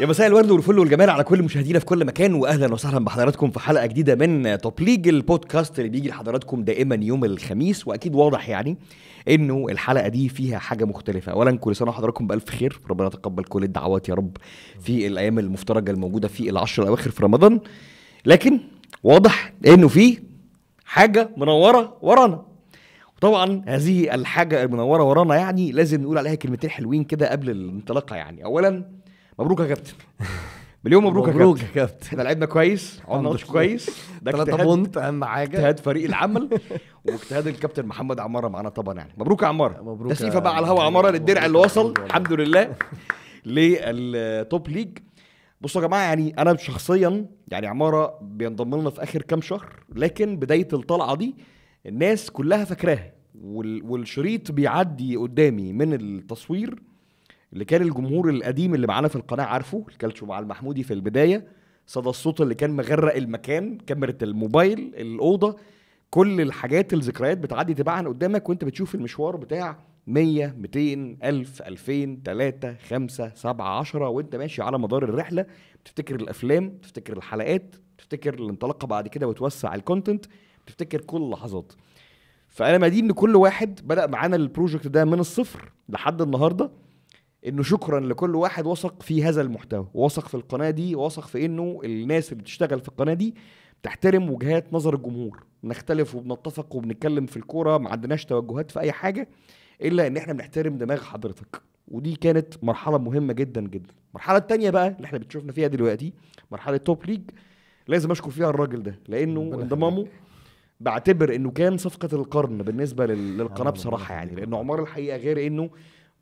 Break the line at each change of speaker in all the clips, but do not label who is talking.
يا مساء الورد والفل والجمال على كل مشاهدينا في كل مكان واهلا وسهلا بحضراتكم في حلقه جديده من توب ليج البودكاست اللي بيجي لحضراتكم دائما يوم الخميس واكيد واضح يعني انه الحلقه دي فيها حاجه مختلفه اولا كل سنه وحضراتكم بالف خير ربنا يتقبل كل الدعوات يا رب في الايام المفترجه الموجوده في العشر الاواخر في رمضان لكن واضح انه في حاجه منوره ورانا طبعا هذه الحاجه المنوره ورانا يعني لازم نقول عليها كلمتين حلوين كده قبل الانطلاقه يعني اولا مبروك يا كابتن مليون مبروك, مبروك يا كابتن احنا لعبنا كويس عملنا ماتش كويس ده ثلاثة بونت اهم حاجه اجتهاد فريق العمل واجتهاد الكابتن محمد عماره معانا طبعا يعني مبروك يا عماره مبروك تسليفة بقى على الهوا عماره للدرع اللي وصل الحمد لله للتوب ليج بصوا يا جماعه يعني انا شخصيا يعني عماره بينضم لنا في اخر كام شهر لكن بدايه الطلعه دي الناس كلها فاكراها والشريط بيعدي قدامي من التصوير اللي كان الجمهور القديم اللي معانا في القناه عارفه الكالتشو مع المحمودي في البدايه صدى الصوت اللي كان مغرق المكان كاميرا الموبايل الاوضه كل الحاجات الذكريات بتعدي تباعا قدامك وانت بتشوف المشوار بتاع 100 200 1000 2000 3 5 7 10 وانت ماشي على مدار الرحله بتفتكر الافلام بتفتكر الحلقات بتفتكر الانطلاقه بعد كده وتوسع الكونتنت بتفتكر كل اللحظات فانا مدين ان كل واحد بدا معانا البروجكت ده من الصفر لحد النهارده انه شكرا لكل واحد وثق في هذا المحتوى وثق في القناه دي وثق في انه الناس اللي بتشتغل في القناه دي تحترم وجهات نظر الجمهور نختلف وبنتفق وبنتكلم في الكوره ما عندناش توجهات في اي حاجه الا ان احنا بنحترم دماغ حضرتك ودي كانت مرحله مهمه جدا جدا المرحله الثانيه بقى اللي احنا بتشوفنا فيها دلوقتي مرحله توب ليج لازم اشكر فيها الراجل ده لانه انضمامه بعتبر انه كان صفقه القرن بالنسبه للقناه آه، بصراحه يعني لانه عمار الحقيقه غير انه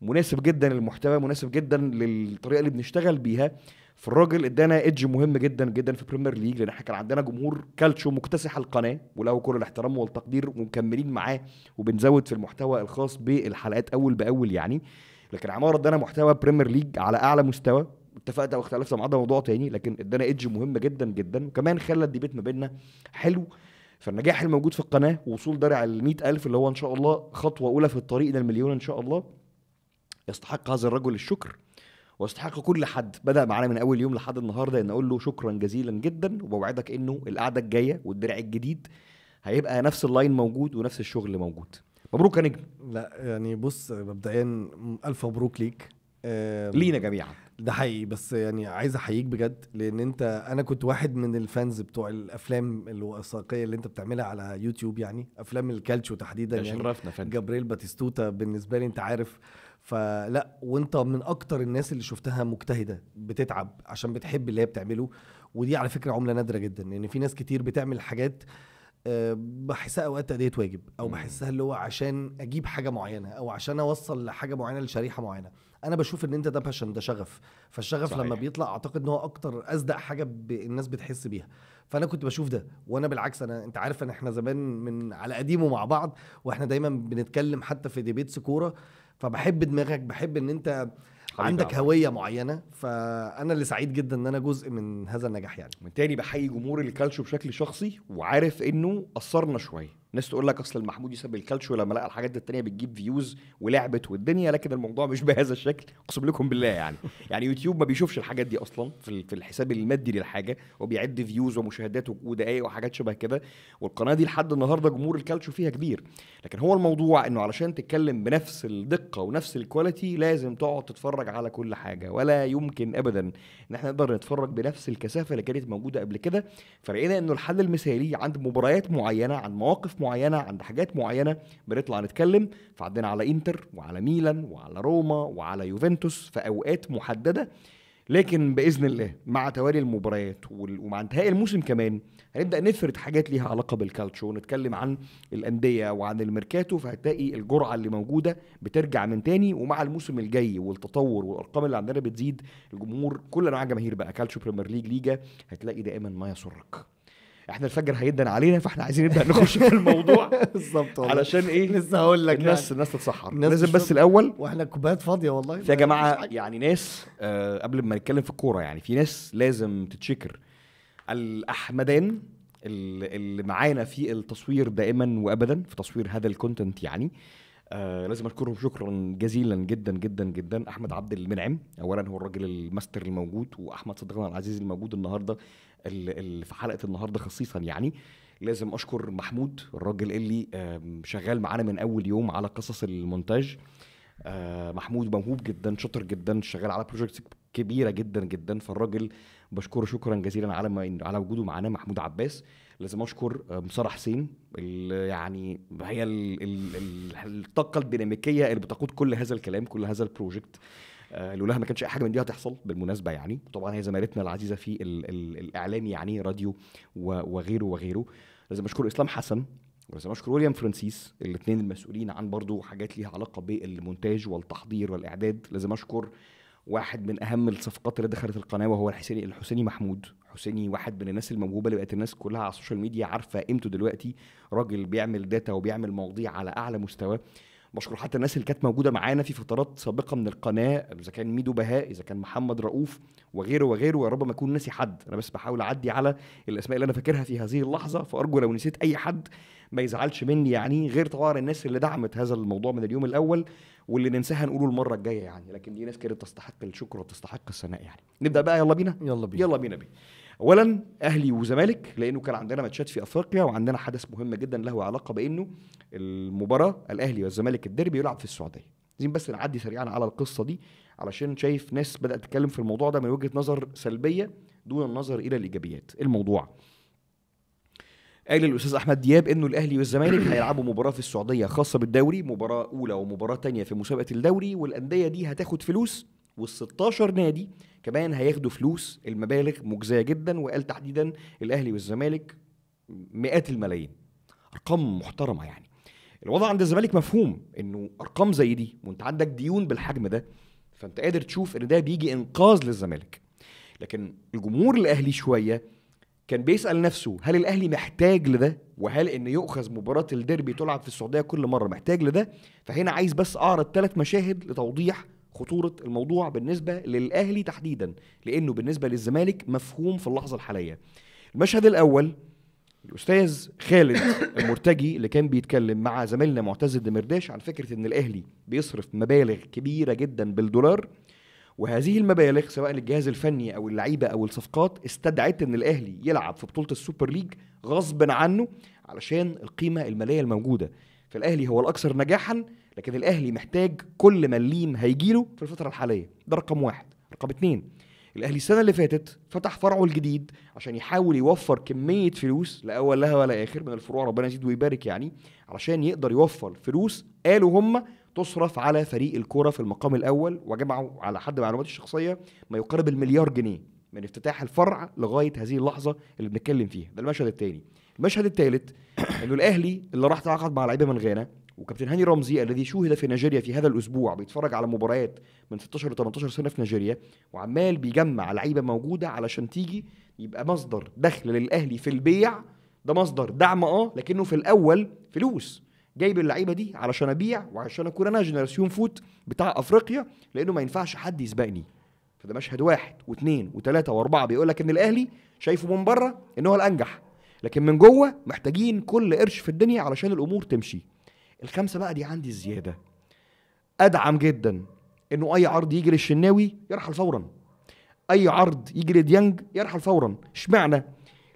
مناسب جدا للمحتوى مناسب جدا للطريقه اللي بنشتغل بيها فالراجل ادانا ايدج مهم جدا جدا في بريمير ليج لان احنا كان عندنا جمهور كالتشو مكتسح القناه وله كل الاحترام والتقدير ومكملين معاه وبنزود في المحتوى الخاص بالحلقات اول باول يعني لكن عمار ادانا محتوى بريمير ليج على اعلى مستوى اتفقت او اختلفت مع ده موضوع تاني لكن ادانا ايدج مهم جدا جدا وكمان خلى الديبيت ما بيننا حلو فالنجاح الموجود في القناه ووصول درع ال ألف اللي هو ان شاء الله خطوه اولى في الطريق للمليون ان شاء الله يستحق هذا الرجل الشكر واستحق كل حد بدا معانا من اول يوم لحد النهارده ان اقول له شكرا جزيلا جدا وبوعدك انه القعده الجايه والدرع الجديد هيبقى نفس اللاين موجود ونفس الشغل موجود
مبروك يا نجم لا يعني بص مبدئيا الف مبروك ليك لينا جميعا ده حقيقي بس يعني عايز احييك بجد لان انت انا كنت واحد من الفانز بتوع الافلام الوثائقيه اللي انت بتعملها على يوتيوب يعني افلام الكالتشو تحديدا يعني شرفنا جبريل باتيستوتا بالنسبه لي انت عارف فلا وانت من اكتر الناس اللي شفتها مجتهده بتتعب عشان بتحب اللي هي بتعمله ودي على فكره عمله نادره جدا لان يعني في ناس كتير بتعمل حاجات آه، بحسها اوقات تأدية واجب او بحسها اللي هو عشان اجيب حاجه معينه او عشان اوصل لحاجه معينه لشريحه معينه انا بشوف ان انت ده باشن ده شغف فالشغف صحيح. لما بيطلع اعتقد ان هو اكتر اصدق حاجه ب... الناس بتحس بيها فانا كنت بشوف ده وانا بالعكس انا انت عارف ان احنا زمان من على قديمه مع بعض واحنا دايما بنتكلم حتى في ديبيتس كوره فبحب دماغك بحب ان انت عندك هويه معينه فانا اللي سعيد جدا ان انا جزء من هذا النجاح يعني من تاني بحيي جمهور الكالشو بشكل شخصي
وعارف انه اثرنا شويه ناس تقول لك اصل المحمود يسبب الكالتشو لما لقى الحاجات التانية بتجيب فيوز ولعبت والدنيا لكن الموضوع مش بهذا الشكل اقسم لكم بالله يعني يعني يوتيوب ما بيشوفش الحاجات دي اصلا في الحساب المادي للحاجه وبيعد فيوز ومشاهدات ودقائق وحاجات شبه كده والقناه دي لحد النهارده جمهور الكالتشو فيها كبير لكن هو الموضوع انه علشان تتكلم بنفس الدقه ونفس الكواليتي لازم تقعد تتفرج على كل حاجه ولا يمكن ابدا ان احنا نقدر نتفرج بنفس الكثافه اللي كانت موجوده قبل كده فلقينا انه الحل المثالي عند مباريات معينه عن مواقف معينه عند حاجات معينه بنطلع نتكلم فعندنا على انتر وعلى ميلان وعلى روما وعلى يوفنتوس في اوقات محدده لكن باذن الله مع توالي المباريات ومع انتهاء الموسم كمان هنبدا نفرد حاجات ليها علاقه بالكالتشو ونتكلم عن الانديه وعن الميركاتو فهتلاقي الجرعه اللي موجوده بترجع من تاني ومع الموسم الجاي والتطور والارقام اللي عندنا بتزيد الجمهور كل انواع الجماهير بقى كالتشو بريمير ليج ليجا هتلاقي دائما ما يسرك احنا الفجر هيدن علينا فاحنا عايزين نبدا نخش في الموضوع بالظبط علشان ايه لسه هقول لك الناس يعني. الناس تتسحر لازم بس الاول
واحنا كوبايات فاضيه والله يا
جماعه يعني ناس آه قبل ما نتكلم في الكوره يعني في ناس لازم تتشكر الاحمدان اللي معانا في التصوير دائما وابدا في تصوير هذا الكونتنت يعني آه لازم اشكرهم شكرا جزيلا جدا جدا جدا احمد عبد المنعم اولا هو الراجل الماستر الموجود واحمد صديقنا العزيز الموجود النهارده اللي في حلقه النهارده خصيصا يعني لازم اشكر محمود الراجل اللي شغال معانا من اول يوم على قصص المونتاج آه، محمود موهوب جدا شاطر جدا شغال على بروجكتس كبيره جدا جدا فالراجل بشكره شكرا جزيلا على ما على وجوده معانا محمود عباس لازم اشكر آه، مصارع حسين اللي يعني هي الطاقه الديناميكيه اللي بتقود كل هذا الكلام كل هذا البروجكت آه، لولاها ما كانش اي حاجه من دي هتحصل بالمناسبه يعني طبعا هي زميلتنا العزيزه في الـ الـ الاعلام يعني راديو وغيره وغيره لازم اشكر اسلام حسن ولازم اشكر ويليام فرانسيس الاثنين المسؤولين عن برضو حاجات ليها علاقه بالمونتاج والتحضير والاعداد لازم اشكر واحد من اهم الصفقات اللي دخلت القناه وهو الحسيني الحسيني محمود حسيني واحد من الناس الموهوبه اللي بقت الناس كلها على السوشيال ميديا عارفه قيمته دلوقتي راجل بيعمل داتا وبيعمل مواضيع على اعلى مستوى بشكر حتى الناس اللي كانت موجوده معانا في فترات سابقه من القناه اذا كان ميدو بهاء اذا كان محمد رؤوف وغيره وغيره ويا رب ما اكون ناسي حد انا بس بحاول اعدي على الاسماء اللي انا فاكرها في هذه اللحظه فارجو لو نسيت اي حد ما يزعلش مني يعني غير طبعا الناس اللي دعمت هذا الموضوع من اليوم الاول واللي ننساها نقوله المره الجايه يعني لكن دي ناس كانت تستحق الشكر وتستحق الثناء يعني نبدا بقى يلا بينا يلا بينا يلا بينا بيه. اولا اهلي وزمالك لانه كان عندنا ماتشات في افريقيا وعندنا حدث مهم جدا له علاقه بانه المباراه الاهلي والزمالك الديربي يلعب في السعوديه عايزين بس نعدي سريعا على القصه دي علشان شايف ناس بدات تتكلم في الموضوع ده من وجهه نظر سلبيه دون النظر الى الايجابيات الموضوع قال الاستاذ احمد دياب انه الاهلي والزمالك هيلعبوا مباراه في السعوديه خاصه بالدوري مباراه اولى ومباراه تانية في مسابقه الدوري والانديه دي هتاخد فلوس وال16 نادي كمان هياخدوا فلوس المبالغ مجزيه جدا وقال تحديدا الاهلي والزمالك مئات الملايين ارقام محترمه يعني الوضع عند الزمالك مفهوم انه ارقام زي دي وانت عندك ديون بالحجم ده فانت قادر تشوف ان ده بيجي انقاذ للزمالك لكن الجمهور الاهلي شويه كان بيسال نفسه هل الاهلي محتاج لده وهل ان يؤخذ مباراه الديربي تلعب في السعوديه كل مره محتاج لده فهنا عايز بس اعرض ثلاث مشاهد لتوضيح خطوره الموضوع بالنسبه للاهلي تحديدا لانه بالنسبه للزمالك مفهوم في اللحظه الحاليه المشهد الاول الاستاذ خالد المرتجي اللي كان بيتكلم مع زميلنا معتز الدمرداش عن فكره ان الاهلي بيصرف مبالغ كبيره جدا بالدولار وهذه المبالغ سواء للجهاز الفني او اللعيبه او الصفقات استدعت ان الاهلي يلعب في بطوله السوبر ليج غصبا عنه علشان القيمه الماليه الموجوده فالاهلي هو الاكثر نجاحا لكن الاهلي محتاج كل مليم هيجيله في الفتره الحاليه ده رقم واحد رقم اتنين الاهلي السنه اللي فاتت فتح فرعه الجديد عشان يحاول يوفر كميه فلوس لا اول لها ولا اخر من الفروع ربنا يزيد ويبارك يعني علشان يقدر يوفر فلوس قالوا هم تصرف على فريق الكوره في المقام الاول وجمعوا على حد معلوماتي الشخصيه ما يقارب المليار جنيه من افتتاح الفرع لغايه هذه اللحظه اللي بنتكلم فيها ده المشهد الثاني المشهد الثالث انه الاهلي اللي راح تعاقد مع لعيبه من غانا وكابتن هاني رمزي الذي شوهد في نيجيريا في هذا الاسبوع بيتفرج على مباريات من 16 ل 18 سنه في نيجيريا وعمال بيجمع لعيبه موجوده علشان تيجي يبقى مصدر دخل للاهلي في البيع ده مصدر دعم اه لكنه في الاول فلوس جايب اللعيبه دي علشان ابيع وعشان اكون انا جنراسيون فوت بتاع افريقيا لانه ما ينفعش حد يسبقني فده مشهد واحد واثنين وثلاثه واربعه بيقول لك ان الاهلي شايفه من بره ان هو الانجح لكن من جوه محتاجين كل قرش في الدنيا علشان الامور تمشي الخمسه بقى دي عندي الزياده ادعم جدا انه اي عرض يجي للشناوي يرحل فورا اي عرض يجي لديانج يرحل فورا اشمعنى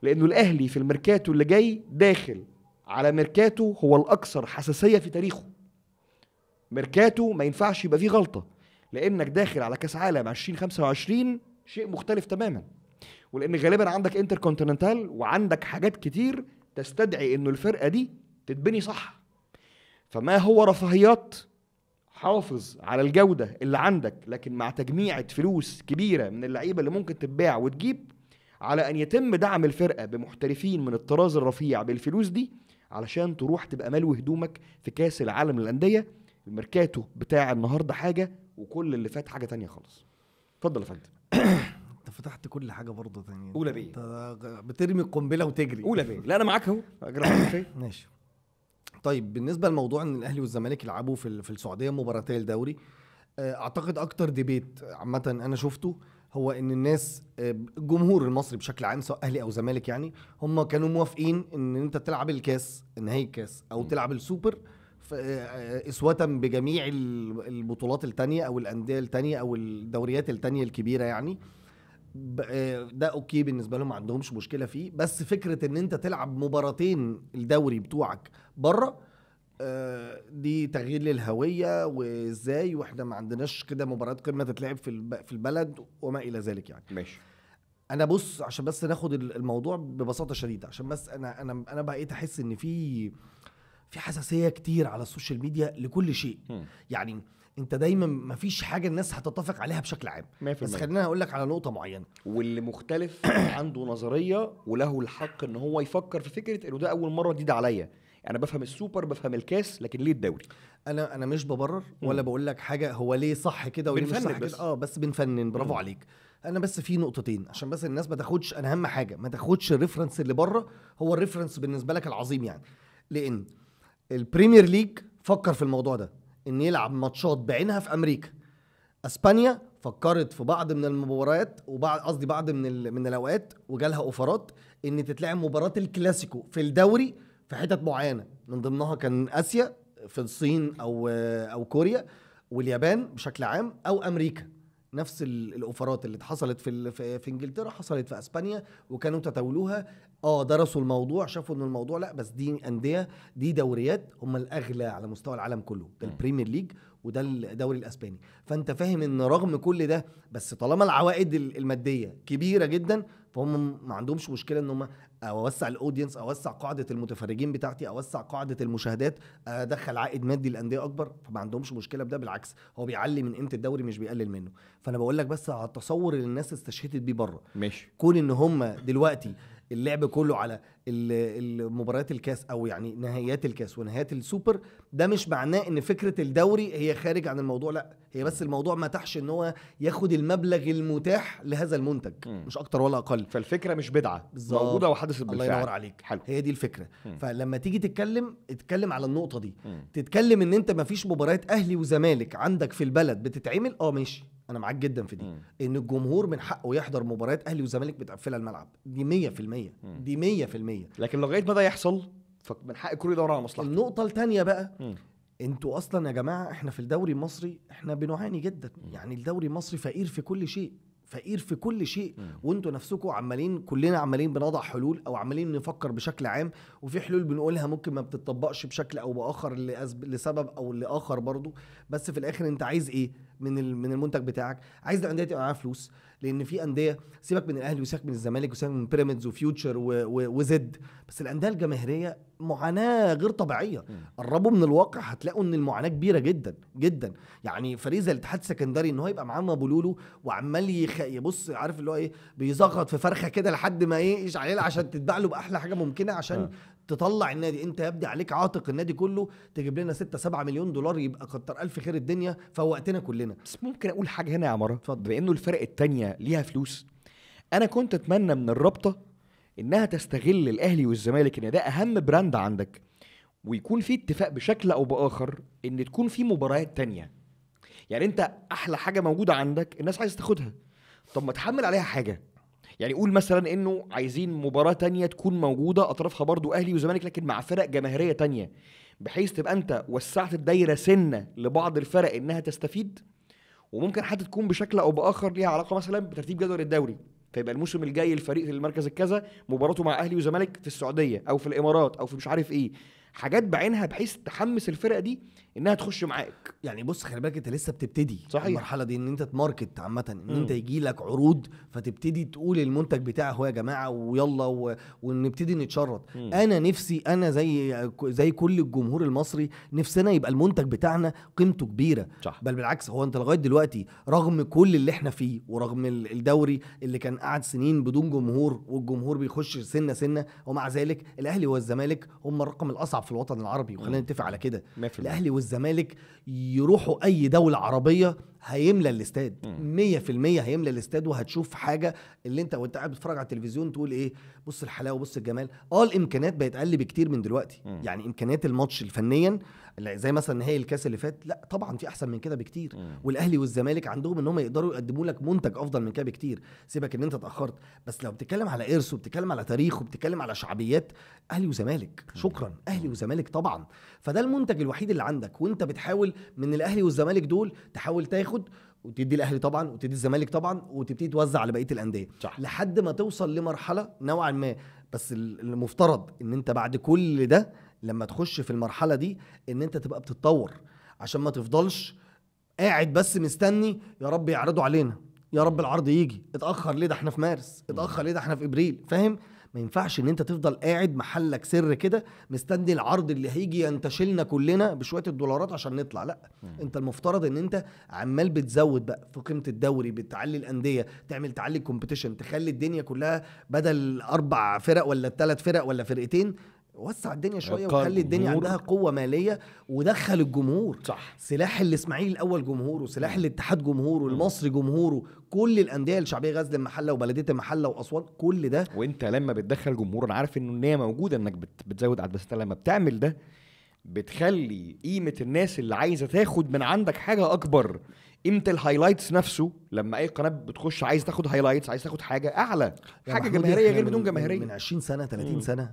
لانه الاهلي في الميركاتو اللي جاي داخل على ميركاتو هو الاكثر حساسيه في تاريخه ميركاتو ما ينفعش يبقى فيه غلطه لانك داخل على كاس عالم 2025 شيء مختلف تماما ولان غالبا عندك انتر كونتيننتال وعندك حاجات كتير تستدعي انه الفرقه دي تتبني صح فما هو رفاهيات حافظ على الجوده اللي عندك لكن مع تجميعه فلوس كبيره من اللعيبه اللي ممكن تتباع وتجيب على ان يتم دعم الفرقه بمحترفين من الطراز الرفيع بالفلوس دي علشان تروح تبقى ملو هدومك في كاس العالم للانديه الميركاتو بتاع النهارده حاجه وكل اللي فات حاجه تانية خالص اتفضل يا فندم
انت فتحت كل حاجه برضه تانية اولى بيه بترمي القنبله وتجري اولى بيه لا انا معاك اهو ماشي طيب بالنسبه لموضوع ان الاهلي والزمالك يلعبوا في في السعوديه مباراتي الدوري آه، اعتقد اكتر ديبيت عامه انا شفته هو ان الناس الجمهور آه، المصري بشكل عام سواء اهلي او زمالك يعني هم كانوا موافقين ان انت تلعب الكاس نهائي الكاس او تلعب السوبر آه، اسوة بجميع البطولات التانية او الاندية التانية او الدوريات التانية الكبيرة يعني آه، ده اوكي بالنسبه لهم ما عندهمش مشكله فيه بس فكره ان انت تلعب مباراتين الدوري بتوعك بره آه، دي تغيير للهويه وازاي واحنا ما عندناش كده مباريات قمه تتلعب في في البلد وما الى ذلك يعني ماشي انا بص عشان بس ناخد الموضوع ببساطه شديده عشان بس انا انا انا بقيت احس ان في في حساسيه كتير على السوشيال ميديا لكل شيء م. يعني انت دايما مفيش حاجه الناس هتتفق عليها بشكل عام بس خلينا اقول لك على نقطه
معينه واللي مختلف عنده نظريه وله الحق ان هو يفكر في فكره انه
ده اول مره جديده عليا انا بفهم السوبر بفهم الكاس لكن ليه الدوري انا انا مش ببرر ولا بقول لك حاجه هو ليه صح كده وليه مش صح كده اه بس بنفنن برافو عليك انا بس في نقطتين عشان بس الناس ما تاخدش انا اهم حاجه ما تاخدش الريفرنس اللي بره هو الريفرنس بالنسبه لك العظيم يعني لان البريمير ليج فكر في الموضوع ده ان يلعب ماتشات بعينها في امريكا اسبانيا فكرت في بعض من المباريات وبعض قصدي بعض من ال... من الاوقات وجالها اوفرات ان تتلعب مباراه الكلاسيكو في الدوري في حتت معينه من ضمنها كان اسيا في الصين او او كوريا واليابان بشكل عام او امريكا نفس الاوفرات اللي حصلت في في انجلترا حصلت في اسبانيا وكانوا تتولوها اه درسوا الموضوع شافوا ان الموضوع لا بس دي انديه دي دوريات هم الاغلى على مستوى العالم كله ده البريمير ليج وده الدوري الاسباني فانت فاهم ان رغم كل ده بس طالما العوائد الماديه كبيره جدا فهم ما عندهمش مشكله ان هم اوسع الاودينس اوسع قاعده المتفرجين بتاعتي اوسع قاعده المشاهدات ادخل عائد مادي للانديه اكبر فما عندهمش مشكله بده بالعكس هو بيعلي من قيمه الدوري مش بيقلل منه فانا بقول لك بس على التصور اللي الناس استشهدت بيه بره ماشي كون ان هم دلوقتي اللعب كله على المباريات الكاس او يعني نهائيات الكاس ونهائيات السوبر ده مش معناه ان فكره الدوري هي خارج عن الموضوع لا هي بس الموضوع ما تحش ان هو ياخد المبلغ المتاح لهذا المنتج م. مش اكتر ولا اقل فالفكره مش بدعه بالزبط. موجوده وحدثت بالفعل الله ينور عليك حلو. هي دي الفكره م. فلما تيجي تتكلم اتكلم على النقطه دي م. تتكلم ان انت ما فيش مباريات اهلي وزمالك عندك في البلد بتتعمل اه ماشي انا معاك جدا في دي مم. ان الجمهور من حقه يحضر مباريات اهلي وزمالك متقفله الملعب دي 100% دي 100% لكن لغايه ما ده يحصل فمن حق الكوره يدور على مصلحته النقطه الثانيه بقى انتوا اصلا يا جماعه احنا في الدوري المصري احنا بنعاني جدا مم. يعني الدوري المصري فقير في كل شيء فقير في كل شيء وانتوا نفسكم عمالين كلنا عمالين بنضع حلول او عمالين نفكر بشكل عام وفي حلول بنقولها ممكن ما بتطبقش بشكل او باخر لسبب او لاخر برضه بس في الاخر انت عايز ايه من من المنتج بتاعك عايز الانديه تبقى معاها فلوس لان في انديه سيبك من الاهلي وسيبك من الزمالك وسيبك من بيراميدز وفيوتشر وزد بس الانديه الجماهيريه معاناه غير طبيعيه قربوا من الواقع هتلاقوا ان المعاناه كبيره جدا جدا يعني فريق زي الاتحاد السكندري ان هو يبقى معاه مابولولو وعمال يخ... يبص عارف اللي هو ايه بيزغط في فرخه كده لحد ما ايه يشعلها عشان تتباع له باحلى حاجه ممكنه عشان آه. تطلع النادي انت يبدي عليك عاتق النادي كله تجيب لنا 6 7 مليون دولار يبقى كتر الف خير الدنيا فوقتنا كلنا بس ممكن اقول حاجه هنا يا عماره اتفضل بانه الفرق التانية ليها فلوس
انا كنت اتمنى من الرابطه انها تستغل الاهلي والزمالك ان ده اهم براند عندك ويكون في اتفاق بشكل او باخر ان تكون في مباريات تانية يعني انت احلى حاجه موجوده عندك الناس عايزه تاخدها طب ما تحمل عليها حاجه يعني قول مثلا انه عايزين مباراه تانية تكون موجوده اطرافها برضو اهلي وزمالك لكن مع فرق جماهيريه تانية بحيث تبقى انت وسعت الدايره سنه لبعض الفرق انها تستفيد وممكن حتى تكون بشكل او باخر ليها علاقه مثلا بترتيب جدول الدوري فيبقى الموسم الجاي الفريق في المركز الكذا مباراته مع اهلي وزمالك في السعوديه او في الامارات
او في مش عارف ايه حاجات بعينها بحيث تحمس الفرق دي انها تخش معاك يعني بص خلي بالك انت لسه بتبتدي صحيح المرحله دي ان انت تماركت عامه ان انت يجي لك عروض فتبتدي تقول المنتج بتاعي هو يا جماعه ويلا و... ونبتدي نتشرط م. انا نفسي انا زي زي كل الجمهور المصري نفسنا يبقى المنتج بتاعنا قيمته كبيره صح. بل بالعكس هو انت لغايه دلوقتي رغم كل اللي احنا فيه ورغم الدوري اللي كان قعد سنين بدون جمهور والجمهور بيخش سنه سنه ومع ذلك الاهلي والزمالك هم الرقم الاصعب في الوطن العربي وخلينا نتفق على كده الاهلي والزمالك الزمالك يروحوا اي دوله عربيه هيملى الاستاد 100% هيملى الاستاد وهتشوف حاجه اللي انت وانت قاعد بتتفرج على التلفزيون تقول ايه بص الحلاوه بص الجمال اه الامكانيات بقت اقل بكتير من دلوقتي م. يعني امكانيات الماتش فنيا زي مثلا نهائي الكاس اللي فات لا طبعا في احسن من كده بكتير مم. والاهلي والزمالك عندهم ان هم يقدروا يقدموا لك منتج افضل من كده بكتير سيبك ان انت اتاخرت بس لو بتتكلم على ارث وبتتكلم على تاريخ وبتتكلم على شعبيات اهلي وزمالك شكرا اهلي وزمالك طبعا فده المنتج الوحيد اللي عندك وانت بتحاول من الاهلي والزمالك دول تحاول تاخد وتدي الاهلي طبعا وتدي الزمالك طبعا وتبتدي توزع على بقيه الانديه صح. لحد ما توصل لمرحله نوعا ما بس المفترض ان انت بعد كل ده لما تخش في المرحله دي ان انت تبقى بتتطور عشان ما تفضلش قاعد بس مستني يا رب يعرضوا علينا يا رب العرض يجي اتاخر ليه ده احنا في مارس اتاخر ليه ده احنا في ابريل فاهم ما ينفعش ان انت تفضل قاعد محلك سر كده مستني العرض اللي هيجي ينتشلنا كلنا بشويه الدولارات عشان نطلع لا مم. انت المفترض ان انت عمال بتزود بقى في قيمه الدوري بتعلي الانديه تعمل تعلي الكومبيتيشن تخلي الدنيا كلها بدل اربع فرق ولا ثلاث فرق ولا فرقتين وسع الدنيا شويه وخلي الدنيا عندها قوه ماليه ودخل الجمهور صح سلاح الاسماعيلي الاول جمهوره سلاح الاتحاد جمهوره المصري جمهوره كل الانديه الشعبيه غزل المحله وبلديه المحله واسوان كل ده وانت لما بتدخل جمهور انا عارف ان النيه موجوده انك
بتزود عدد بس انت لما بتعمل ده بتخلي قيمه الناس اللي عايزه تاخد من عندك حاجه اكبر قيمه الهايلايتس نفسه لما اي قناه بتخش عايز تاخد هايلايتس عايز
تاخد حاجه اعلى حاجه جماهيريه غير بدون جماهيريه من 20 سنه 30 مم. سنه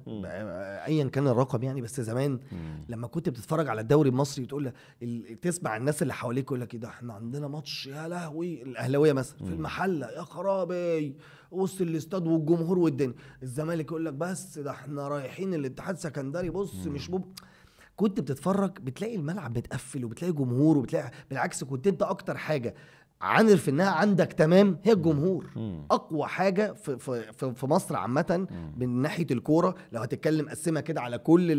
ايا كان الرقم يعني بس زمان مم. لما كنت بتتفرج على الدوري المصري لك تسمع الناس اللي حواليك يقول لك ايه ده احنا عندنا ماتش يا لهوي الاهلاويه مثلا في المحله يا خرابي وسط الاستاد والجمهور والدنيا الزمالك يقول لك بس ده احنا رايحين الاتحاد السكندري بص مم. مش مب... كنت بتتفرج بتلاقي الملعب بتقفل وبتلاقي جمهور وبتلاقي بالعكس كنت انت اكتر حاجه عارف انها عندك تمام هي الجمهور مم. اقوى حاجه في في في مصر عامه من ناحيه الكوره لو هتتكلم قسمها كده على كل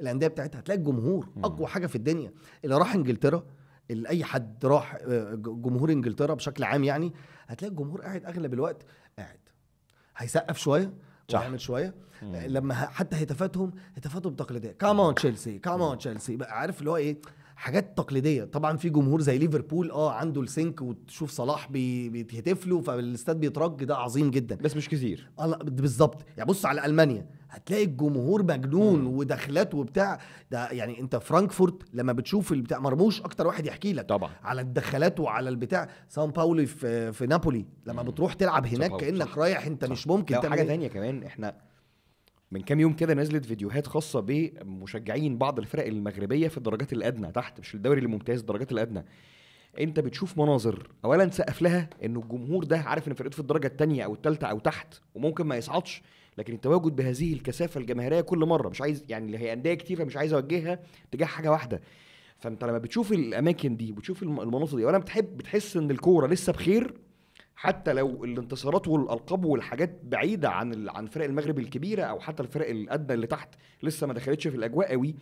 الانديه بتاعتها هتلاقي الجمهور مم. اقوى حاجه في الدنيا اللي راح انجلترا اللي اي حد راح آه، جمهور انجلترا بشكل عام يعني هتلاقي الجمهور قاعد اغلب الوقت قاعد هيسقف شويه ويعمل شويه لما حتى هتافاتهم هتافاتهم تقليديه كامون تشيلسي كامون تشيلسي عارف اللي هو ايه حاجات تقليديه طبعا في جمهور زي ليفربول اه عنده السنك وتشوف صلاح بيتهتف له فالاستاد بيترج ده عظيم جدا بس مش كتير آه، بالظبط يعني بص على المانيا هتلاقي الجمهور مجنون ودخلات وبتاع ده يعني انت فرانكفورت لما بتشوف البتاع مرموش اكتر واحد يحكي لك طبعا على الدخلات وعلى البتاع سان باولي في, في نابولي لما مم. بتروح تلعب هناك كانك رايح انت صح. مش ممكن تعمل حاجه ثانيه
إيه. كمان احنا من كام يوم كده نزلت فيديوهات خاصه بمشجعين بعض الفرق المغربيه في الدرجات الادنى تحت مش الدوري الممتاز الدرجات الادنى انت بتشوف مناظر اولا سقف لها ان الجمهور ده عارف ان فرقته في الدرجه الثانيه او الثالثه او تحت وممكن ما يصعدش لكن التواجد بهذه الكثافه الجماهيريه كل مره مش عايز يعني اللي هي انديه كتير فمش عايز اوجهها تجاه حاجه واحده فانت لما بتشوف الاماكن دي وبتشوف المناطق دي اولا بتحب بتحس ان الكوره لسه بخير حتى لو الانتصارات والالقاب والحاجات بعيده عن عن فرق المغرب الكبيره او حتى الفرق الادنى اللي تحت لسه ما دخلتش في الاجواء قوي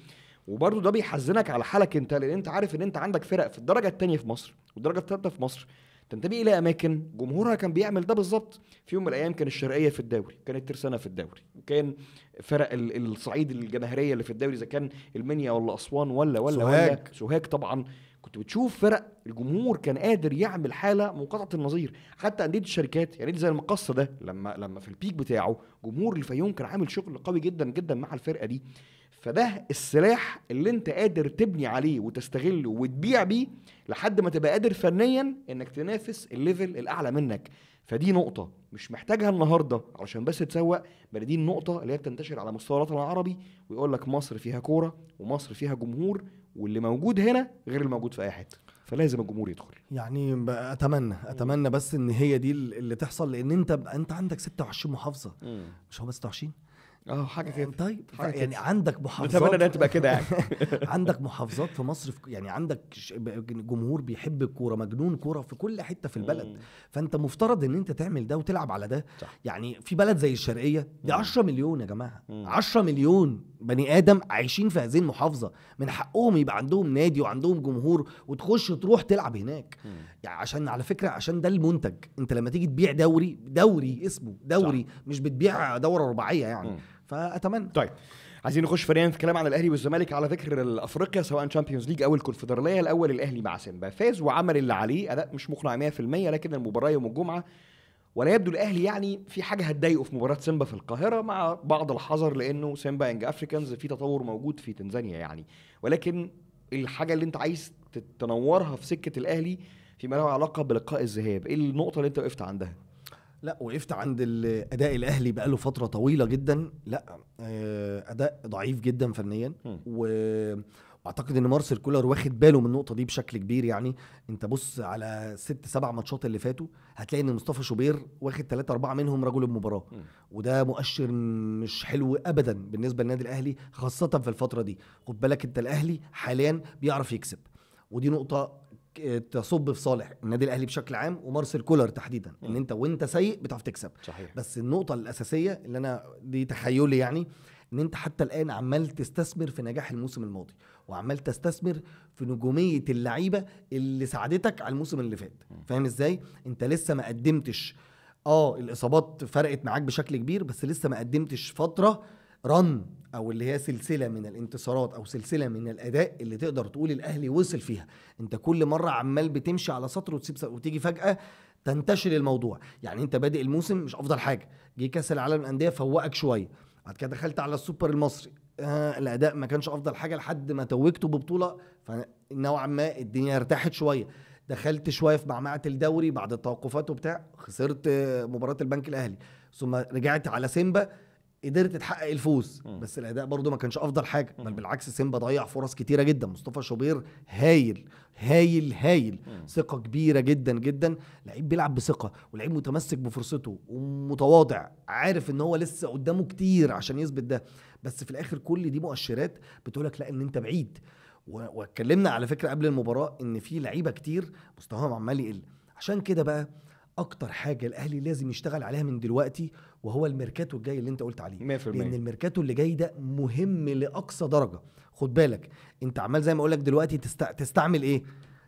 وبرده ده بيحزنك على حالك انت لان انت عارف ان انت عندك فرق في الدرجه الثانيه في مصر والدرجه الثالثه في مصر تنتمي الى اماكن جمهورها كان بيعمل ده بالظبط في يوم من الايام كان الشرقيه في الدوري كان الترسانه في الدوري وكان فرق الصعيد الجماهيريه اللي في الدوري اذا كان المنيا ولا اسوان ولا ولا سوهاج. ولا سوهاج طبعا كنت بتشوف فرق الجمهور كان قادر يعمل حاله منقطعه النظير حتى انديه الشركات يعني زي المقصه ده لما لما في البيك بتاعه جمهور الفيوم كان عامل شغل قوي جدا جدا مع الفرقه دي فده السلاح اللي انت قادر تبني عليه وتستغله وتبيع بيه لحد ما تبقى قادر فنيا انك تنافس الليفل الاعلى منك فدي نقطة مش محتاجها النهاردة علشان بس تسوق بل دي النقطة اللي هي بتنتشر على مستوى الوطن العربي ويقول لك مصر فيها كورة ومصر فيها جمهور واللي موجود هنا غير الموجود في اي حته فلازم الجمهور يدخل
يعني اتمنى اتمنى بس ان هي دي اللي تحصل لان انت انت عندك 26 محافظه مم. مش هو 26 اه حاجه كده طيب حاجة كده. يعني عندك محافظات اتمنى انها تبقى كده يعني عندك محافظات في مصر في يعني عندك جمهور بيحب الكوره مجنون كوره في كل حته في البلد مم. فانت مفترض ان انت تعمل ده وتلعب على ده صح. يعني في بلد زي الشرقيه دي 10 مليون يا جماعه 10 مليون بني ادم عايشين في هذه المحافظه من حقهم يبقى عندهم نادي وعندهم جمهور وتخش تروح تلعب هناك يعني عشان على فكره عشان ده المنتج انت لما تيجي تبيع دوري دوري اسمه دوري صح. مش بتبيع دوره رباعيه يعني م. فاتمنى طيب عايزين
نخش فعليا في كلام عن الاهلي والزمالك على ذكر الافريقيا سواء تشامبيونز ليج او الكونفدراليه الاول الاهلي مع سيمبا فاز وعمل اللي عليه اداء مش مقنع 100% لكن المباراه يوم الجمعه ولا يبدو الاهلي يعني في حاجه هتضايقه في مباراه سيمبا في القاهره مع بعض الحذر لانه سيمبا انج افريكانز في تطور موجود في تنزانيا يعني ولكن الحاجه اللي انت عايز تنورها في سكه الاهلي فيما له علاقه بلقاء الذهاب ايه النقطه اللي انت وقفت عندها
لا وقفت عند الاداء الاهلي بقاله فتره طويله جدا لا آه، اداء ضعيف جدا فنيا م. و اعتقد ان مارسيل كولر واخد باله من النقطه دي بشكل كبير يعني انت بص على ست سبع ماتشات اللي فاتوا هتلاقي ان مصطفى شوبير واخد ثلاثة أربعة منهم رجل المباراة وده مؤشر مش حلو أبدا بالنسبة للنادي الأهلي خاصة في الفترة دي خد بالك أنت الأهلي حاليا بيعرف يكسب ودي نقطة تصب في صالح النادي الاهلي بشكل عام ومارسيل كولر تحديدا ان انت وانت سيء بتعرف تكسب صحيح. بس النقطه الاساسيه اللي انا دي تخيلي يعني ان انت حتى الان عمال تستثمر في نجاح الموسم الماضي وعمال تستثمر في نجوميه اللعيبه اللي ساعدتك على الموسم اللي فات فاهم ازاي انت لسه ما قدمتش اه الاصابات فرقت معاك بشكل كبير بس لسه ما قدمتش فتره رن او اللي هي سلسله من الانتصارات او سلسله من الاداء اللي تقدر تقول الاهلي وصل فيها انت كل مره عمال بتمشي على سطر وتسيب وتيجي فجاه تنتشل الموضوع يعني انت بادئ الموسم مش افضل حاجه جه كاس العالم للانديه فوقك شويه بعد كده دخلت على السوبر المصري آه الاداء ما كانش افضل حاجه لحد ما توجته ببطوله فنوعا ما الدنيا ارتاحت شويه دخلت شويه في معمعه الدوري بعد التوقفات وبتاع خسرت مباراه البنك الاهلي ثم رجعت على سيمبا قدرت تحقق الفوز بس الاداء برضو ما كانش افضل حاجه بل بالعكس سيمبا ضيع فرص كتيره جدا مصطفى شوبير هايل هايل هايل ثقه كبيره جدا جدا لعيب بيلعب بثقه ولعيب متمسك بفرصته ومتواضع عارف ان هو لسه قدامه كتير عشان يثبت ده بس في الاخر كل دي مؤشرات بتقولك لا ان انت بعيد واتكلمنا على فكره قبل المباراه ان في لعيبه كتير مستواهم عمال يقل عشان كده بقى اكتر حاجه الاهلي لازم يشتغل عليها من دلوقتي وهو الميركاتو الجاي اللي انت قلت عليه 100% لان الميركاتو اللي جاي ده مهم لاقصى درجه خد بالك انت عمال زي ما اقول لك دلوقتي تست... تستعمل ايه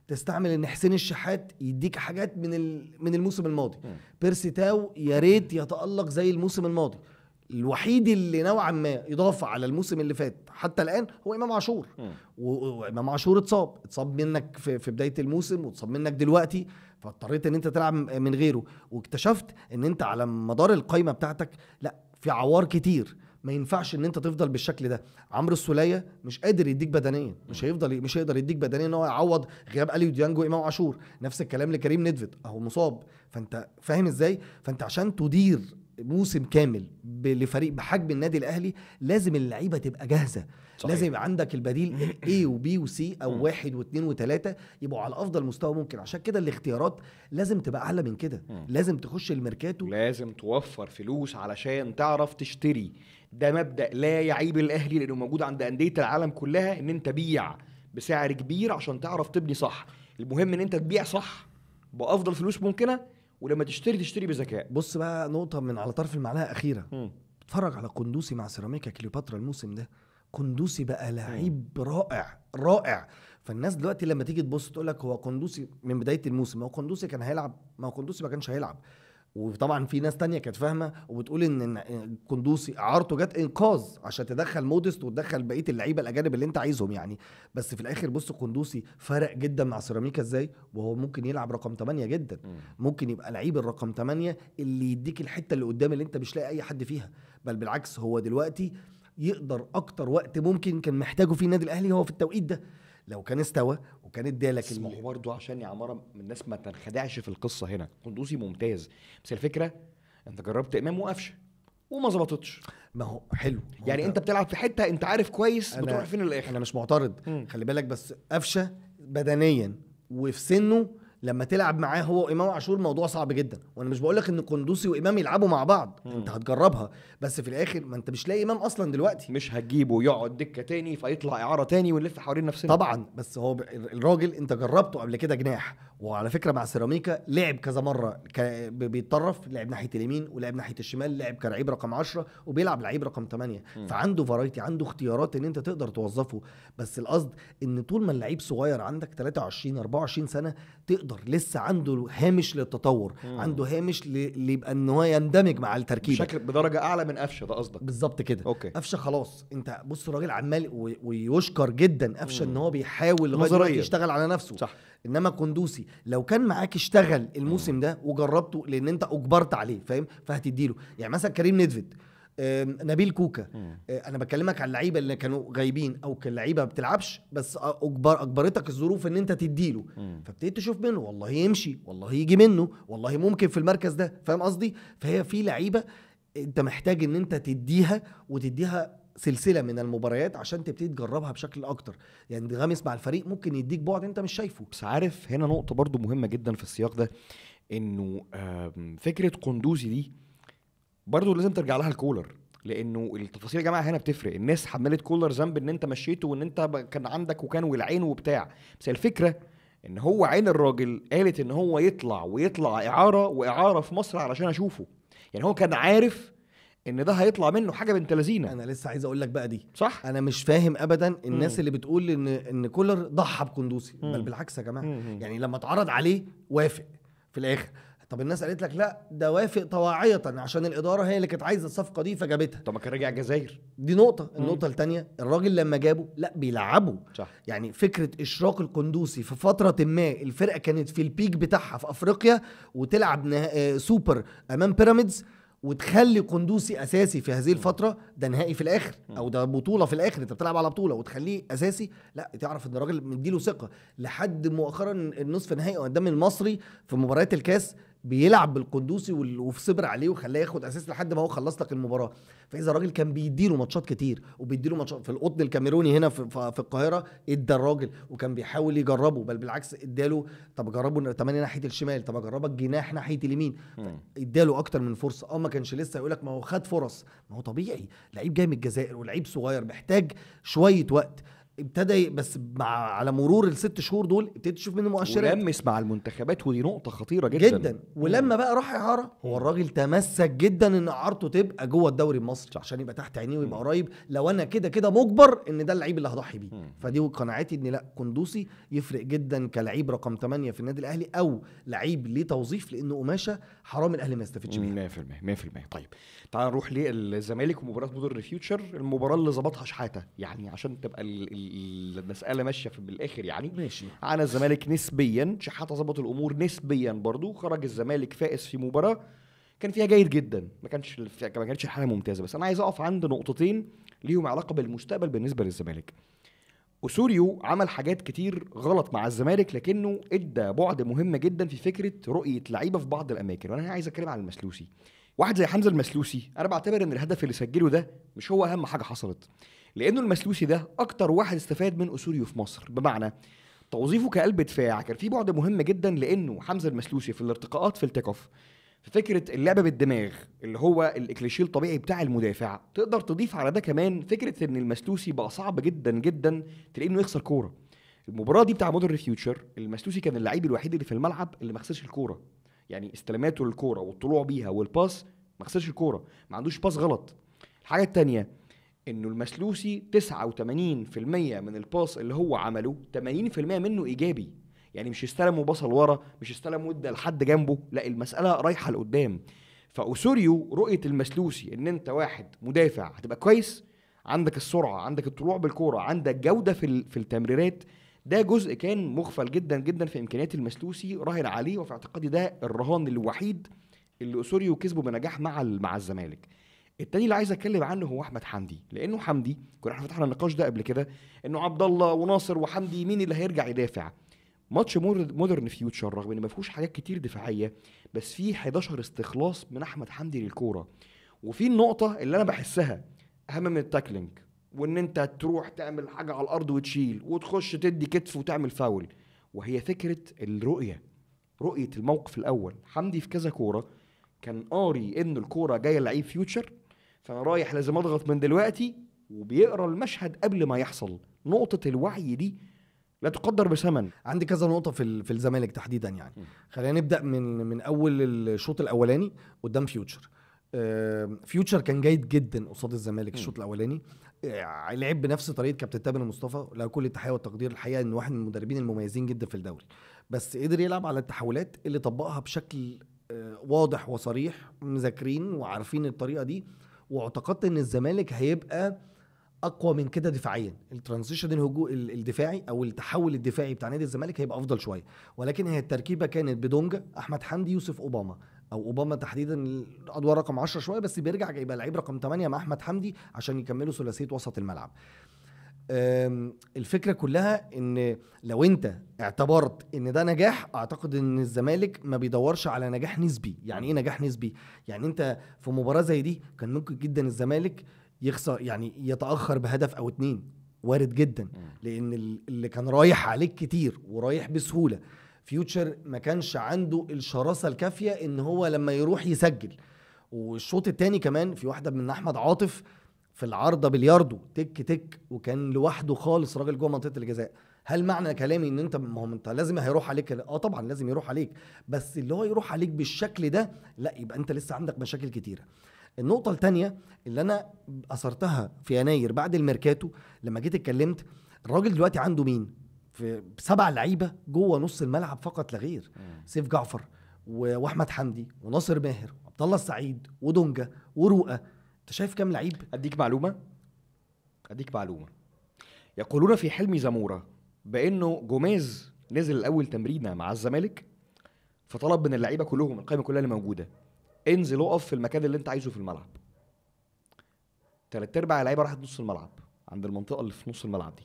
تستعمل ان حسين الشحات يديك حاجات من ال... من الموسم الماضي بيرسي تاو يا ريت يتالق زي الموسم الماضي الوحيد اللي نوعا ما اضافه على الموسم اللي فات حتى الان هو امام عاشور وامام عاشور اتصاب اتصاب منك في, في بدايه الموسم واتصاب منك دلوقتي فاضطريت ان انت تلعب من غيره واكتشفت ان انت على مدار القايمه بتاعتك لا في عوار كتير ما ينفعش ان انت تفضل بالشكل ده عمرو السوليه مش قادر يديك بدنيا مش هيفضل مش هيقدر يديك بدنيا ان هو يعوض غياب اليو ديانج وامام عاشور نفس الكلام لكريم ندفت اهو مصاب فانت فاهم ازاي فانت عشان تدير موسم كامل لفريق بحجم النادي الاهلي لازم اللعيبه تبقى جاهزه صحيح. لازم يبقى عندك البديل اي وبي وسي او واحد واثنين وثلاثه يبقوا على افضل مستوى ممكن عشان كده الاختيارات لازم تبقى اعلى من كده لازم تخش الميركاتو لازم
توفر فلوس علشان تعرف تشتري ده مبدا لا يعيب الاهلي لانه موجود عند انديه العالم كلها ان انت بيع بسعر كبير عشان تعرف تبني صح
المهم ان انت تبيع صح بافضل فلوس ممكنه ولما تشتري تشتري بذكاء بص بقى نقطه من على طرف المعلقه اخيره اتفرج على قندوسي مع سيراميكا كليوباترا الموسم ده قندوسي بقى لعيب رائع رائع فالناس دلوقتي لما تيجي تبص تقول لك هو قندوسي من بدايه الموسم هو قندوسي كان هيلعب ما هو قندوسي ما كانش هيلعب وطبعا في ناس تانية كانت فاهمه وبتقول ان كندوسي اعارته جت انقاذ عشان تدخل مودست وتدخل بقيه اللعيبه الاجانب اللي انت عايزهم يعني بس في الاخر بص كندوسي فرق جدا مع سيراميكا ازاي وهو ممكن يلعب رقم 8 جدا ممكن يبقى لعيب الرقم 8 اللي يديك الحته اللي قدام اللي انت مش لاقي اي حد فيها بل بالعكس هو دلوقتي يقدر اكتر وقت ممكن كان محتاجه في النادي الاهلي هو في التوقيت ده لو كان استوى وكان ادالك ما هو برضه
عشان يا عماره الناس ما تنخدعش في القصه هنا قندوزي ممتاز بس الفكره انت جربت امام وقفشه وما ظبطتش ما هو حلو ما يعني انت بتلعب في حته انت عارف
كويس بتروح فين للاخر انا مش معترض خلي بالك بس قفشه بدنيا وفي سنه لما تلعب معاه هو وامام عاشور موضوع صعب جدا وانا مش بقول لك ان قندوسي وامام يلعبوا مع بعض مم. انت هتجربها بس في الاخر ما انت مش لاقي امام اصلا دلوقتي مش هتجيبه يقعد دكه تاني فيطلع اعاره تاني ونلف حوالين نفسنا طبعا بس هو الراجل انت جربته قبل كده جناح وعلى فكره مع سيراميكا لعب كذا مره ك... بيتطرف لعب ناحيه اليمين ولعب ناحيه الشمال لعب كلعيب رقم 10 وبيلعب لعيب رقم 8 مم. فعنده فرايتي عنده اختيارات ان انت تقدر توظفه بس القصد ان طول ما اللعيب صغير عندك 23 24 سنه تقدر يقدر لسه عنده هامش للتطور مم. عنده هامش ليبقى ان هو يندمج مع التركيبه بشكل بدرجه اعلى من قفشه ده قصدك بالظبط كده اوكي قفشه خلاص انت بص الراجل عمال ويشكر جدا قفشه ان هو بيحاول لغايه يشتغل على نفسه صح انما كندوسي لو كان معاك اشتغل الموسم ده وجربته لان انت اجبرت عليه فاهم فهتديله يعني مثلا كريم ندفد نبيل كوكا آه، انا بكلمك على اللعيبه اللي كانوا غايبين او كان لعيبه ما بتلعبش بس اجبر اجبرتك الظروف ان انت تديله فابتديت تشوف منه والله يمشي والله يجي منه والله ممكن في المركز ده فاهم قصدي فهي في لعيبه انت محتاج ان انت تديها وتديها سلسله من المباريات عشان تبتدي تجربها بشكل اكتر يعني غامس مع الفريق ممكن يديك بعد انت مش شايفه بس عارف
هنا نقطه برضو مهمه جدا في السياق ده انه فكره قندوزي دي برضه لازم ترجع لها الكولر لانه التفاصيل يا جماعه هنا بتفرق الناس حملت كولر ذنب ان انت مشيته وان انت كان عندك وكان والعين وبتاع بس الفكره ان هو عين الراجل قالت ان هو يطلع ويطلع اعاره واعاره في مصر علشان اشوفه
يعني هو كان عارف ان ده هيطلع منه حاجه بنت لذينه انا لسه عايز اقول لك بقى دي صح انا مش فاهم ابدا الناس مم. اللي بتقول ان ان كولر ضحى بكندوسي بل بالعكس يا جماعه مم. يعني لما اتعرض عليه وافق في الاخر طب الناس قالت لك لا ده وافق طواعيه عشان الاداره هي اللي كانت عايزه الصفقه دي فجابتها طب ما كان راجع الجزائر دي نقطه النقطه الثانيه الراجل لما جابه لا بيلعبه صح. يعني فكره اشراق القندوسي في فتره ما الفرقه كانت في البيك بتاعها في افريقيا وتلعب آه، سوبر امام بيراميدز وتخلي قندوسي اساسي في هذه الفتره ده نهائي في الاخر او ده بطوله في الاخر انت بتلعب على بطوله وتخليه اساسي لا تعرف ان الراجل مديله ثقه لحد مؤخرا النصف نهائي قدام المصري في مباريات الكاس بيلعب بالقندوسي وصبر عليه وخلاه ياخد اساس لحد ما هو خلص لك المباراه فاذا الراجل كان بيديله ماتشات كتير وبيديله ماتشات في القطن الكاميروني هنا في, في القاهره ادى الراجل وكان بيحاول يجربه بل بالعكس اداله طب جربه 8 ناحيه الشمال طب اجربك جناح ناحيه اليمين اداله اكتر من فرصه اه ما كانش لسه يقولك لك ما هو خد فرص ما هو طبيعي لعيب جاي من الجزائر ولعيب صغير محتاج شويه وقت ابتدى بس مع على مرور الست شهور دول ابتديت تشوف منه مؤشرات ولمس مع المنتخبات ودي نقطه خطيره جدا جدا ولما بقى راح اعاره هو الراجل تمسك جدا ان اعارته تبقى جوه الدوري المصري عشان يبقى تحت عينيه ويبقى قريب لو انا كده كده مجبر ان ده اللعيب اللي هضحي بيه فدي قناعتي ان لا كندوسي يفرق جدا كلعيب رقم 8 في النادي الاهلي او لعيب ليه توظيف لانه قماشه حرام الاهلي ما يستفيدش بيها 100%
100% طيب تعال نروح للزمالك ومباراه مودرن فيوتشر المباراه اللي ظبطها شحاته يعني عشان تبقى المساله ماشيه في بالاخر يعني ماشي على الزمالك نسبيا شحاته ظبط الامور نسبيا برضو خرج الزمالك فائز في مباراه كان فيها جيد جدا ما كانش ما كانتش الحاله ممتازه بس انا عايز اقف عند نقطتين ليهم علاقه بالمستقبل بالنسبه للزمالك أوسوريو عمل حاجات كتير غلط مع الزمالك لكنه ادى بعد مهم جدا في فكره رؤيه لعيبه في بعض الاماكن وانا هنا عايز اتكلم عن المسلوسي واحد زي حمزه المسلوسي انا بعتبر ان الهدف اللي سجله ده مش هو اهم حاجه حصلت لانه المسلوسي ده اكتر واحد استفاد من أوسوريو في مصر بمعنى توظيفه كقلب دفاع كان في بعد مهم جدا لانه حمزه المسلوسي في الارتقاءات في التيك اوف ففكره اللعبه بالدماغ اللي هو الاكليشيه الطبيعي بتاع المدافع تقدر تضيف على ده كمان فكره ان المسلوسي بقى صعب جدا جدا تلاقيه انه يخسر كوره المباراه دي بتاع مودرن فيوتشر المسلوسي كان اللعيب الوحيد اللي في الملعب اللي ما خسرش الكوره يعني استلاماته للكوره والطلوع بيها والباس ما خسرش الكوره ما عندوش باس غلط الحاجه الثانيه انه المسلوسي 89% من الباس اللي هو عمله 80% منه ايجابي يعني مش استلم وبصل ورا مش استلم وادى لحد جنبه لا المساله رايحه لقدام فاوسوريو رؤيه المسلوسي ان انت واحد مدافع هتبقى كويس عندك السرعه عندك الطلوع بالكوره عندك جوده في في التمريرات ده جزء كان مغفل جدا جدا في امكانيات المسلوسي راهن عليه وفي اعتقادي ده الرهان الوحيد اللي اسوريو كسبه بنجاح مع مع الزمالك التاني اللي عايز اتكلم عنه هو احمد حمدي لانه حمدي كنا احنا فتحنا النقاش ده قبل كده انه عبد الله وناصر وحمدي مين اللي هيرجع يدافع ماتش مودرن فيوتشر رغم ان ما فيهوش حاجات كتير دفاعيه بس فيه 11 استخلاص من احمد حمدي للكوره وفي النقطه اللي انا بحسها اهم من التاكلينج وان انت تروح تعمل حاجه على الارض وتشيل وتخش تدي كتف وتعمل فاول وهي فكره الرؤيه رؤيه الموقف الاول حمدي في كذا كوره كان قاري ان الكوره جايه لعيب فيوتشر فانا رايح لازم اضغط من دلوقتي وبيقرا المشهد
قبل ما يحصل نقطه الوعي دي لا تقدر بثمن عندي كذا نقطه في في الزمالك تحديدا يعني خلينا نبدا من من اول الشوط الاولاني قدام فيوتشر فيوتشر كان جيد جدا قصاد الزمالك الشوط الاولاني آه، لعب بنفس طريقه كابتن تامر مصطفى له كل التحيه والتقدير الحقيقه انه واحد من المدربين المميزين جدا في الدوري بس قدر يلعب على التحولات اللي طبقها بشكل آه، واضح وصريح مذاكرين وعارفين الطريقه دي واعتقدت ان الزمالك هيبقى اقوى من كده دفاعيا الترانزيشن الهجوم الدفاعي او التحول الدفاعي بتاع نادي الزمالك هيبقى افضل شويه ولكن هي التركيبه كانت بدونجا احمد حمدي يوسف اوباما او اوباما تحديدا ادوار رقم 10 شويه بس بيرجع يبقى لعيب رقم 8 مع احمد حمدي عشان يكملوا ثلاثيه وسط الملعب الفكره كلها ان لو انت اعتبرت ان ده نجاح اعتقد ان الزمالك ما بيدورش على نجاح نسبي يعني ايه نجاح نسبي يعني انت في مباراه زي دي كان ممكن جدا الزمالك يخسر يعني يتاخر بهدف او اتنين وارد جدا لان اللي كان رايح عليك كتير ورايح بسهوله فيوتشر ما كانش عنده الشراسه الكافيه ان هو لما يروح يسجل والشوط الثاني كمان في واحده من احمد عاطف في العارضه بلياردو تك تك وكان لوحده خالص راجل جوه منطقه الجزاء هل معنى كلامي ان انت ما هو انت لازم هيروح عليك اه طبعا لازم يروح عليك بس اللي هو يروح عليك بالشكل ده لا يبقى انت لسه عندك مشاكل كتيره النقطه الثانيه اللي انا اثرتها في يناير بعد الميركاتو لما جيت اتكلمت الراجل دلوقتي عنده مين في سبع لعيبه جوه نص الملعب فقط لا غير سيف جعفر واحمد حمدي وناصر ماهر وعبد الله السعيد ودونجا ورؤى انت شايف كام لعيب اديك معلومه اديك معلومه
يقولون في حلم زموره بانه جوميز نزل الاول تمرينه مع الزمالك فطلب من اللعيبه كلهم القائمه كلها اللي موجوده انزل اقف في المكان اللي انت عايزه في الملعب تلات ارباع اللعيبه راحت نص الملعب عند المنطقه اللي في نص الملعب دي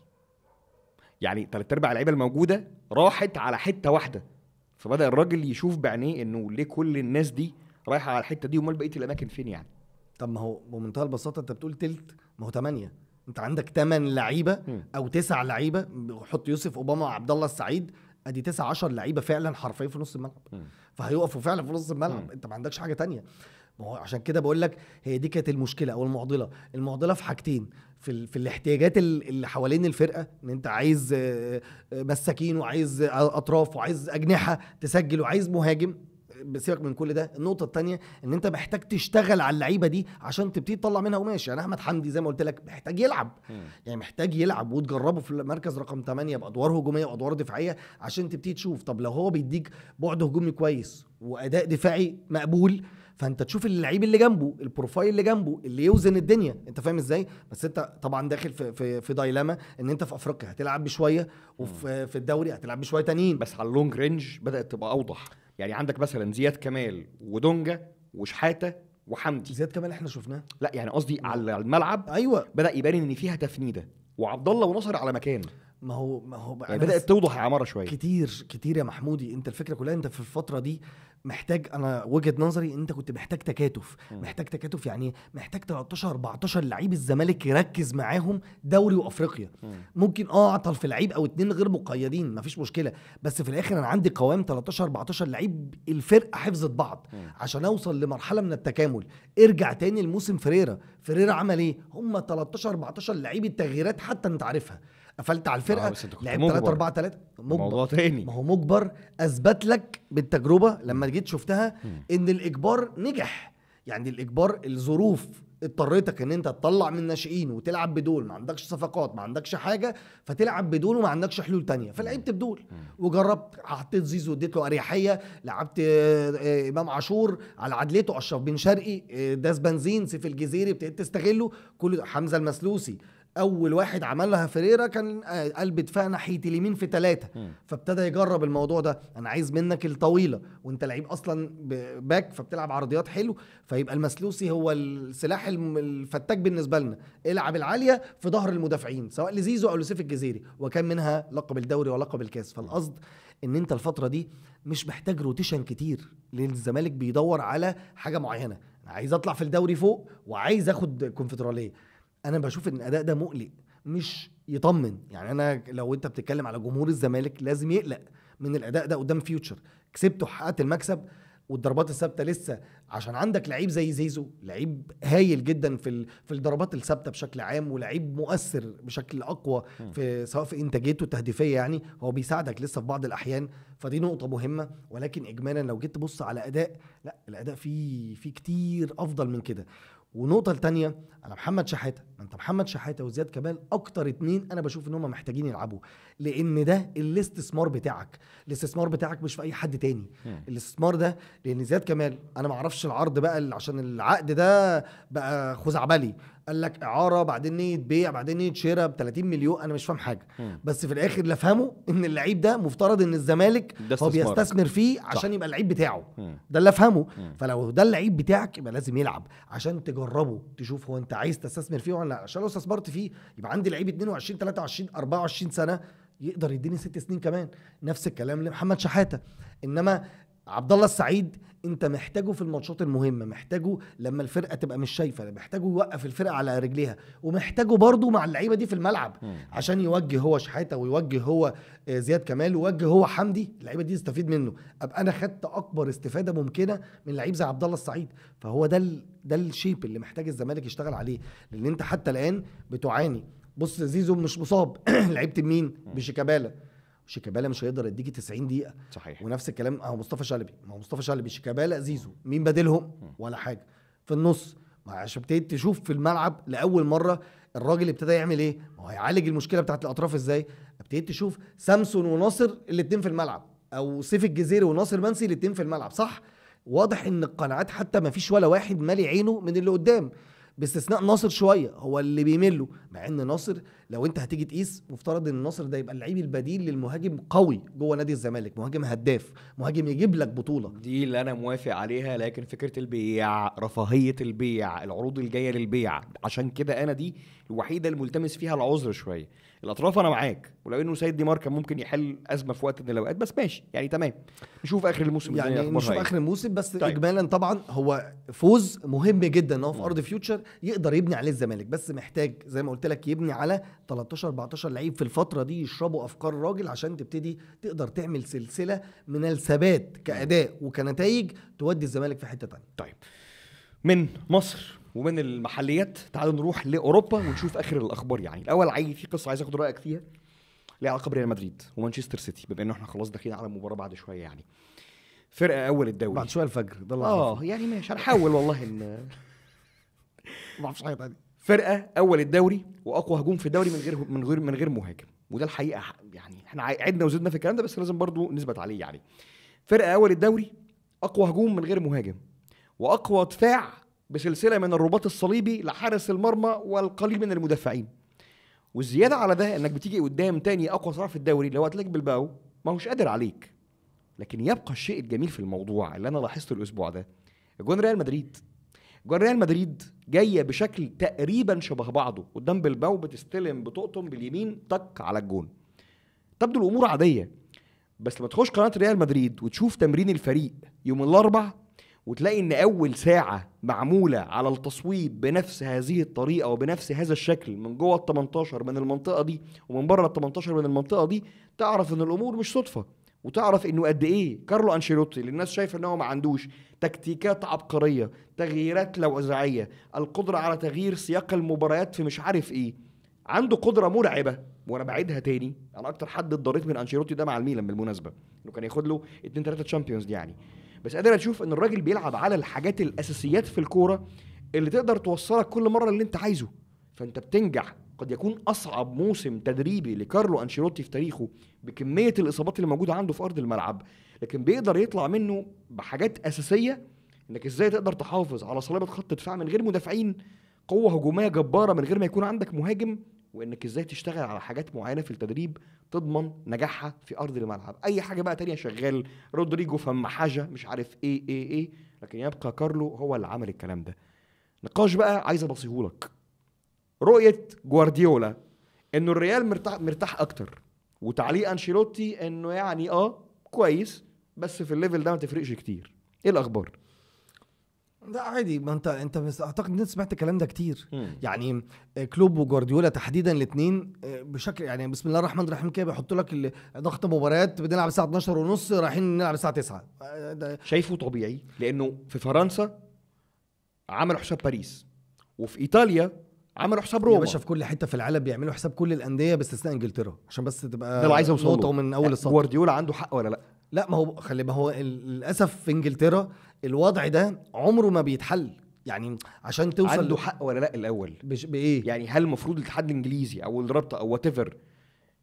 يعني تلات ارباع اللعيبه الموجوده راحت على حته واحده فبدا الراجل يشوف بعينيه انه ليه كل الناس دي رايحه على الحته دي امال بقيه الاماكن
فين يعني طب ما هو بمنتهى البساطه انت بتقول تلت ما هو ثمانيه انت عندك ثمان لعيبه او تسع لعيبه حط يوسف اوباما وعبد الله السعيد ادي 9 10 لعيبه فعلا حرفيا في نص الملعب فهيقفوا فعلا في نص الملعب انت ما عندكش حاجه تانية ما هو عشان كده بقول لك هي دي كانت المشكله او المعضله المعضله في حاجتين في, ال... في الاحتياجات اللي حوالين الفرقه ان انت عايز آه، آه، مساكين وعايز آه، اطراف وعايز اجنحه تسجل وعايز مهاجم بسيبك من كل ده النقطه الثانيه ان انت محتاج تشتغل على اللعيبه دي عشان تبتدي تطلع منها قماش يعني احمد حمدي زي ما قلت لك محتاج يلعب م. يعني محتاج يلعب وتجربه في المركز رقم 8 بادوار هجوميه وادوار دفاعيه عشان تبتدي تشوف طب لو هو بيديك بعد هجومي كويس واداء دفاعي مقبول فانت تشوف اللعيب اللي جنبه البروفايل اللي جنبه اللي يوزن الدنيا انت فاهم ازاي بس انت طبعا داخل في في, في دايلاما ان انت في افريقيا هتلعب بشويه وفي في الدوري هتلعب بشويه تانيين بس على اللونج
رينج بدات تبقى اوضح يعني عندك مثلا زياد كمال ودونجا وشحاته
وحمدي زياد كمال احنا شفناه
لا يعني قصدي على الملعب ايوه بدا يبان ان فيها تفنيده وعبد الله ونصر على مكان
ما هو ما هو يعني بدات توضح يا عماره شويه كتير كتير يا محمودي انت الفكره كلها انت في الفتره دي محتاج انا وجهه نظري انت كنت محتاج تكاتف محتاج تكاتف يعني محتاج 13 14 لعيب الزمالك يركز معاهم دوري وافريقيا ممكن اه اعطل في لعيب او اتنين غير مقيدين مفيش مشكله بس في الاخر انا عندي قوام 13 14 لعيب الفرقه حفظت بعض عشان اوصل لمرحله من التكامل ارجع تاني لموسم فريرا فريرا عمل ايه هم 13 14 لعيب التغييرات حتى انت عارفها قفلت على الفرقه اه، لعبت 3 4 3 مجبر موضوع تاني ما هو مجبر اثبت لك بالتجربه لما جيت شفتها م. ان الاجبار نجح يعني الاجبار الظروف اضطريتك ان انت تطلع من ناشئين وتلعب بدول ما عندكش صفقات ما عندكش حاجه فتلعب بدول وما عندكش حلول تانية فلعبت بدول وجربت حطيت زيزو اديت له اريحيه لعبت آه، آه، امام عاشور على عدلته اشرف بن شرقي داس بنزين سيف الجزيري ابتديت تستغله كل حمزه المسلوسي اول واحد عملها فيريرا كان آه، قلب دفاع ناحيه اليمين في ثلاثه فابتدى يجرب الموضوع ده انا عايز منك الطويله وانت لعيب اصلا باك فبتلعب عرضيات حلو فيبقى المسلوسي هو السلاح الفتاك بالنسبه لنا العب العاليه في ظهر المدافعين سواء لزيزو او لسيف الجزيري وكان منها لقب الدوري ولقب الكاس فالقصد ان انت الفتره دي مش محتاج روتيشن كتير لان الزمالك بيدور على حاجه معينه عايز اطلع في الدوري فوق وعايز اخد كونفدراليه انا بشوف ان الاداء ده مقلق مش يطمن يعني انا لو انت بتتكلم على جمهور الزمالك لازم يقلق من الاداء ده قدام فيوتشر كسبته وحققت المكسب والضربات الثابته لسه عشان عندك لعيب زي زيزو لعيب هايل جدا في في الضربات الثابته بشكل عام ولعيب مؤثر بشكل اقوى في سواء في انتاجيته التهديفيه يعني هو بيساعدك لسه في بعض الاحيان فدي نقطه مهمه ولكن اجمالا لو جيت تبص على اداء لا الاداء فيه فيه كتير افضل من كده والنقطه الثانيه على محمد شحاته ما انت محمد شحاته وزياد كمال اكتر اتنين انا بشوف ان هم محتاجين يلعبوا لان ده الاستثمار بتاعك الاستثمار بتاعك مش في اي حد تاني الاستثمار ده لان زياد كمال انا ما اعرفش العرض بقى عشان العقد ده بقى خزعبلي قال لك اعاره بعدين بيع بعدين شراء ب 30 مليون انا مش فاهم حاجه بس في الاخر اللي افهمه ان اللعيب ده مفترض ان الزمالك هو بيستثمر فيه عشان يبقى اللعيب بتاعه ده اللي افهمه فلو ده اللعيب بتاعك يبقى لازم يلعب عشان تجربه تشوف هو انت انت عايز تستثمر فيه ولا عشان لو استثمرت فيه يبقى عندي لعيب 22 23 24 سنه يقدر يديني ست سنين كمان نفس الكلام لمحمد شحاته انما عبد الله السعيد انت محتاجه في الماتشات المهمه محتاجه لما الفرقه تبقى مش شايفه محتاجه يوقف الفرقه على رجليها ومحتاجه برضه مع اللعيبه دي في الملعب مم. عشان يوجه هو شحاته ويوجه هو آه، زياد كمال ويوجه هو حمدي اللعيبه دي تستفيد منه ابقى انا خدت اكبر استفاده ممكنه من لعيب زي عبد الله السعيد فهو ده ده الشيب اللي محتاج الزمالك يشتغل عليه لان انت حتى الان بتعاني بص زيزو مش مصاب لعيبه مين بشيكابالا شيكابالا مش هيقدر يديكي 90 دقيقه صحيح ونفس الكلام اهو مصطفى شلبي ما هو مصطفى شلبي شيكابالا زيزو مين بديلهم ولا حاجه في النص عشان ابتديت تشوف في الملعب لاول مره الراجل ابتدى يعمل ايه ما هو هيعالج المشكله بتاعت الاطراف ازاي ابتديت تشوف سامسون وناصر الاثنين في الملعب او سيف الجزيري وناصر منسي الاثنين في الملعب صح واضح ان القناعات حتى ما فيش ولا واحد مالي عينه من اللي قدام باستثناء ناصر شويه هو اللي بيمله مع ان ناصر لو انت هتيجي تقيس مفترض ان ناصر ده يبقى اللعيب البديل للمهاجم قوي جوه نادي الزمالك مهاجم هداف مهاجم يجيب لك بطوله
دي اللي انا موافق عليها لكن فكره البيع رفاهيه البيع العروض الجايه للبيع عشان كده انا دي الوحيده الملتمس فيها العذر شويه الاطراف انا معاك ولو انه سيد نيمار كان ممكن يحل ازمه في وقت من الاوقات بس ماشي يعني تمام
نشوف اخر الموسم يعني نشوف إيه. اخر الموسم بس طيب. اجمالا طبعا هو فوز مهم جدا ان هو في ارض فيوتشر يقدر يبني عليه الزمالك بس محتاج زي ما قلت لك يبني على 13 14 لعيب في الفتره دي يشربوا افكار الراجل عشان تبتدي تقدر تعمل سلسله من الثبات كاداء وكنتائج تودي الزمالك في حته ثانيه طيب من
مصر ومن المحليات تعالوا نروح لاوروبا ونشوف اخر الاخبار يعني الاول عايز في قصه عايز اخد رايك فيها ليها علاقه بريال مدريد ومانشستر سيتي بما ان احنا خلاص داخلين على المباراه بعد شويه يعني فرقه اول الدوري بعد شويه الفجر ده اللي اه يعني ماشي هنحاول والله ان ما اعرفش حاجه تانيه فرقه اول الدوري واقوى هجوم في الدوري من غير من غير من غير مهاجم وده الحقيقه يعني احنا عدنا وزدنا في الكلام ده بس لازم برضو نثبت عليه يعني فرقه اول الدوري اقوى هجوم من غير مهاجم واقوى دفاع بسلسله من الرباط الصليبي لحارس المرمى والقليل من المدافعين والزياده على ده انك بتيجي قدام تاني اقوى صراع في الدوري اللي هو اتلتيك بالباو ما هوش قادر عليك لكن يبقى الشيء الجميل في الموضوع اللي انا لاحظته الاسبوع ده جون ريال مدريد جون ريال مدريد جايه بشكل تقريبا شبه بعضه قدام بالباو بتستلم بتقطم باليمين تك على الجون تبدو الامور عاديه بس لما تخش قناه ريال مدريد وتشوف تمرين الفريق يوم الاربع وتلاقي ان اول ساعه معموله على التصويب بنفس هذه الطريقه وبنفس هذا الشكل من جوه ال 18 من المنطقه دي ومن بره ال 18 من المنطقه دي تعرف ان الامور مش صدفه وتعرف انه قد ايه كارلو انشيلوتي اللي الناس شايفه ان هو ما عندوش تكتيكات عبقريه تغييرات لوزعيه القدره على تغيير سياق المباريات في مش عارف ايه عنده قدره مرعبه وانا بعيدها تاني انا اكتر حد اتضريت من انشيلوتي ده مع الميلان بالمناسبه انه كان ياخد له 2 3 تشامبيونز دي يعني بس قادر اشوف ان الراجل بيلعب على الحاجات الاساسيات في الكوره اللي تقدر توصلك كل مره اللي انت عايزه فانت بتنجح قد يكون اصعب موسم تدريبي لكارلو انشيلوتي في تاريخه بكميه الاصابات اللي موجوده عنده في ارض الملعب لكن بيقدر يطلع منه بحاجات اساسيه انك ازاي تقدر تحافظ على صلابه خط دفاع من غير مدافعين قوه هجوميه جباره من غير ما يكون عندك مهاجم وانك ازاي تشتغل على حاجات معينه في التدريب تضمن نجاحها في ارض الملعب اي حاجه بقى تانية شغال رودريجو فما حاجه مش عارف ايه ايه ايه لكن يبقى كارلو هو اللي عمل الكلام ده نقاش بقى عايز ابصيهولك رؤيه جوارديولا انه الريال مرتاح مرتاح اكتر وتعليق انشيلوتي انه يعني اه كويس بس في الليفل ده ما تفرقش كتير ايه الاخبار
لا عادي ما انت انت بس اعتقد ان سمعت الكلام ده كتير مم. يعني آه، كلوب وجوارديولا تحديدا الاثنين آه، بشكل يعني بسم الله الرحمن الرحيم كده بيحطوا لك ضغط مباريات بنلعب الساعه 12 ونص رايحين نلعب الساعه 9 آه، شايفه
طبيعي لانه في فرنسا
عملوا حساب باريس وفي ايطاليا عملوا حساب روما يا باشا في كل حته في العالم بيعملوا حساب كل الانديه باستثناء انجلترا عشان بس تبقى ده عايز اوصل من اول السطر جوارديولا عنده حق ولا لا لا ما هو خلي ما هو للاسف في انجلترا الوضع ده عمره ما بيتحل يعني عشان توصل عنده حق ولا لا الاول بش... بايه يعني هل المفروض الاتحاد الانجليزي او الرابطه او وات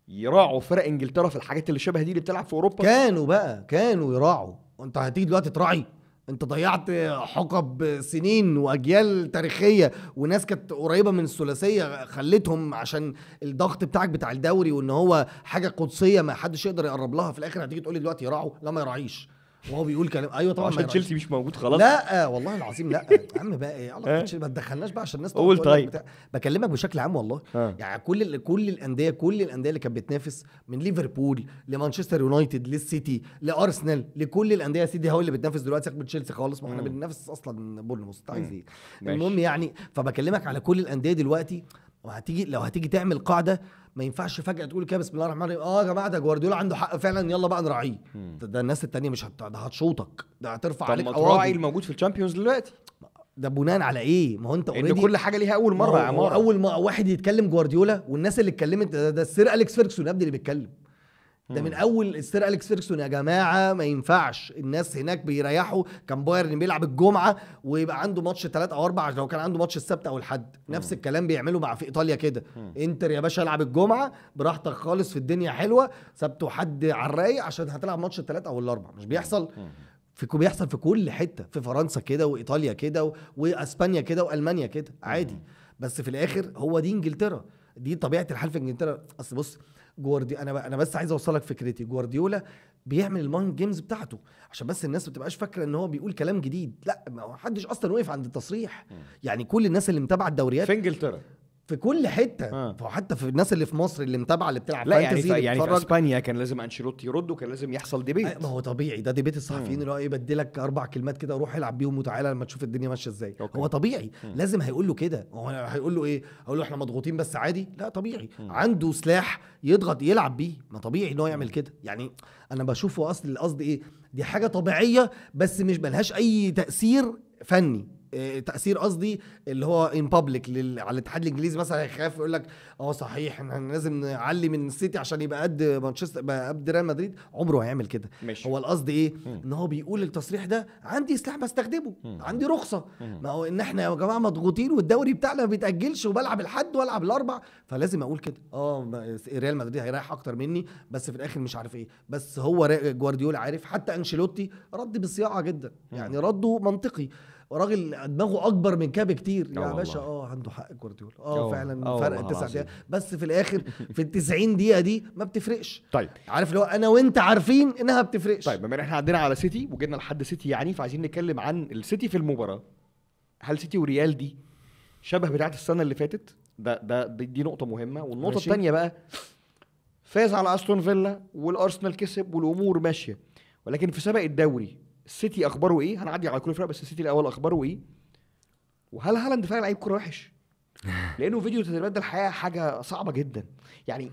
يراعوا فرق انجلترا في الحاجات اللي شبه دي اللي بتلعب في اوروبا كانوا بقى كانوا يراعوا انت هتيجي دلوقتي تراعي انت ضيعت حقب سنين واجيال تاريخيه وناس كانت قريبه من الثلاثيه خلتهم عشان الضغط بتاعك بتاع الدوري وان هو حاجه قدسيه ما حدش يقدر يقرب لها في الاخر هتيجي تقول لي دلوقتي يراعوا لا ما يراعيش وهو بيقول كلام ايوه طبعا آه، عشان تشيلسي مش موجود خلاص لا آه، والله العظيم لا يا عم بقى ايه ما تدخلناش بقى عشان الناس تقول طيب بكلمك بشكل عام والله يعني كل كل الانديه كل الانديه اللي كانت بتنافس من ليفربول لمانشستر يونايتد للسيتي لارسنال لكل الانديه يا سيدي هو اللي بتنافس دلوقتي سيبك من تشيلسي خالص ما احنا بننافس اصلا بورنموث عايز طيب. ايه المهم يعني فبكلمك على كل الانديه دلوقتي وهتيجي لو هتيجي تعمل قاعده ما ينفعش فجاه تقول كده بسم الله الرحمن الرحيم اه يا جماعه ده جوارديولا عنده حق فعلا يلا بقى نراعيه ده, ده الناس التانيه مش هت... ده هتشوطك ده هترفع عليك طب ما الموجود في الشامبيونز دلوقتي ده بناء على ايه؟ ما هو انت اوريدي كل حاجه ليها اول مره يا عمار اول ما واحد يتكلم جوارديولا والناس اللي اتكلمت ده, ده السير اليكس فيركسون يا ابني اللي بيتكلم ده من اول السير اليكس فيرجسون يا جماعه ما ينفعش الناس هناك بيريحوا كان بايرن بيلعب الجمعه ويبقى عنده ماتش ثلاث او اربع لو كان عنده ماتش السبت او الحد نفس الكلام بيعملوا مع في ايطاليا كده انتر يا باشا العب الجمعه براحتك خالص في الدنيا حلوه سبت وحد على الرايق عشان هتلعب ماتش الثلاث او الاربع مش بيحصل في بيحصل في كل حته في فرنسا كده وايطاليا كده واسبانيا كده والمانيا كده عادي بس في الاخر هو دي انجلترا دي طبيعه الحال في انجلترا اصل بص جوارديولا انا انا بس عايز اوصلك فكرتي جوارديولا بيعمل المايند جيمز بتاعته عشان بس الناس ما تبقاش فاكره ان هو بيقول كلام جديد لا ما حدش اصلا وقف عند التصريح يعني كل الناس اللي متابعه الدوريات في انجلترا في كل حته آه. حتى في الناس اللي في مصر اللي متابعه اللي بتلعب لا يعني في يعني في اسبانيا كان لازم انشيلوتي يرد وكان لازم يحصل ديبيت آه، ما هو طبيعي ده ديبيت الصحفيين اللي هو ايه بدي لك اربع كلمات كده روح العب بيهم وتعالى لما تشوف الدنيا ماشيه ازاي هو طبيعي مم. لازم هيقول له كده هو هيقول له ايه هقول له احنا مضغوطين بس عادي لا طبيعي مم. عنده سلاح يضغط يلعب بيه ما طبيعي ان هو يعمل كده يعني انا بشوفه اصل القصد ايه دي حاجه طبيعيه بس مش ملهاش اي تاثير فني آه، تاثير قصدي اللي هو ان بابليك على الاتحاد الانجليزي مثلا هيخاف يقول لك اه صحيح احنا لازم نعلي من السيتي عشان يبقى قد مانشستر يبقى قد ريال مدريد عمره هيعمل كده مش. هو القصد ايه ان هو بيقول التصريح ده عندي سلاح بستخدمه مم. عندي رخصه ما هو ان احنا يا جماعه مضغوطين والدوري بتاعنا ما بيتاجلش وبلعب الحد والعب الاربع فلازم اقول كده اه ريال مدريد هيريح اكتر مني بس في الاخر مش عارف ايه بس هو جوارديولا عارف حتى انشيلوتي رد بصياعه جدا يعني رده منطقي راجل دماغه اكبر من كده بكتير يا آه، باشا اه عنده حق جوارديولا اه, آه، فعلا آه، فرق التسع دقائق بس في الاخر في ال 90 دقيقه دي ما بتفرقش طيب عارف اللي هو انا وانت عارفين انها بتفرقش طيب بما ان احنا
عدينا على سيتي وجينا لحد سيتي يعني فعايزين نتكلم عن السيتي في المباراه هل سيتي وريال دي شبه بتاعت السنه اللي فاتت ده ده دي نقطه مهمه والنقطه الثانيه بقى فاز على استون فيلا والارسنال كسب والامور ماشيه ولكن في سبق الدوري السيتي اخباره ايه هنعدي على كل فرقه بس السيتي الاول اخباره ايه وهل هالاند فعلا لعيب كوره وحش لانه فيديو التدريبات ده الحقيقه حاجه صعبه جدا يعني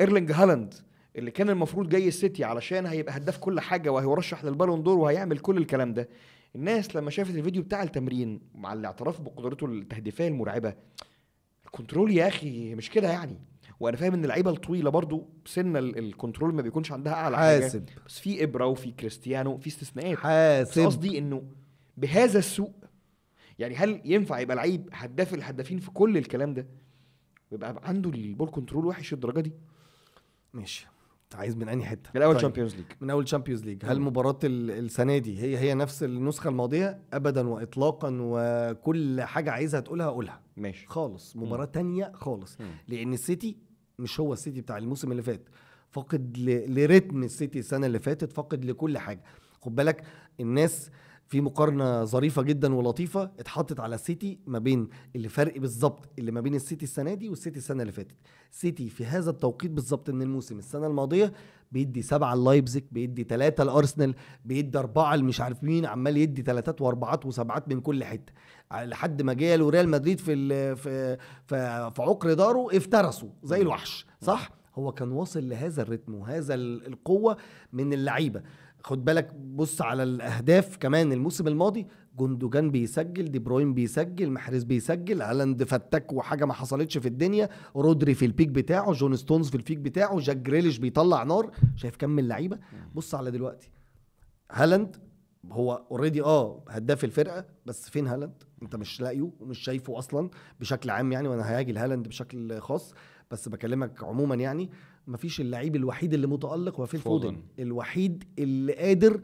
ايرلينج هالاند اللي كان المفروض جاي السيتي علشان هيبقى هداف كل حاجه وهيرشح للبالون دور وهيعمل كل الكلام ده الناس لما شافت الفيديو بتاع التمرين مع الاعتراف بقدرته التهديفيه المرعبه الكنترول يا اخي مش كده يعني وانا فاهم ان اللعيبه الطويله برضو سن الكنترول ما بيكونش عندها اعلى حاسب حاجة. بس في ابره وفي كريستيانو في استثناءات حاسب قصدي انه بهذا السوق يعني هل ينفع يبقى لعيب هداف الهدافين في كل الكلام ده ويبقى عنده البول كنترول وحش الدرجه
دي ماشي انت عايز من انهي حته من اول تشامبيونز طيب. ليج من اول تشامبيونز ليج هل مباراه السنه دي هي هي نفس النسخه الماضيه ابدا واطلاقا وكل حاجه عايزها تقولها قولها ماشي خالص مباراه تانية خالص مم. لان السيتي مش هو السيتي بتاع الموسم اللي فات فاقد لريتم السيتي السنه اللي فاتت فاقد لكل حاجه خد بالك الناس في مقارنه ظريفه جدا ولطيفه اتحطت على السيتي ما بين اللي فرق بالظبط اللي ما بين السيتي السنه دي والسيتي السنه اللي فاتت سيتي في هذا التوقيت بالظبط من الموسم السنه الماضيه بيدي سبعه للايبزيج بيدي ثلاثه لارسنال بيدي اربعه لمش عارف مين عمال يدي ثلاثات واربعات وسبعات من كل حته لحد ما له ريال مدريد في في في, في عقر داره افترسوا زي الوحش صح؟ هو كان واصل لهذا الريتم وهذا القوه من اللعيبه خد بالك بص على الاهداف كمان الموسم الماضي جندوجان بيسجل دي بروين بيسجل محرز بيسجل هالاند فتك وحاجه ما حصلتش في الدنيا رودري في البيك بتاعه جون ستونز في البيك بتاعه جاك جريليش بيطلع نار شايف كم من لعيبه بص على دلوقتي هالاند هو اوريدي اه هداف الفرقه بس فين هالاند انت مش لاقيه ومش شايفه اصلا بشكل عام يعني وانا هاجي لهالاند بشكل خاص بس بكلمك عموما يعني مفيش اللعيب الوحيد اللي متالق هو فيل الفودن الوحيد اللي قادر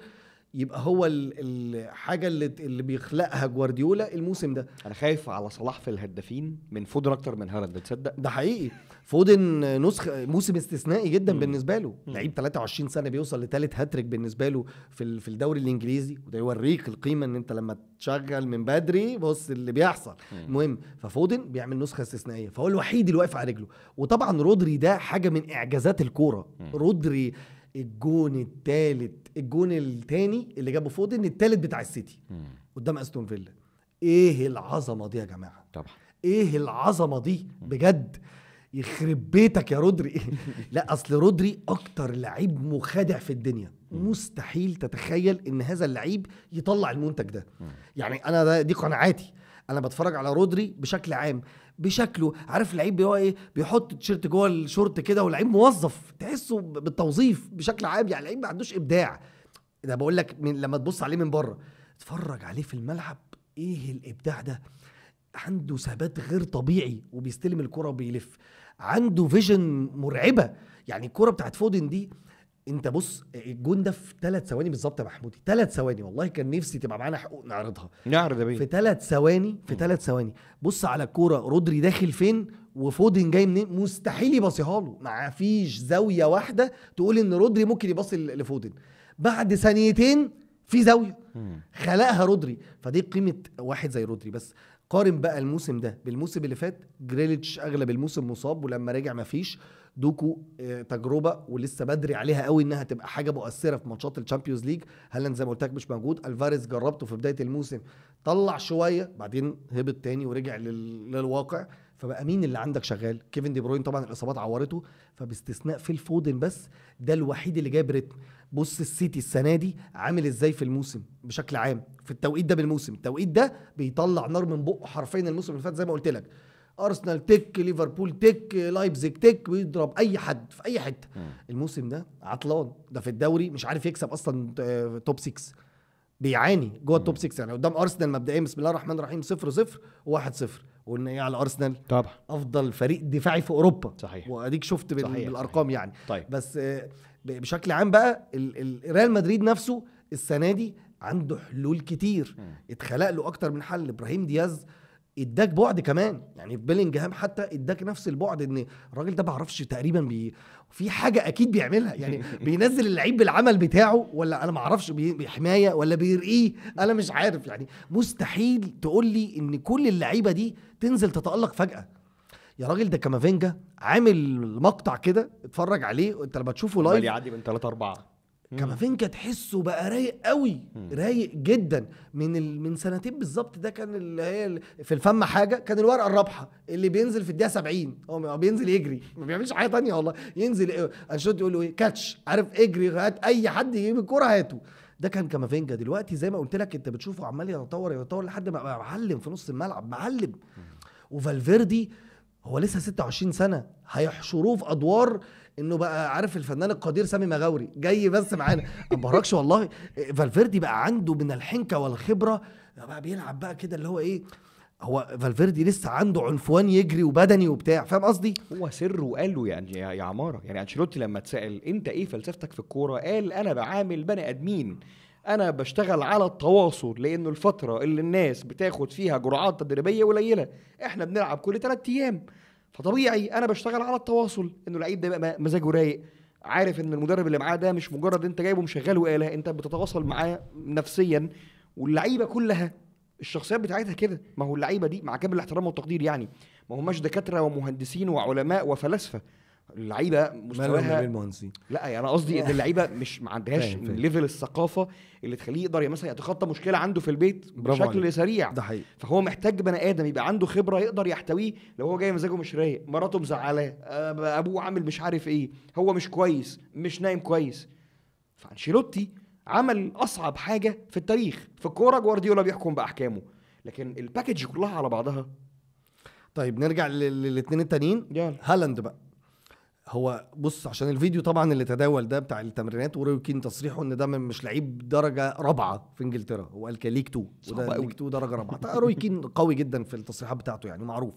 يبقى هو الحاجه اللي اللي بيخلقها جوارديولا الموسم ده انا خايف على صلاح في الهدافين من فودن اكتر من هالاند تصدق ده حقيقي فودن نسخه موسم استثنائي جدا مم. بالنسبه له لعيب 23 سنه بيوصل لثالث هاتريك بالنسبه له في في الدوري الانجليزي وده يوريك القيمه ان انت لما تشغل من بدري بص اللي بيحصل المهم ففودن بيعمل نسخه استثنائيه فهو الوحيد اللي واقف على رجله وطبعا رودري ده حاجه من اعجازات الكوره رودري الجون التالت الجون التاني اللي جابه فودن التالت بتاع السيتي قدام استون فيلا ايه العظمه دي يا جماعه طبعا ايه العظمه دي بجد يخرب بيتك يا رودري لا اصل رودري اكتر لعيب مخادع في الدنيا مستحيل تتخيل ان هذا اللعيب يطلع المنتج ده يعني انا دي قناعاتي انا بتفرج على رودري بشكل عام بشكله عارف لعيب هو ايه بيحط تيشيرت جوه الشورت كده ولعيب موظف تحسه بالتوظيف بشكل عام يعني لعيب ما عندوش ابداع ده بقول لك لما تبص عليه من بره اتفرج عليه في الملعب ايه الابداع ده عنده ثبات غير طبيعي وبيستلم الكره وبيلف عنده فيجن مرعبه يعني الكره بتاعت فودن دي انت بص الجون ده في ثلاث ثواني بالظبط يا محمودي ثلاث ثواني والله كان نفسي تبقى معانا حقوق نعرضها نعرض بيه في ثلاث ثواني في ثلاث ثواني بص على الكوره رودري داخل فين وفودن جاي منين مستحيل يباصيها له ما فيش زاويه واحده تقول ان رودري ممكن يباصي لفودن بعد ثانيتين في زاويه خلقها رودري فدي قيمه واحد زي رودري بس قارن بقى الموسم ده بالموسم اللي فات جريليتش اغلب الموسم مصاب ولما رجع ما فيش دوكو آه، تجربه ولسه بدري عليها قوي انها تبقى حاجه مؤثره في ماتشات الشامبيونز ليج هالاند زي ما قلت لك مش موجود الفاريز جربته في بدايه الموسم طلع شويه بعدين هبط تاني ورجع للواقع فبقى مين اللي عندك شغال كيفن دي بروين طبعا الاصابات عورته فباستثناء في الفودن بس ده الوحيد اللي جاب ريتم بص السيتي السنه دي عامل ازاي في الموسم بشكل عام في التوقيت ده بالموسم التوقيت ده بيطلع نار من بقه حرفيا الموسم اللي فات زي ما قلت لك ارسنال تك ليفربول تك لايبزيج تك ويضرب اي حد في اي حته الموسم ده عطلان ده في الدوري مش عارف يكسب اصلا توب آه، 6 بيعاني جوه التوب 6 يعني قدام ارسنال مبدئيا بسم الله الرحمن الرحيم 0 0 و1 0 قلنا ايه على ارسنال طبعا افضل فريق دفاعي في اوروبا صحيح واديك شفت بال... صحيح. بالارقام صحيح. يعني طيب. بس آه، بشكل عام بقى ريال مدريد نفسه السنه دي عنده حلول كتير اتخلق له اكتر من حل ابراهيم دياز اداك بعد كمان يعني بيلينجهام حتى اداك نفس البعد ان الراجل ده ما اعرفش تقريبا بي في حاجه اكيد بيعملها يعني بينزل اللعيب بالعمل بتاعه ولا انا ما اعرفش بحمايه ولا بيرقيه انا مش عارف يعني مستحيل تقول لي ان كل اللعيبه دي تنزل تتالق فجاه يا راجل ده كامافينجا عامل مقطع كده اتفرج عليه انت لما تشوفه لايف يعدي من 3 4 كافينجا تحسه بقى رايق قوي رايق جدا من ال... من سنتين بالظبط ده كان اللي هي في الفم حاجه كان الورقه الرابحه اللي بينزل في الدقيقه 70 هو بينزل يجري ما بيعملش حاجه تانية والله ينزل انشوت يقول له ايه كاتش عارف اجري هات اي حد يجيب الكوره هاته ده كان كافينجا دلوقتي زي ما قلت لك انت بتشوفه عمال يتطور يتطور لحد ما بقى معلم في نص الملعب معلم وفالفيردي هو لسه 26 سنه هيحشروه في ادوار انه بقى عارف الفنان القدير سامي مغاوري جاي بس معانا ما بهرجش والله فالفيردي بقى عنده من الحنكه والخبره بقى بيلعب بقى كده اللي هو ايه هو فالفيردي لسه عنده عنفوان يجري وبدني وبتاع فاهم قصدي هو سر وقاله يعني يا
عماره يعني انشيلوتي لما اتسال انت ايه فلسفتك في الكوره قال انا بعامل بني ادمين انا بشتغل على التواصل لانه الفتره اللي الناس بتاخد فيها جرعات تدريبيه قليله احنا بنلعب كل ثلاث ايام فطبيعي انا بشتغل على التواصل انه اللعيب ده بقى مزاجه رايق عارف ان المدرب اللي معاه ده مش مجرد انت جايبه مشغله آلة انت بتتواصل معاه نفسيا واللعيبه كلها الشخصيات بتاعتها كده ما هو اللعيبه دي مع كامل الاحترام والتقدير يعني ما هماش دكاتره ومهندسين وعلماء وفلاسفه اللعيبه مستواها المهندسين لا يعني انا قصدي ان اللعيبه مش ما عندهاش ليفل الثقافه اللي تخليه يقدر مثلا يتخطى مشكله عنده في البيت بشكل عليك. سريع ده حقيقي فهو محتاج بني ادم يبقى عنده خبره يقدر يحتويه لو هو جاي مزاجه مش رايق مراته مزعلاه آه، ابوه عامل مش عارف ايه هو مش كويس مش نايم كويس فانشيلوتي عمل اصعب حاجه في التاريخ في الكوره جوارديولا بيحكم باحكامه لكن الباكج كلها على بعضها
طيب نرجع للاثنين التانيين هالاند بقى هو بص عشان الفيديو طبعا اللي تداول ده بتاع التمرينات وروي كين تصريحه ان ده مش لعيب درجه رابعه في انجلترا هو قال كليك 2 وده ليك 2 درجه رابعه طيب، روي كين قوي جدا في التصريحات بتاعته يعني معروف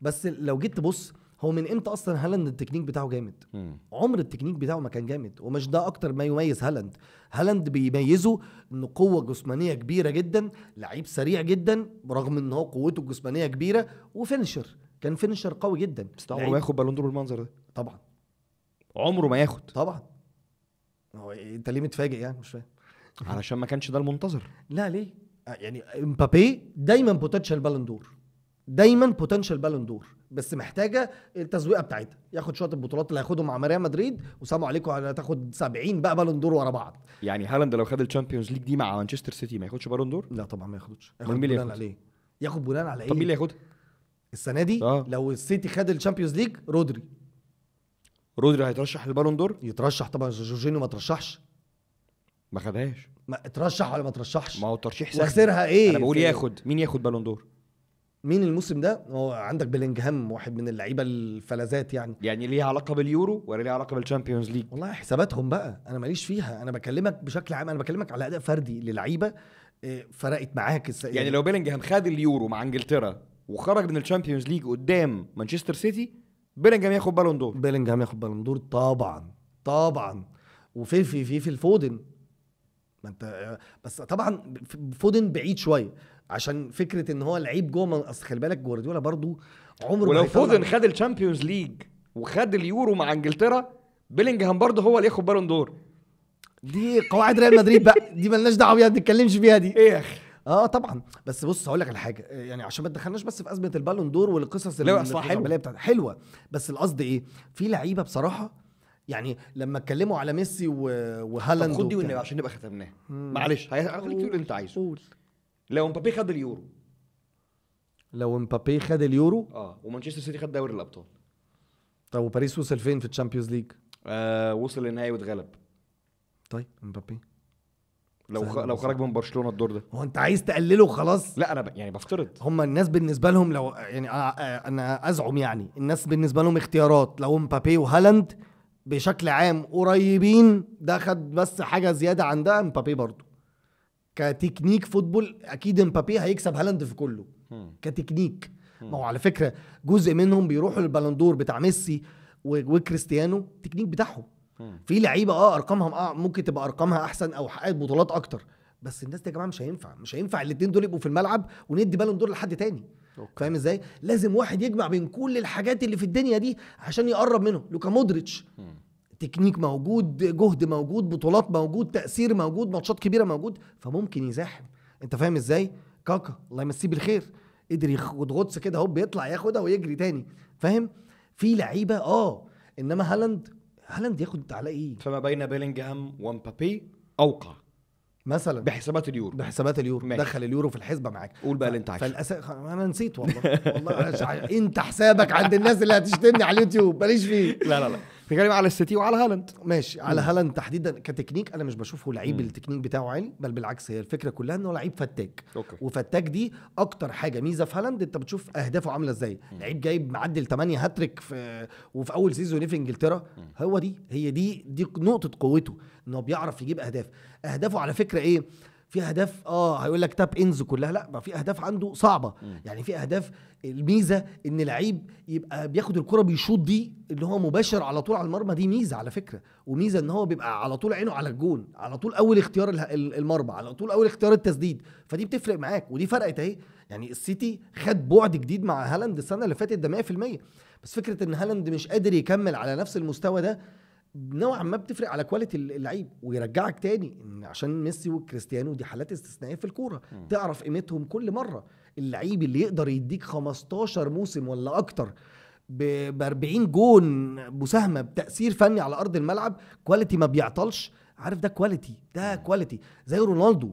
بس لو جيت تبص هو من امتى اصلا هالاند التكنيك بتاعه جامد عمر التكنيك بتاعه ما كان جامد ومش ده اكتر ما يميز هالاند هالاند بيميزه انه قوه جسمانيه كبيره جدا لعيب سريع جدا برغم ان هو قوته الجسمانيه كبيره وفينشر كان فينشر قوي جدا بس عمره ما ياخد بالون دور بالمنظر ده طبعا عمره ما ياخد طبعا هو انت ليه متفاجئ يعني مش فاهم علشان ما كانش ده المنتظر لا ليه آه، يعني امبابي دايما بوتنشال بالون دور دايما بوتنشال بالون دور بس محتاجه التزويقه بتاعتها ياخد شويه البطولات اللي هياخدهم مع ريال مدريد وسلام عليكم هتاخد 70 بقى بالون دور ورا بعض
يعني هالاند لو خد الشامبيونز
ليج دي مع مانشستر سيتي ما ياخدش بالون دور لا طبعا ما ياخدش ياخد بناء على ايه ياخد بناء على ايه طب مين إيه؟ اللي ياخدها السنه دي آه. لو السيتي خد الشامبيونز ليج رودري رودري هيترشح للبالون دور يترشح طبعا جورجينيو ما ترشحش ما خدهاش
ما اترشح ولا ما ترشحش ما هو ترشيح سهل وخسرها ايه انا بقول ياخد مين ياخد بالون دور
مين الموسم ده هو عندك بلينجهام واحد من اللعيبه الفلذات يعني يعني ليها علاقه باليورو ولا ليها علاقه بالشامبيونز ليج والله حساباتهم بقى انا ماليش فيها انا بكلمك بشكل عام انا بكلمك على اداء فردي للعيبه آه، فرقت معاك الس... يعني
لو بيلينجهام خد اليورو مع انجلترا
وخرج من الشامبيونز ليج قدام مانشستر سيتي بيلينجهام ياخد بالون دور بيلينجهام ياخد بالون دور طبعا طبعا وفي في في في الفودن ما انت بس طبعا فودن بعيد شويه عشان فكره ان هو لعيب جوه اصل خلي بالك جوارديولا برضو عمره ولو فودن خد الشامبيونز ليج وخد اليورو مع
انجلترا بيلينجهام برضه هو اللي ياخد بالون دور دي قواعد ريال مدريد بقى دي
ملناش دعوه بيها ما نتكلمش فيها دي ايه يا اخي اه طبعا بس بص هقول لك على حاجه يعني عشان ما تدخلناش بس في ازمه البالون دور والقصص اللي اصلها حلوه حلوه بس القصد ايه في لعيبه بصراحه يعني لما اتكلموا على ميسي وهالاند خد دي عشان
نبقى ختمناها معلش
هخليك تقول اللي انت عايزه قول
لو مبابي خد اليورو
لو مبابي خد اليورو
اه ومانشستر سيتي خد دوري الابطال
طب وباريس وصل فين في الشامبيونز ليج؟
آه وصل للنهائي واتغلب
طيب مبابي لو خ... لو خرج من برشلونه الدور ده هو انت عايز تقلله خلاص لا انا ب... يعني بفترض هم الناس بالنسبه لهم لو يعني آه، آه، انا ازعم يعني الناس بالنسبه لهم اختيارات لو مبابي وهالاند بشكل عام قريبين ده خد بس حاجه زياده عن ده مبابي برضه كتكنيك فوتبول اكيد مبابي هيكسب هالاند في كله م. كتكنيك ما هو على فكره جزء منهم بيروحوا للبالندور بتاع ميسي وكريستيانو التكنيك بتاعهم في لعيبه اه ارقامها آه ممكن تبقى ارقامها احسن او حققت بطولات اكتر بس الناس دي يا جماعه مش هينفع مش هينفع الاثنين دول يبقوا في الملعب وندي بالون دور لحد تاني فاهم ازاي لازم واحد يجمع بين كل الحاجات اللي في الدنيا دي عشان يقرب منه لوكا مودريتش تكنيك موجود جهد موجود بطولات موجود تاثير موجود ماتشات كبيره موجود فممكن يزاحم انت فاهم ازاي كاكا الله يمسيه بالخير قدر ياخد غطس كده هو بيطلع ياخدها ويجري تاني فاهم في لعيبه اه انما هالاند هالاند ياخد على ايه؟
فما بين بيلينجهام ومبابي اوقع
مثلا بحسابات اليورو بحسابات اليورو ماشي. دخل اليورو في الحسبه معاك قول بقى اللي انت عايزه فالأس... انا نسيت والله والله انت حسابك عند الناس اللي هتشتمني على اليوتيوب ماليش فيه لا لا لا نتكلم على السيتي وعلى هالاند ماشي على هالاند تحديدا كتكنيك انا مش بشوفه لعيب التكنيك بتاعه عالي بل بالعكس هي الفكره كلها انه لعيب فتاك أوكي. وفتاك دي اكتر حاجه ميزه في هالاند انت بتشوف اهدافه عامله ازاي لعيب جايب معدل 8 هاتريك في وفي اول سيزون في انجلترا هو دي هي دي دي نقطه قوته انه بيعرف يجيب اهداف اهدافه على فكره ايه في اهداف اه هيقول لك تاب انز كلها لا ما في اهداف عنده صعبه يعني في اهداف الميزه ان لعيب يبقى بياخد الكره بيشوط دي اللي هو مباشر على طول على المرمى دي ميزه على فكره وميزه ان هو بيبقى على طول عينه على الجون على طول اول اختيار المرمى على طول اول اختيار التسديد فدي بتفرق معاك ودي فرقت اهي يعني السيتي خد بعد جديد مع هالاند السنه اللي فاتت ده 100% بس فكره ان هالاند مش قادر يكمل على نفس المستوى ده نوعا ما بتفرق على كواليتي اللعيب ويرجعك تاني عشان ميسي وكريستيانو دي حالات استثنائيه في الكوره تعرف قيمتهم كل مره اللعيب اللي يقدر يديك 15 موسم ولا اكتر ب 40 جون مساهمه بتاثير فني على ارض الملعب كواليتي ما بيعطلش عارف ده كواليتي ده كواليتي زي رونالدو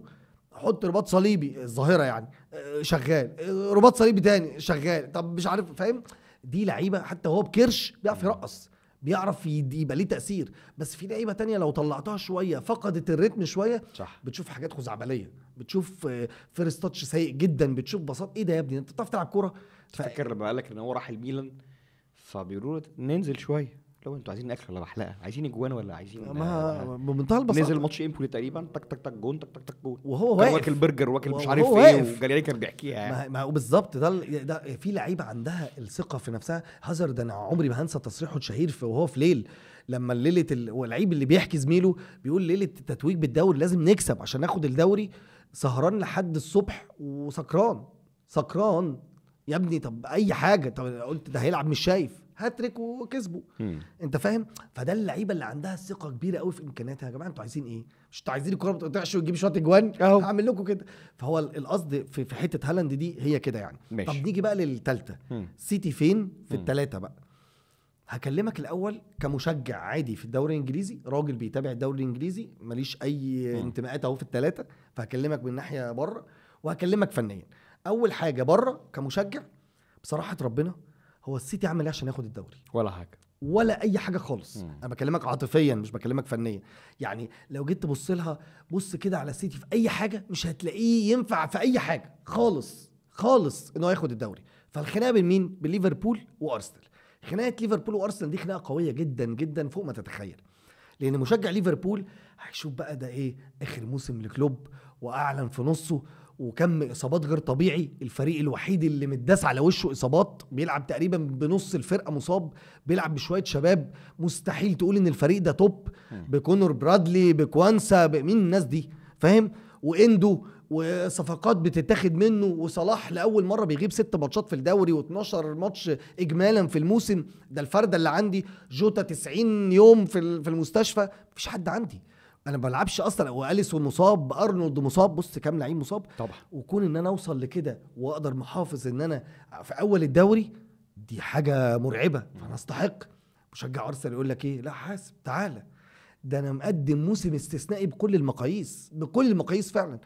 حط رباط صليبي الظاهره يعني آه، شغال آه، رباط صليبي تاني شغال طب مش عارف فاهم دي لعيبه حتى هو بكرش بيعرف يرقص بيعرف يبقى ليه تاثير بس في لعيبه تانية لو طلعتها شويه فقدت الريتم شويه صح بتشوف حاجات خزعبليه بتشوف آه، فيرست تاتش سيء جدا بتشوف بساط ايه ده يا ابني انت بتعرف تلعب كوره تفتكر لما قال لك ان هو راح الميلان فبيقولوا له ننزل شويه لو انتوا عايزين
اكل ولا بحلقه عايزين اجوان ولا عايزين ما
بمنتهى آه، البساطه نزل ماتش امبولي تقريبا تك تك تك جون تك تك تك جون وهو واقف واكل برجر واكل مش عارف ايه وجاليري كان بيحكيها يعني ما هو بالظبط ده ده في لعيبه عندها الثقه في نفسها هازارد انا عمري ما هنسى تصريحه الشهير في وهو في ليل لما ليله اللعيب اللي بيحكي زميله بيقول ليله التتويج بالدوري لازم نكسب عشان ناخد الدوري سهران لحد الصبح وسكران سكران يا ابني طب اي حاجه طب قلت ده هيلعب مش شايف هاتريك وكسبوا انت فاهم فده اللعيبه اللي عندها ثقه كبيره قوي في امكانياتها يا جماعه انتوا عايزين ايه مش انتوا عايزين الكوره ما تقطعش وتجيب شويه اجوان هعمل لكم كده فهو القصد في, في حته هالاند دي هي كده يعني ماشي. طب نيجي بقى للثالثه سيتي فين في الثلاثه بقى هكلمك الاول كمشجع عادي في الدوري الانجليزي راجل بيتابع الدوري الانجليزي ماليش اي انتماءات اهو في الثلاثه فهكلمك من ناحيه بره وهكلمك فنيا اول حاجه بره كمشجع بصراحه ربنا هو السيتي عمل ايه عشان ياخد الدوري ولا حاجه ولا اي حاجه خالص مم. انا بكلمك عاطفيا مش بكلمك فنيا يعني لو جيت تبص لها بص كده على السيتي في اي حاجه مش هتلاقيه ينفع في اي حاجه خالص خالص انه ياخد الدوري فالخناقه بين مين بين ليفربول وارسنال خناقه ليفربول وارسنال دي خناقه قويه جدا جدا فوق ما تتخيل لان مشجع ليفربول هيشوف بقى ده ايه اخر موسم لكلوب واعلن في نصه وكم اصابات غير طبيعي الفريق الوحيد اللي متداس على وشه اصابات بيلعب تقريبا بنص الفرقه مصاب بيلعب بشويه شباب مستحيل تقول ان الفريق ده توب بكونور برادلي بكوانسا بمين الناس دي فاهم واندو وصفقات بتتاخد منه وصلاح لاول مره بيغيب ست ماتشات في الدوري و12 ماتش اجمالا في الموسم ده الفرده اللي عندي جوتا 90 يوم في المستشفى مفيش حد عندي انا ما بلعبش اصلا واليسون مصاب ارنولد مصاب بص كام لعيب مصاب طبعا وكون ان انا اوصل لكده واقدر محافظ ان انا في اول الدوري دي حاجه مرعبه فانا استحق مشجع ارسنال يقول لك ايه لا حاسب تعالى ده انا مقدم موسم استثنائي بكل المقاييس بكل المقاييس فعلا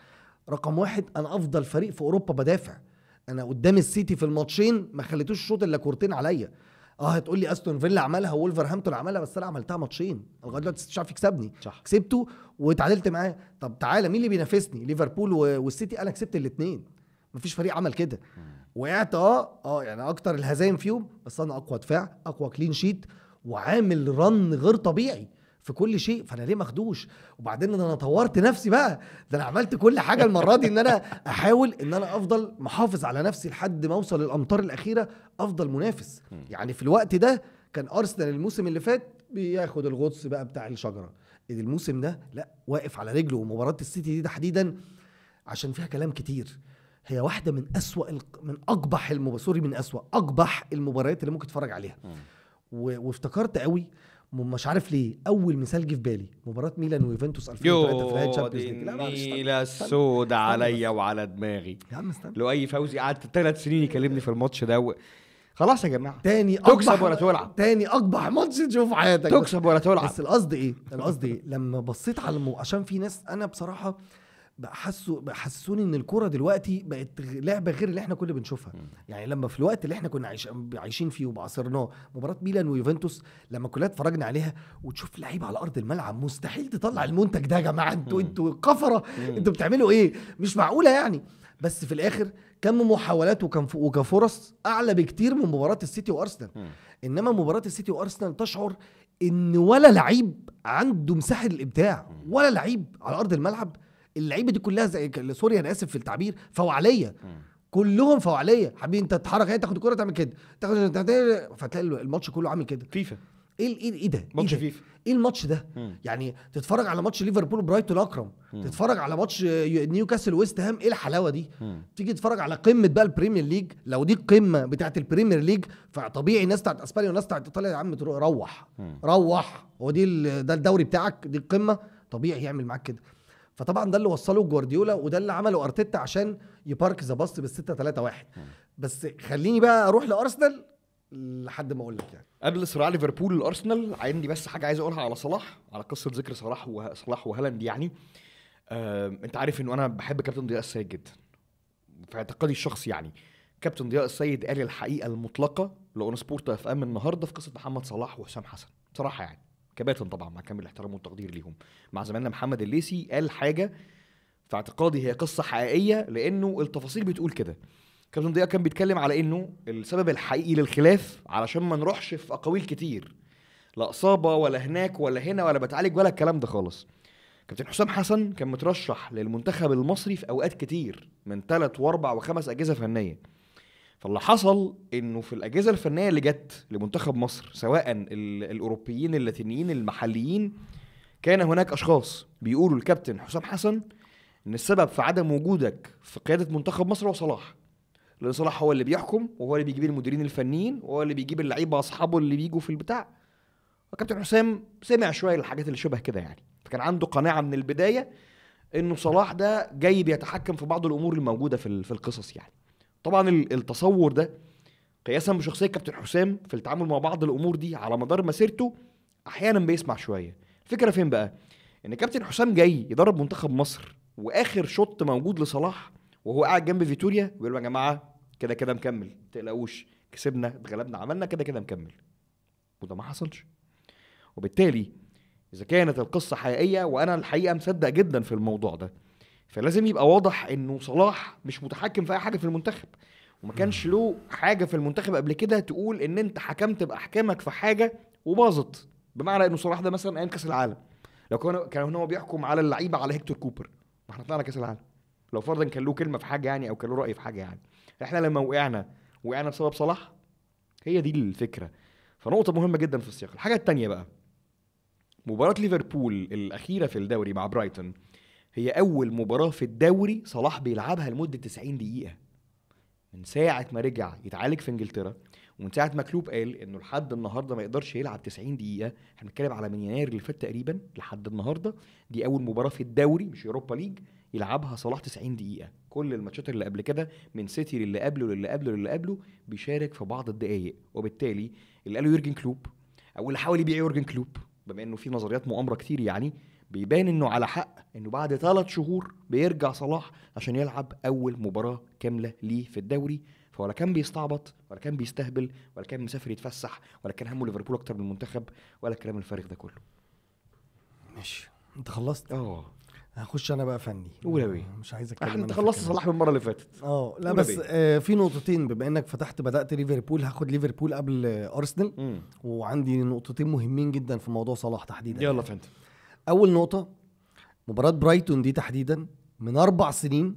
رقم واحد انا افضل فريق في اوروبا بدافع انا قدام السيتي في الماتشين ما خليتوش الشوط الا كورتين عليا اه هتقول لي استون فيلا عملها وولفرهامبتون عملها بس انا عملتها ماتشين لغايه دلوقتي مش عارف يكسبني صح كسبته وتعادلت معاه طب تعالى مين اللي بينافسني ليفربول والسيتي انا كسبت الاثنين مفيش فريق عمل كده وقعت اه اه يعني اكتر الهزايم فيهم بس انا اقوى دفاع اقوى كلين شيت وعامل رن غير طبيعي في كل شيء فانا ليه ماخدوش وبعدين انا طورت نفسي بقى ده انا عملت كل حاجه المره دي ان انا احاول ان انا افضل محافظ على نفسي لحد ما اوصل للامطار الاخيره افضل منافس يعني في الوقت ده كان ارسنال الموسم اللي فات بياخد الغطس بقى بتاع الشجره الموسم ده لا واقف على رجله ومباراه السيتي دي تحديدا عشان فيها كلام كتير هي واحده من اسوا من اقبح سوري من اسوا اقبح المباريات اللي ممكن تتفرج عليها وافتكرت قوي مش عارف ليه اول مثال جه في بالي مباراه ميلان ويوفنتوس 2003 في نهائي تشامبيونز ليج النيله السوداء
عليا وعلى دماغي يا عم استنى لو اي فوزي قعد ثلاث سنين يكلمني في الماتش
ده و... خلاص يا جماعه تاني تكسب ولا تولع تاني اقبح ماتش تشوفه في حياتك تكسب ولا تولع بس القصد ايه القصد ايه لما بصيت على المو... عشان في ناس انا بصراحه حسوا حسوني ان الكوره دلوقتي بقت لعبه غير اللي احنا كنا بنشوفها يعني لما في الوقت اللي احنا كنا عايش عايشين فيه وبعصرناه مباراه ميلان ويوفنتوس لما كنا اتفرجنا عليها وتشوف لعيب على ارض الملعب مستحيل تطلع المنتج ده يا جماعه انتوا انتوا قفره انتوا بتعملوا ايه مش معقوله يعني بس في الاخر كم محاولات وكم وكفرص اعلى بكتير من مباراه السيتي وارسنال انما مباراه السيتي وارسنال تشعر ان ولا لعيب عنده مساحه الابداع ولا لعيب على ارض الملعب اللعيبه دي كلها زي سوري انا اسف في التعبير فوعليه كلهم فوعليه حبيبي انت تتحرك هي تاخد الكوره تعمل كده تاخد فتلاقي الماتش كله عامل كده فيفا ايه ايه ايه ده؟ ماتش إيه فيفا ايه الماتش ده؟ مم. يعني تتفرج على ماتش ليفربول برايتون اكرم، مم. تتفرج على ماتش نيوكاسل ويست هام، ايه الحلاوه دي؟ مم. تيجي تتفرج على قمه بقى البريمير ليج، لو دي القمه بتاعه البريمير ليج فطبيعي الناس بتاعت اسبانيا والناس بتاعت ايطاليا يا عم روح روح هو دي ده الدوري بتاعك دي القمه طبيعي يعمل معاك كده فطبعا ده اللي وصله جوارديولا وده اللي عمله ارتيتا عشان يبارك ذا باص بال 6 3 1 بس خليني بقى اروح لارسنال لحد ما اقول لك يعني قبل صراع ليفربول الارسنال عندي بس
حاجه عايز اقولها على صلاح على قصه ذكر صلاح وصلاح وهالاند يعني آه، انت عارف انه انا بحب كابتن ضياء السيد جدا في اعتقادي الشخصي يعني كابتن ضياء السيد قال الحقيقه المطلقه لون سبورت اف ام النهارده في قصه محمد صلاح وحسام حسن بصراحه يعني كباتن طبعا مع كامل الاحترام والتقدير ليهم مع زميلنا محمد الليسي قال حاجه في اعتقادي هي قصه حقيقيه لانه التفاصيل بتقول كده كابتن ضياء كان بيتكلم على انه السبب الحقيقي للخلاف علشان ما نروحش في اقاويل كتير لا اصابه ولا هناك ولا هنا ولا بتعالج ولا الكلام ده خالص كابتن حسام حسن كان مترشح للمنتخب المصري في اوقات كتير من ثلاث واربع وخمس اجهزه فنيه فاللي حصل انه في الاجهزه الفنيه اللي جت لمنتخب مصر سواء الاوروبيين اللاتينيين المحليين كان هناك اشخاص بيقولوا الكابتن حسام حسن ان السبب في عدم وجودك في قياده منتخب مصر هو صلاح لان صلاح هو اللي بيحكم وهو اللي بيجيب المديرين الفنيين وهو اللي بيجيب اللعيبه اصحابه اللي بيجوا في البتاع فكابتن حسام سمع شويه الحاجات اللي شبه كده يعني فكان عنده قناعه من البدايه انه صلاح ده جاي بيتحكم في بعض الامور الموجوده في القصص يعني طبعا التصور ده قياسا بشخصيه كابتن حسام في التعامل مع بعض الامور دي على مدار مسيرته احيانا بيسمع شويه الفكره فين بقى ان كابتن حسام جاي يدرب منتخب مصر واخر شوط موجود لصلاح وهو قاعد جنب فيتوريا بيقول يا جماعه كده كده مكمل ما تقلقوش كسبنا اتغلبنا عملنا كده كده مكمل وده ما حصلش وبالتالي اذا كانت القصه حقيقيه وانا الحقيقه مصدق جدا في الموضوع ده فلازم يبقى واضح انه صلاح مش متحكم في اي حاجه في المنتخب وما كانش له حاجه في المنتخب قبل كده تقول ان انت حكمت باحكامك في حاجه وباظت بمعنى انه صلاح ده مثلا ايام كاس العالم لو كان كان هو بيحكم على اللعيبه على هيكتور كوبر ما احنا طلعنا كاس العالم لو فرضا كان له كلمه في حاجه يعني او كان له راي في حاجه يعني احنا لما وقعنا وقعنا بسبب صلاح هي دي الفكره فنقطه مهمه جدا في السياق الحاجه الثانيه بقى مباراه ليفربول الاخيره في الدوري مع برايتون هي اول مباراه في الدوري صلاح بيلعبها لمده 90 دقيقه من ساعه ما رجع يتعالج في انجلترا ومن ساعه ما كلوب قال انه لحد النهارده ما يقدرش يلعب 90 دقيقه احنا بنتكلم على من يناير اللي فات تقريبا لحد النهارده دي اول مباراه في الدوري مش يوروبا ليج يلعبها صلاح 90 دقيقه كل الماتشات اللي قبل كده من سيتي للي قبله للي قبله للي قبله بيشارك في بعض الدقائق وبالتالي اللي قاله يورجن كلوب او اللي حاول يبيع يورجن كلوب بما انه في نظريات مؤامره كتير يعني بيبان انه على حق انه بعد ثلاث شهور بيرجع صلاح عشان يلعب اول مباراه كامله ليه في الدوري فولا كان بيستعبط ولا كان بيستهبل ولا كان مسافر يتفسح ولا كان همه ليفربول اكتر من المنتخب ولا الكلام الفارغ ده
كله ماشي انت خلصت اه هخش انا بقى فني قول يا بيه مش عايز اتكلم انت
خلصت صلاح من المره اللي فاتت اه لا بس آه
في نقطتين بما انك فتحت بدات ليفربول هاخد ليفربول قبل ارسنال وعندي نقطتين مهمين جدا في موضوع صلاح تحديدا يلا فهمت يعني. اول نقطه مباراه برايتون دي تحديدا من اربع سنين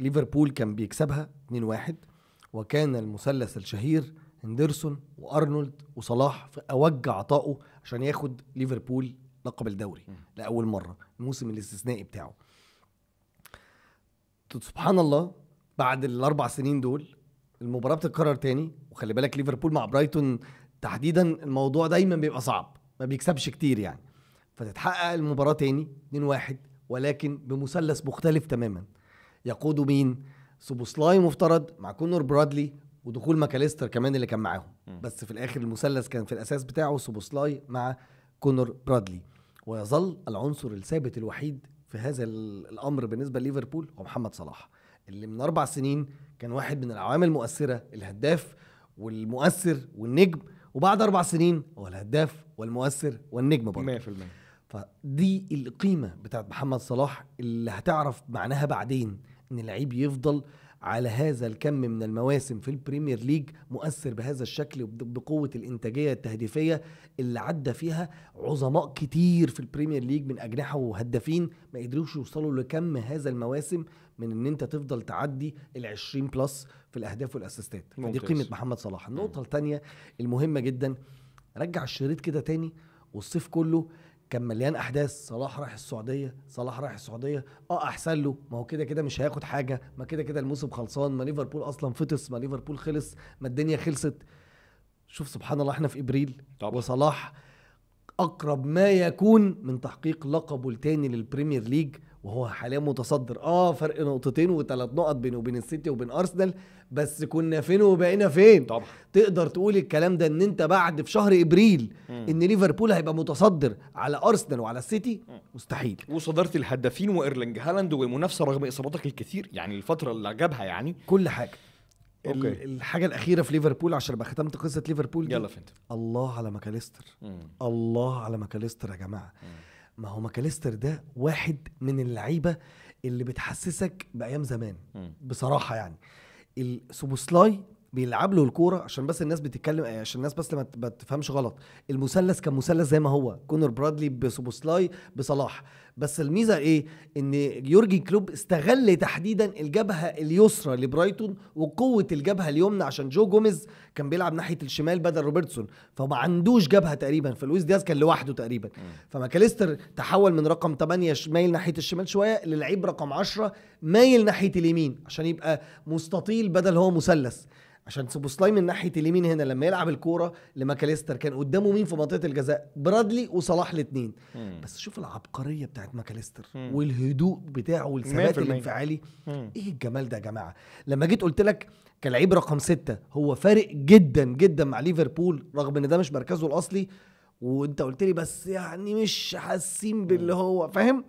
ليفربول كان بيكسبها 2-1 وكان المثلث الشهير هندرسون وارنولد وصلاح في اوج عطائه عشان ياخد ليفربول لقب الدوري لاول مره الموسم الاستثنائي بتاعه سبحان الله بعد الاربع سنين دول المباراه بتتكرر تاني وخلي بالك ليفربول مع برايتون تحديدا الموضوع دايما بيبقى صعب ما بيكسبش كتير يعني فتتحقق المباراة تاني 2-1 ولكن بمثلث مختلف تماما يقوده مين؟ سوبوسلاي مفترض مع كونور برادلي ودخول ماكاليستر كمان اللي كان معاهم بس في الاخر المثلث كان في الاساس بتاعه سوبوسلاي مع كونور برادلي ويظل العنصر الثابت الوحيد في هذا الامر بالنسبه لليفربول هو محمد صلاح اللي من اربع سنين كان واحد من العوامل المؤثره الهداف والمؤثر والنجم وبعد اربع سنين هو الهداف والمؤثر والنجم برضه 100% فدي القيمه بتاعت محمد صلاح اللي هتعرف معناها بعدين ان اللعيب يفضل على هذا الكم من المواسم في البريمير ليج مؤثر بهذا الشكل وبقوة الإنتاجية التهديفية اللي عدى فيها عظماء كتير في البريمير ليج من أجنحة وهدافين ما قدروش يوصلوا لكم هذا المواسم من ان انت تفضل تعدي ال 20 بلس في الاهداف والاسيستات دي قيمه محمد صلاح النقطه الثانيه المهمه جدا رجع الشريط كده تاني والصيف كله كان مليان احداث صلاح رايح السعوديه صلاح رايح السعوديه اه احسن له ما هو كده كده مش هياخد حاجه ما كده كده الموسم خلصان ما ليفربول اصلا فطس ما ليفربول خلص ما الدنيا خلصت شوف سبحان الله احنا في ابريل طبعا. وصلاح اقرب ما يكون من تحقيق لقبه الثاني للبريمير ليج وهو حاليا متصدر اه فرق نقطتين وثلاث نقط بينه وبين السيتي وبين ارسنال بس كنا فين وبقينا فين طبعا تقدر تقول الكلام ده ان انت بعد في شهر ابريل م. ان ليفربول هيبقى متصدر على ارسنال وعلى السيتي
مستحيل وصداره الهدافين وايرلينج هالاند والمنافسه رغم اصاباتك الكثير يعني الفتره اللي جابها يعني كل حاجه أوكي. الحاجه الاخيره
في ليفربول عشان ابقى ختمت قصه ليفربول دي يلا فهمت الله على ماكاليستر الله على ماكاليستر يا جماعه م. ما هو ماكاليستر ده واحد من اللعيبه اللي بتحسسك بايام زمان بصراحه يعني السوبوسلاي بيلعب له الكوره عشان بس الناس بتتكلم آه، عشان الناس بس ما تفهمش غلط المثلث كان مثلث زي ما هو كونر برادلي بسوبوسلاي بصلاح بس الميزه ايه ان يورجن كلوب استغل تحديدا الجبهه اليسرى لبرايتون وقوه الجبهه اليمنى عشان جو جوميز كان بيلعب ناحيه الشمال بدل روبرتسون فما عندوش جبهه تقريبا فلويس دياز كان لوحده تقريبا فماكاليستر تحول من رقم 8 مايل ناحيه الشمال شويه للعيب رقم 10 مايل ناحيه اليمين عشان يبقى مستطيل بدل هو مثلث عشان سوبوسلاي من ناحيه اليمين هنا لما يلعب الكوره لماكاليستر كان قدامه مين في منطقه الجزاء برادلي وصلاح الاثنين بس شوف العبقريه بتاعت ماكاليستر والهدوء بتاعه والثبات الانفعالي ايه الجمال ده يا جماعه لما جيت قلت لك كلاعب رقم ستة هو فارق جدا جدا مع ليفربول رغم ان ده مش مركزه الاصلي وانت قلت لي بس يعني مش حاسين باللي هو فاهم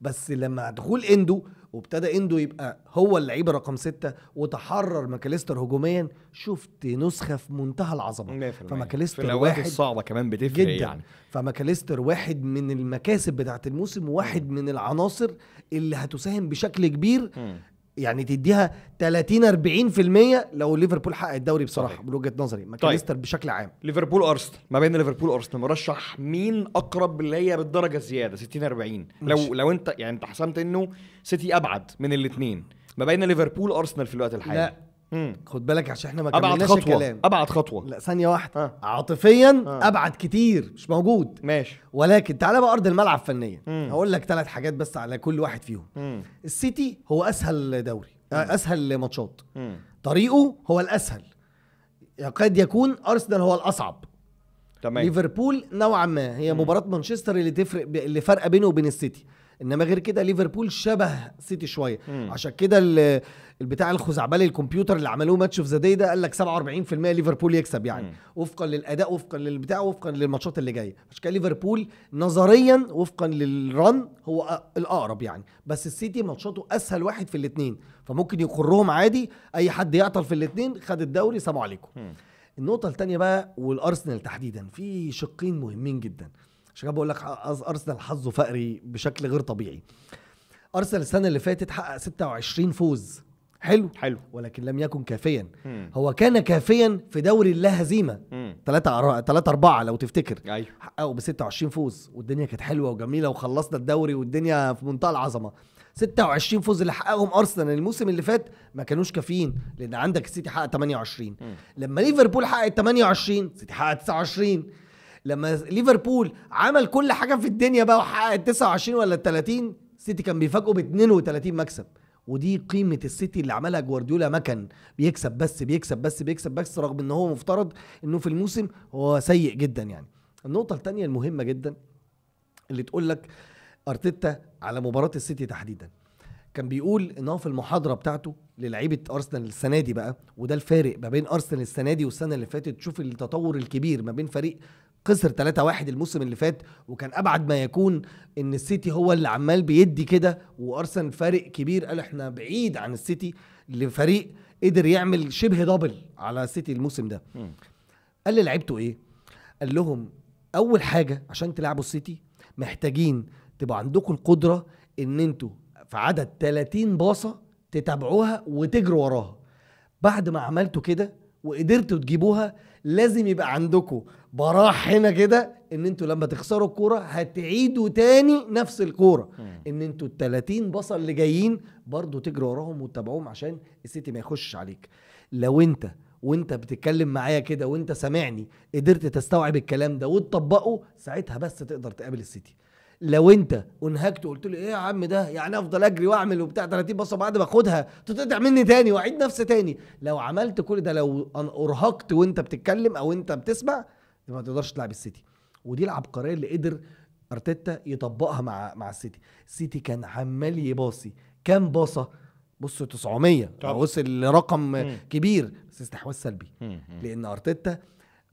بس لما دخول اندو وابتدى اندو يبقى هو اللعيب رقم ستة وتحرر ماكاليستر هجوميا شفت نسخه في منتهى العظمه فماكاليستر واحد الصعبه
كمان بتفرق جدا يعني
فماكاليستر واحد من المكاسب بتاعت الموسم وواحد من العناصر اللي هتساهم بشكل كبير يعني تديها 30 40% لو ليفربول حقق الدوري بصراحه طيب. من وجهه نظري ماكاليستر طيب. بشكل عام ليفربول ارسنال ما بين ليفربول ارسنال مرشح مين
اقرب ليا بالدرجه الزياده 60 40 ماشي. لو لو انت يعني انت حسمت انه سيتي ابعد من الاثنين ما بين ليفربول ارسنال في الوقت الحالي لا مم. خد بالك عشان احنا ما ابعد كملناش خطوه الكلام ابعد خطوه لا
ثانيه واحده آه. عاطفيا آه. ابعد كتير مش موجود ماشي ولكن تعالى بقى ارض الملعب فنيا هقول لك ثلاث حاجات بس على كل واحد فيهم مم. السيتي هو اسهل دوري آه، مم. اسهل ماتشات طريقه هو الاسهل قد يكون ارسنال هو الاصعب تمام ليفربول نوعا ما هي مم. مباراه مانشستر اللي تفرق ب... اللي فارقه بينه وبين السيتي انما غير كده ليفربول شبه سيتي شويه مم. عشان كده البتاع الخزعبلي الكمبيوتر اللي عملوه ماتش اوف ذا داي ده قال لك 47% ليفربول يكسب يعني مم. وفقا للاداء وفقا للبتاع وفقا للماتشات اللي جايه عشان كده ليفربول نظريا وفقا للرن هو الاقرب يعني بس السيتي ماتشاته اسهل واحد في الاثنين فممكن يقرهم عادي اي حد يعطل في الاثنين خد الدوري سلام عليكم مم. النقطه الثانيه بقى والارسنال تحديدا في شقين مهمين جدا عشان كده بقول لك ارسنال حظه فقري بشكل غير طبيعي ارسنال السنه اللي فاتت حقق 26 فوز حلو حلو ولكن لم يكن كافيا مم. هو كان كافيا في دوري اللا هزيمه 3 3 4 لو تفتكر ايوه حققوا ب 26 فوز والدنيا كانت حلوه وجميله وخلصنا الدوري والدنيا في منتهى العظمه 26 فوز اللي حققهم ارسنال الموسم اللي فات ما كانوش كافيين لان عندك السيتي حقق 28 مم. لما ليفربول حقق 28 السيتي حقق 29 لما ليفربول عمل كل حاجه في الدنيا بقى وحقق 29 ولا 30 السيتي كان بيفاجئه ب 32 مكسب ودي قيمه السيتي اللي عملها جوارديولا مكن بيكسب بس بيكسب بس بيكسب بس رغم ان هو مفترض انه في الموسم هو سيء جدا يعني النقطه الثانيه المهمه جدا اللي تقول لك ارتيتا على مباراه السيتي تحديدا كان بيقول ان هو في المحاضره بتاعته للعيبه ارسنال السنه دي بقى وده الفارق ما بين ارسنال السنه دي والسنه اللي فاتت تشوف التطور الكبير ما بين فريق خسر 3-1 الموسم اللي فات وكان ابعد ما يكون ان السيتي هو اللي عمال بيدي كده وارسنال فارق كبير قال احنا بعيد عن السيتي لفريق قدر يعمل شبه دبل على السيتي الموسم ده قال لي لعيبته ايه قال لهم اول حاجه عشان تلعبوا السيتي محتاجين تبقى عندكم القدره ان انتوا في عدد 30 باصه تتابعوها وتجروا وراها بعد ما عملتوا كده وقدرتوا تجيبوها لازم يبقى عندكم براح هنا كده ان انتوا لما تخسروا الكوره هتعيدوا تاني نفس الكوره ان انتوا ال 30 بصل اللي جايين برضه تجري وراهم وتتابعوهم عشان السيتي ما يخشش عليك لو انت وانت بتتكلم معايا كده وانت سامعني قدرت تستوعب الكلام ده وتطبقه ساعتها بس تقدر تقابل السيتي لو انت انهكت وقلت له ايه يا عم ده يعني افضل اجري واعمل وبتاع 30 بصه بعد ما اخدها تتقطع مني تاني واعيد نفسي تاني لو عملت كل ده لو ارهقت وانت بتتكلم او انت بتسمع ما تقدرش تلعب السيتي ودي العبقريه اللي قدر ارتيتا يطبقها مع مع السيتي السيتي كان عمال يباصي كام باصه بصوا 900 وصل لرقم مم. كبير بس استحواذ سلبي مم. لان ارتيتا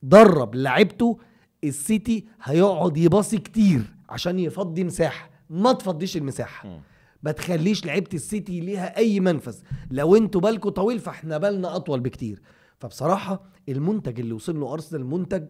درب لعبته السيتي هيقعد يباصي كتير عشان يفضي مساحه ما تفضيش المساحه ما تخليش لعيبه السيتي ليها اي منفذ لو انتوا بالكوا طويل فاحنا بالنا اطول بكتير فبصراحه المنتج اللي وصل له ارسنال منتج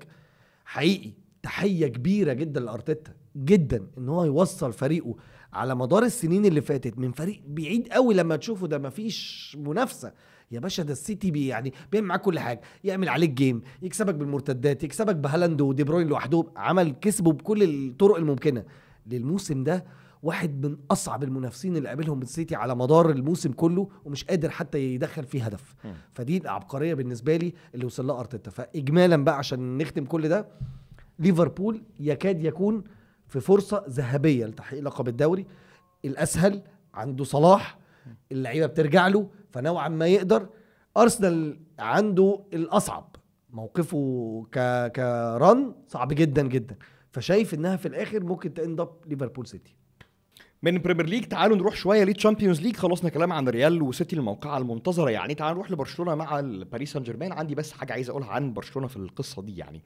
حقيقي تحيه كبيره جدا لارتيتا جدا ان هو يوصل فريقه على مدار السنين اللي فاتت من فريق بعيد قوي لما تشوفه ده مفيش منافسه يا باشا ده السيتي بي يعني بيعمل معاك كل حاجه يعمل عليك جيم يكسبك بالمرتدات يكسبك بهالاند ودي بروين لوحدهم عمل كسبه بكل الطرق الممكنه للموسم ده واحد من اصعب المنافسين اللي قابلهم السيتي على مدار الموسم كله ومش قادر حتى يدخل فيه هدف فدي العبقريه بالنسبه لي اللي وصل لها ارتيتا فاجمالا بقى عشان نختم كل ده ليفربول يكاد يكون في فرصه ذهبيه لتحقيق لقب الدوري الاسهل عنده صلاح اللعيبه بترجع له فنوعا ما يقدر ارسنال عنده الاصعب موقفه ك كرن صعب جدا جدا فشايف انها في الاخر ممكن تاند اب ليفربول سيتي من بريمير ليج تعالوا نروح شويه للتشامبيونز ليج خلصنا
كلام عن ريال وسيتي الموقعه المنتظره يعني تعالوا نروح لبرشلونه مع باريس سان جيرمان عندي بس حاجه عايز اقولها عن برشلونه في القصه دي يعني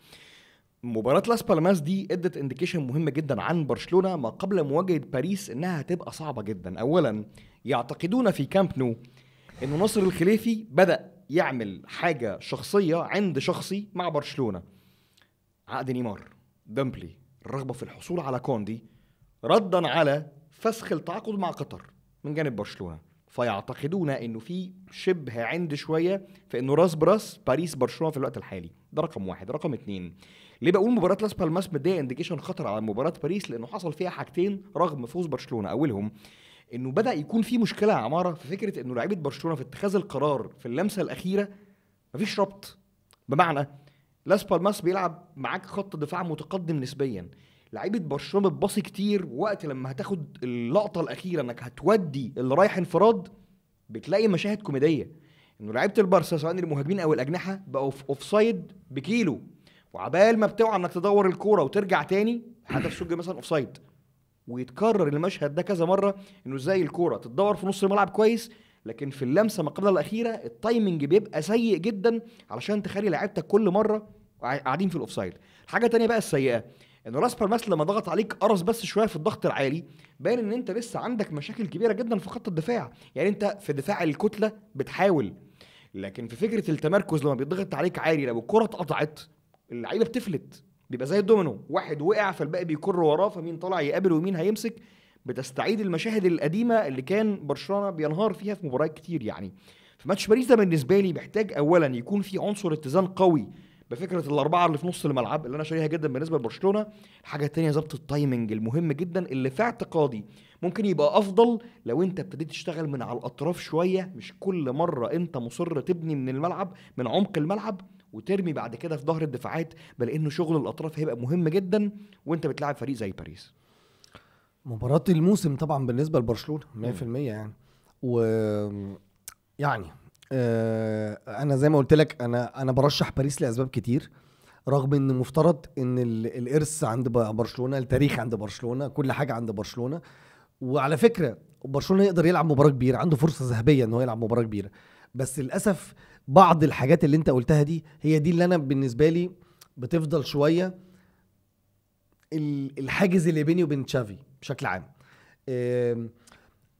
مباراة لاس بالماس دي ادت انديكيشن مهمة جدا عن برشلونة ما قبل مواجهة باريس انها هتبقى صعبة جدا، أولا يعتقدون في كامب نو انه نصر الخليفي بدا يعمل حاجه شخصيه عند شخصي مع برشلونه عقد نيمار دامبلي الرغبه في الحصول على كوندي ردا على فسخ التعاقد مع قطر من جانب برشلونه فيعتقدون انه في شبه عند شويه في انه راس براس باريس برشلونه في الوقت الحالي ده رقم واحد رقم اتنين ليه بقول مباراه لاس بالماس مديه انديكيشن خطر على مباراه باريس لانه حصل فيها حاجتين رغم فوز برشلونه اولهم انه بدا يكون في مشكله يا عماره في فكره انه لعيبه برشلونه في اتخاذ القرار في اللمسه الاخيره مفيش ربط بمعنى لاس بالماس بيلعب معاك خط دفاع متقدم نسبيا لعيبه برشلونه بتباصي كتير وقت لما هتاخد اللقطه الاخيره انك هتودي اللي رايح انفراد بتلاقي مشاهد كوميديه انه لعيبه البارسا سواء المهاجمين او الاجنحه بقوا في اوفسايد بكيلو وعبال ما بتوعى انك تدور الكوره وترجع تاني هدف سجل مثلا اوفسايد ويتكرر المشهد ده كذا مره انه ازاي الكوره تتدور في نص الملعب كويس لكن في اللمسه ما قبل الاخيره التايمنج بيبقى سيء جدا علشان تخلي لعيبتك كل مره قاعدين في الاوفسايد الحاجه الثانيه بقى السيئه ان راس بالماس لما ضغط عليك قرص بس شويه في الضغط العالي باين ان انت لسه عندك مشاكل كبيره جدا في خط الدفاع يعني انت في دفاع الكتله بتحاول لكن في فكره التمركز لما بيتضغط عليك عالي لو الكره اتقطعت اللعيبه بتفلت بيبقى زي الدومينو واحد وقع فالباقي بيكر وراه فمين طلع يقابل ومين هيمسك بتستعيد المشاهد القديمه اللي كان برشلونه بينهار فيها في مباريات كتير يعني فماتش باريس ده بالنسبه لي محتاج اولا يكون في عنصر اتزان قوي بفكره الاربعه اللي في نص الملعب اللي انا شاريها جدا بالنسبه لبرشلونه الحاجه الثانيه ظبط التايمنج المهم جدا اللي في اعتقادي ممكن يبقى افضل لو انت ابتديت تشتغل من على الاطراف شويه مش كل مره انت مصر تبني من الملعب من عمق الملعب وترمي بعد كده في ظهر الدفاعات بل انه شغل الاطراف هيبقى مهم جدا وانت بتلاعب فريق زي باريس
مباراه الموسم طبعا بالنسبه لبرشلونه 100% يعني و يعني آه، انا زي ما قلت لك انا انا برشح باريس لاسباب كتير رغم ان مفترض ان الارث عند برشلونه التاريخ عند برشلونه كل حاجه عند برشلونه وعلى فكره برشلونه يقدر يلعب مباراه كبيره عنده فرصه ذهبيه ان هو يلعب مباراه كبيره بس للاسف بعض الحاجات اللي انت قلتها دي هي دي اللي انا بالنسبه لي بتفضل شويه الحاجز اللي بيني وبين تشافي بشكل عام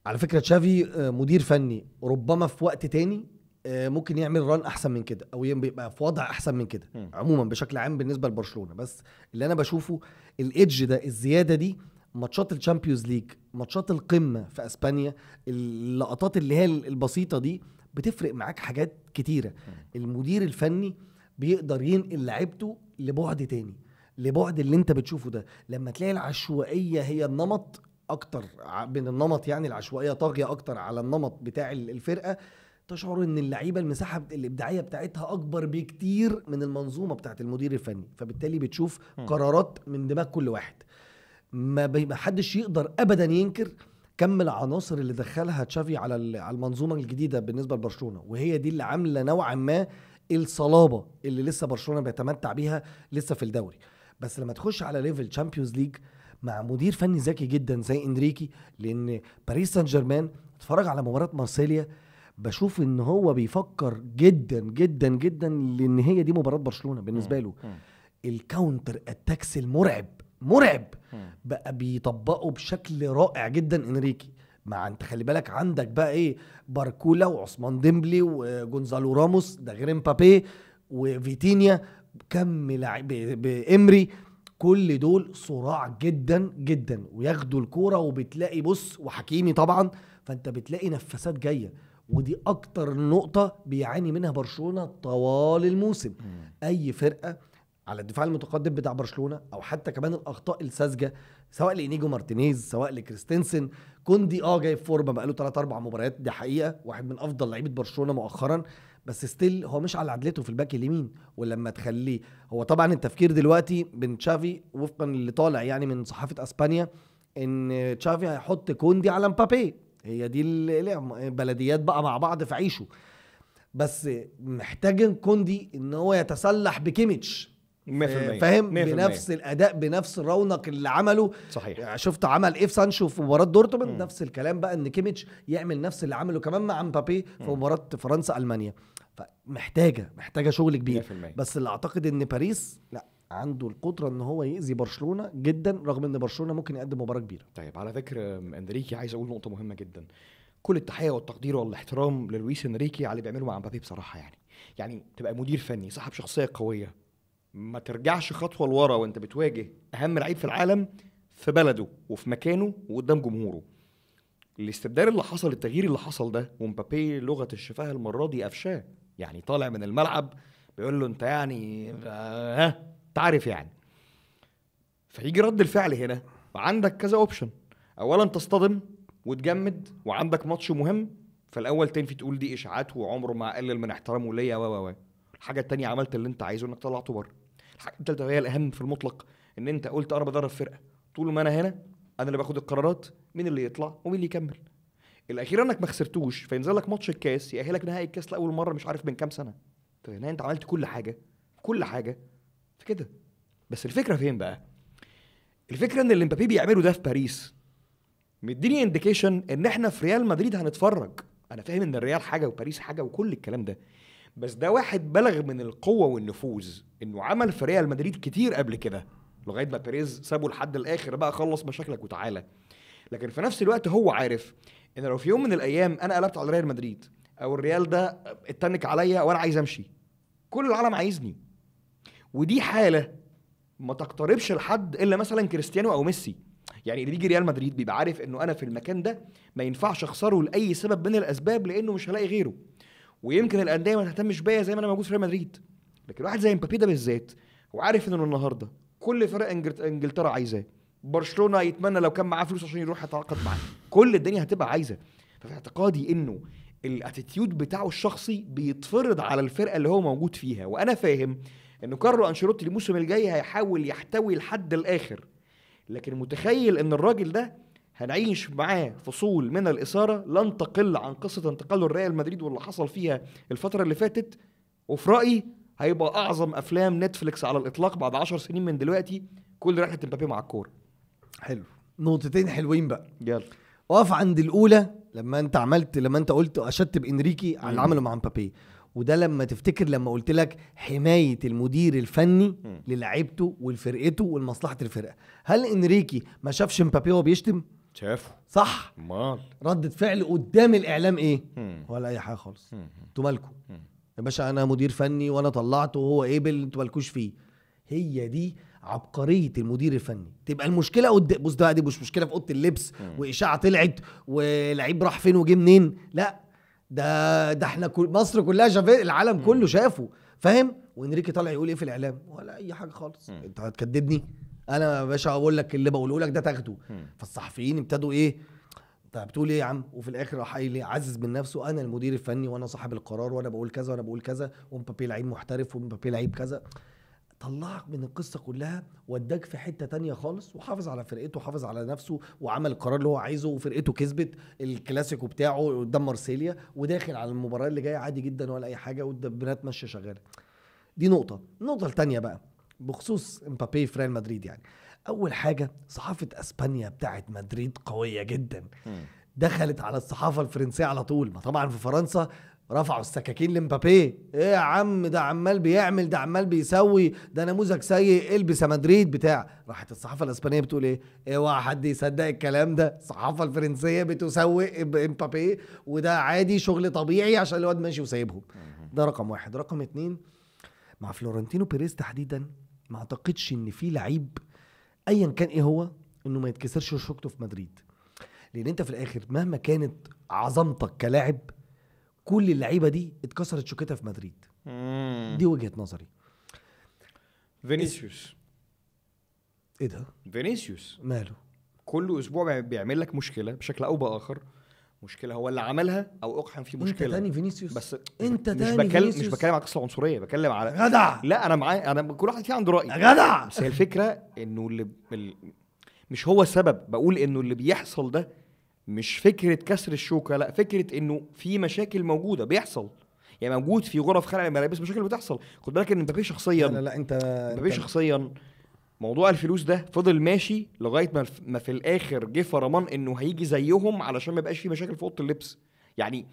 على فكره تشافي آه، مدير فني ربما في وقت تاني آه، ممكن يعمل ران احسن من كده او يبقى في وضع احسن من كده عموما بشكل عام بالنسبه لبرشلونه بس اللي انا بشوفه الايدج ده الزياده دي ماتشات الشامبيونز ليج ماتشات القمه في اسبانيا اللقطات اللي هي البسيطه دي بتفرق معاك حاجات كتيره المدير الفني بيقدر ينقل لعيبته لبعد تاني لبعد اللي انت بتشوفه ده لما تلاقي العشوائيه هي النمط اكتر من النمط يعني العشوائيه طاغيه اكتر على النمط بتاع الفرقه تشعر ان اللعيبه المساحه الابداعيه بتاعتها اكبر بكتير من المنظومه بتاعت المدير الفني فبالتالي بتشوف قرارات من دماغ كل واحد ما حدش يقدر ابدا ينكر كم العناصر اللي دخلها تشافي على على المنظومه الجديده بالنسبه لبرشلونه وهي دي اللي عامله نوعا ما الصلابه اللي لسه برشلونه بيتمتع بيها لسه في الدوري بس لما تخش على ليفل تشامبيونز ليج مع مدير فني ذكي جدا زي انريكي لان باريس سان جيرمان اتفرج على مباراه مارسيليا بشوف ان هو بيفكر جدا جدا جدا لان هي دي مباراه برشلونه بالنسبه له الكاونتر اتاكس المرعب مرعب بقى بيطبقه بشكل رائع جدا انريكي مع انت خلي بالك عندك بقى ايه باركولا وعثمان ديمبلي وجونزالو راموس ده غير امبابي وفيتينيا كم لعيب بامري كل دول صراع جدا جدا وياخدوا الكوره وبتلاقي بص وحكيمي طبعا فانت بتلاقي نفسات جايه ودي اكتر نقطه بيعاني منها برشلونه طوال الموسم اي فرقه على الدفاع المتقدم بتاع برشلونه او حتى كمان الاخطاء الساذجه سواء لانيجو مارتينيز سواء لكريستنسن كوندي اه جايب فورمه بقاله 3 4 مباريات دي حقيقه واحد من افضل لعيبه برشلونه مؤخرا بس ستيل هو مش على عدلته في الباك اليمين ولما تخليه هو طبعا التفكير دلوقتي بين تشافي وفقا اللي طالع يعني من صحافه اسبانيا ان تشافي هيحط كوندي على مبابي هي دي بلديات بقى مع بعض في عيشه بس محتاج كوندي ان هو يتسلح بكيميتش فاهم بنفس الاداء بنفس الرونق اللي عمله صحيح آه، شفت عمل ايه في سانشو في مباراه دورتموند نفس الكلام بقى ان كيميتش يعمل نفس اللي عمله كمان مع مبابي في مباراه فرنسا المانيا فمحتاجه محتاجه شغل كبير بس اللي اعتقد ان باريس لا عنده القدره ان هو يأذي برشلونه جدا رغم ان برشلونه ممكن يقدم مباراه كبيره طيب على فكر انريكي عايز اقول نقطه مهمه جدا كل التحيه والتقدير
والاحترام للويس انريكي على اللي بيعمله مع مبابي بصراحه يعني يعني تبقى مدير فني صاحب شخصيه قويه ما ترجعش خطوه لورا وانت بتواجه اهم لعيب في العالم في بلده وفي مكانه وقدام جمهوره الاستبدال اللي حصل التغيير اللي حصل ده ومبابي لغه الشفاه المره دي قفشاه يعني طالع من الملعب بيقول له انت يعني آه، ها تعرف يعني فيجي رد الفعل هنا عندك كذا اوبشن اولا تصطدم وتجمد وعندك ماتش مهم فالاول تنفي تقول دي اشاعات وعمره ما قلل من احترامه ليا و و الحاجه التانية عملت اللي انت عايزه انك طلعته بره الحاجه الثالثه وهي الاهم في المطلق ان انت قلت انا بدرب فرقه طول ما انا هنا انا اللي باخد القرارات مين اللي يطلع ومين اللي يكمل الاخير انك ما خسرتوش فينزل لك ماتش الكاس ياهلك نهائي الكاس لاول مره مش عارف من كام سنه فهنا طيب، يعني انت عملت كل حاجه كل حاجه في كده بس الفكره فين بقى الفكره ان اللي مبابي بيعمله ده في باريس مديني انديكيشن ان احنا في ريال مدريد هنتفرج انا فاهم ان الريال حاجه وباريس حاجه وكل الكلام ده بس ده واحد بلغ من القوه والنفوذ انه عمل في ريال مدريد كتير قبل كده لغايه ما بيريز سابه لحد الاخر بقى خلص مشاكلك وتعالى لكن في نفس الوقت هو عارف ان لو في يوم من الايام انا قلبت على ريال مدريد او الريال ده اتنك عليا وانا عايز امشي كل العالم عايزني ودي حاله ما تقتربش لحد الا مثلا كريستيانو او ميسي يعني اللي بيجي ريال مدريد بيبقى عارف انه انا في المكان ده ما ينفعش اخسره لاي سبب من الاسباب لانه مش هلاقي غيره ويمكن الانديه ما تهتمش بيا زي ما انا موجود في ريال مدريد لكن واحد زي مبابي ده بالذات وعارف انه النهارده كل فرق انجلترا عايزاه برشلونه يتمنى لو كان معاه فلوس عشان يروح يتعاقد معاه كل الدنيا هتبقى عايزه ففي اعتقادي انه الاتيتيود بتاعه الشخصي بيتفرض على الفرقه اللي هو موجود فيها وانا فاهم ان كارلو انشيلوتي الموسم الجاي هيحاول يحتوي لحد الاخر لكن متخيل ان الراجل ده هنعيش معاه فصول من الإثارة لن تقل عن قصة انتقاله لريال مدريد واللي حصل فيها الفترة اللي فاتت وفي رأيي هيبقى أعظم
أفلام نتفليكس على الإطلاق بعد 10 سنين من دلوقتي كل رحلة مبابي مع الكورة حلو نقطتين حلوين بقى يلا اقف عند الأولى لما أنت عملت لما أنت قلت أشدت بإنريكي على اللي عمله مع مبابي وده لما تفتكر لما قلت لك حمايه المدير الفني للعيبته ولفرقته ولمصلحه الفرقه هل انريكي ما شافش مبابي وهو بيشتم شافوا صح مال ردة فعل قدام الاعلام ايه مم. ولا اي حاجه خالص انتوا مالكم يا باشا انا مدير فني وانا طلعته وهو قبل انتوا مالكوش فيه هي دي عبقريه المدير الفني تبقى المشكله قد بص ده دي مش مشكله في اوضه اللبس مم. واشاعه طلعت ولعيب راح فين وجه منين لا ده ده احنا كل مصر كلها شافت العالم مم. كله شافه فاهم وانريكي طالع يقول ايه في الاعلام ولا اي حاجه خالص مم. انت هتكدبني انا يا باشا اقول لك اللي بقوله لك ده تاخده فالصحفيين ابتدوا ايه طب بتقول ايه يا عم وفي الاخر راح قايل ايه عزز من نفسه انا المدير الفني وانا صاحب القرار وانا بقول كذا وانا بقول كذا ومبابي لعيب محترف ومبابي لعيب كذا طلعك من القصه كلها وداك في حته تانية خالص وحافظ على فرقته وحافظ على نفسه وعمل القرار اللي هو عايزه وفرقته كسبت الكلاسيكو بتاعه قدام مارسيليا وداخل على المباراه اللي جايه عادي جدا ولا اي حاجه والبنات ماشيه شغاله دي نقطه النقطه الثانيه بقى بخصوص امبابي في ريال مدريد يعني اول حاجه صحافه اسبانيا بتاعت مدريد قويه جدا دخلت على الصحافه الفرنسيه على طول ما طبعا في فرنسا رفعوا السكاكين لمبابي ايه يا عم ده عمال بيعمل ده عمال بيسوي ده نموذج سيء البس يا مدريد بتاع راحت الصحافه الاسبانيه بتقول ايه اوعى إيه حد يصدق الكلام ده الصحافه الفرنسيه بتسوق امبابي وده عادي شغل طبيعي عشان الواد ماشي وسايبهم ده رقم واحد رقم اتنين مع فلورنتينو بيريز تحديدا ما اعتقدش ان في لعيب ايا كان ايه هو انه ما يتكسرش شوكته في مدريد لان انت في الاخر مهما كانت عظمتك كلاعب كل اللعيبه دي اتكسرت شوكتها في مدريد
مم. دي وجهه نظري فينيسيوس ايه ده فينيسيوس ماله كل اسبوع بيعمل لك مشكله بشكل او باخر مشكله هو اللي يعني عملها او اقحم فيه مشكله انت تاني فينيسيوس بس انت مش تاني بكلم فينيسيوس. مش بكلم على قصه العنصريه بكلم على جدع لا انا معايا انا كل واحد فيه عنده راي جدع بس هي الفكره انه اللي مش هو السبب بقول انه اللي بيحصل ده مش فكره كسر الشوكه لا فكره انه في مشاكل موجوده بيحصل يعني موجود في غرف خلع الملابس مشاكل بتحصل خد بالك ان مبابي شخصيا لا لا, لا
انت مبابي
شخصيا موضوع الفلوس ده فضل ماشي لغايه ما, في الاخر جه فرمان انه هيجي زيهم علشان ما يبقاش في مشاكل في اوضه اللبس يعني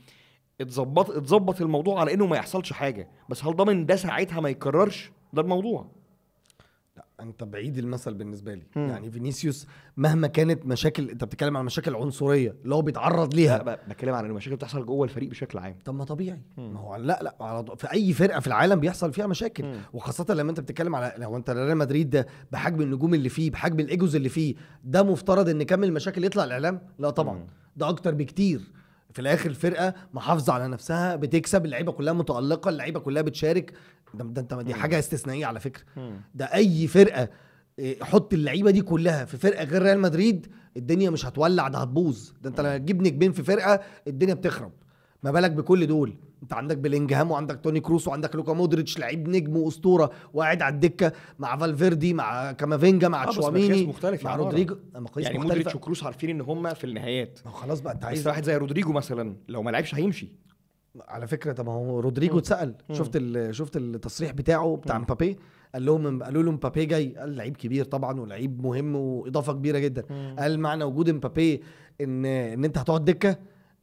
اتظبط اتظبط الموضوع على انه ما يحصلش حاجه بس هل ضامن ده ساعتها ما يكررش
ده الموضوع انت بعيد المثل بالنسبه لي م. يعني فينيسيوس مهما كانت مشاكل انت بتتكلم عن مشاكل عنصريه اللي هو بيتعرض ليها لا بتكلم عن المشاكل بتحصل جوه الفريق بشكل عام طب ما طبيعي م. ما هو لا لا على في اي فرقه في العالم بيحصل فيها مشاكل م. وخاصه لما انت بتتكلم على لو انت ريال مدريد ده بحجم النجوم اللي فيه بحجم الايجوز اللي فيه ده مفترض ان كم المشاكل يطلع الاعلام لا طبعا م. ده اكتر بكتير في الاخر الفرقه محافظه على نفسها بتكسب اللعيبه كلها متالقه اللعيبه كلها بتشارك ده, ده انت دي حاجه استثنائيه على فكره ده اي فرقه اه، حط اللعيبه دي كلها في فرقه غير ريال مدريد الدنيا مش هتولع ده هتبوظ ده انت لما تجيب نجمين في فرقه الدنيا بتخرب ما بالك بكل دول انت عندك بلينجهام وعندك توني كروس وعندك لوكا مودريتش لعيب نجم واسطوره وقاعد على الدكه مع فالفيردي مع كامافينجا مع آه، تشواميني مع رودريجو آه، مقاييس يعني مودريتش
وكروس عارفين ان هم في النهايات ما خلاص بقى انت عايز واحد
زي رودريجو مثلا لو ما لعبش هيمشي على فكره طب ما هو رودريجو اتسال شفت شفت التصريح بتاعه بتاع مبابي قال لهم قالوا له مبابي جاي قال لعيب كبير طبعا ولعيب مهم واضافه كبيره جدا مم. قال معنى وجود مبابي ان ان انت هتقعد دكه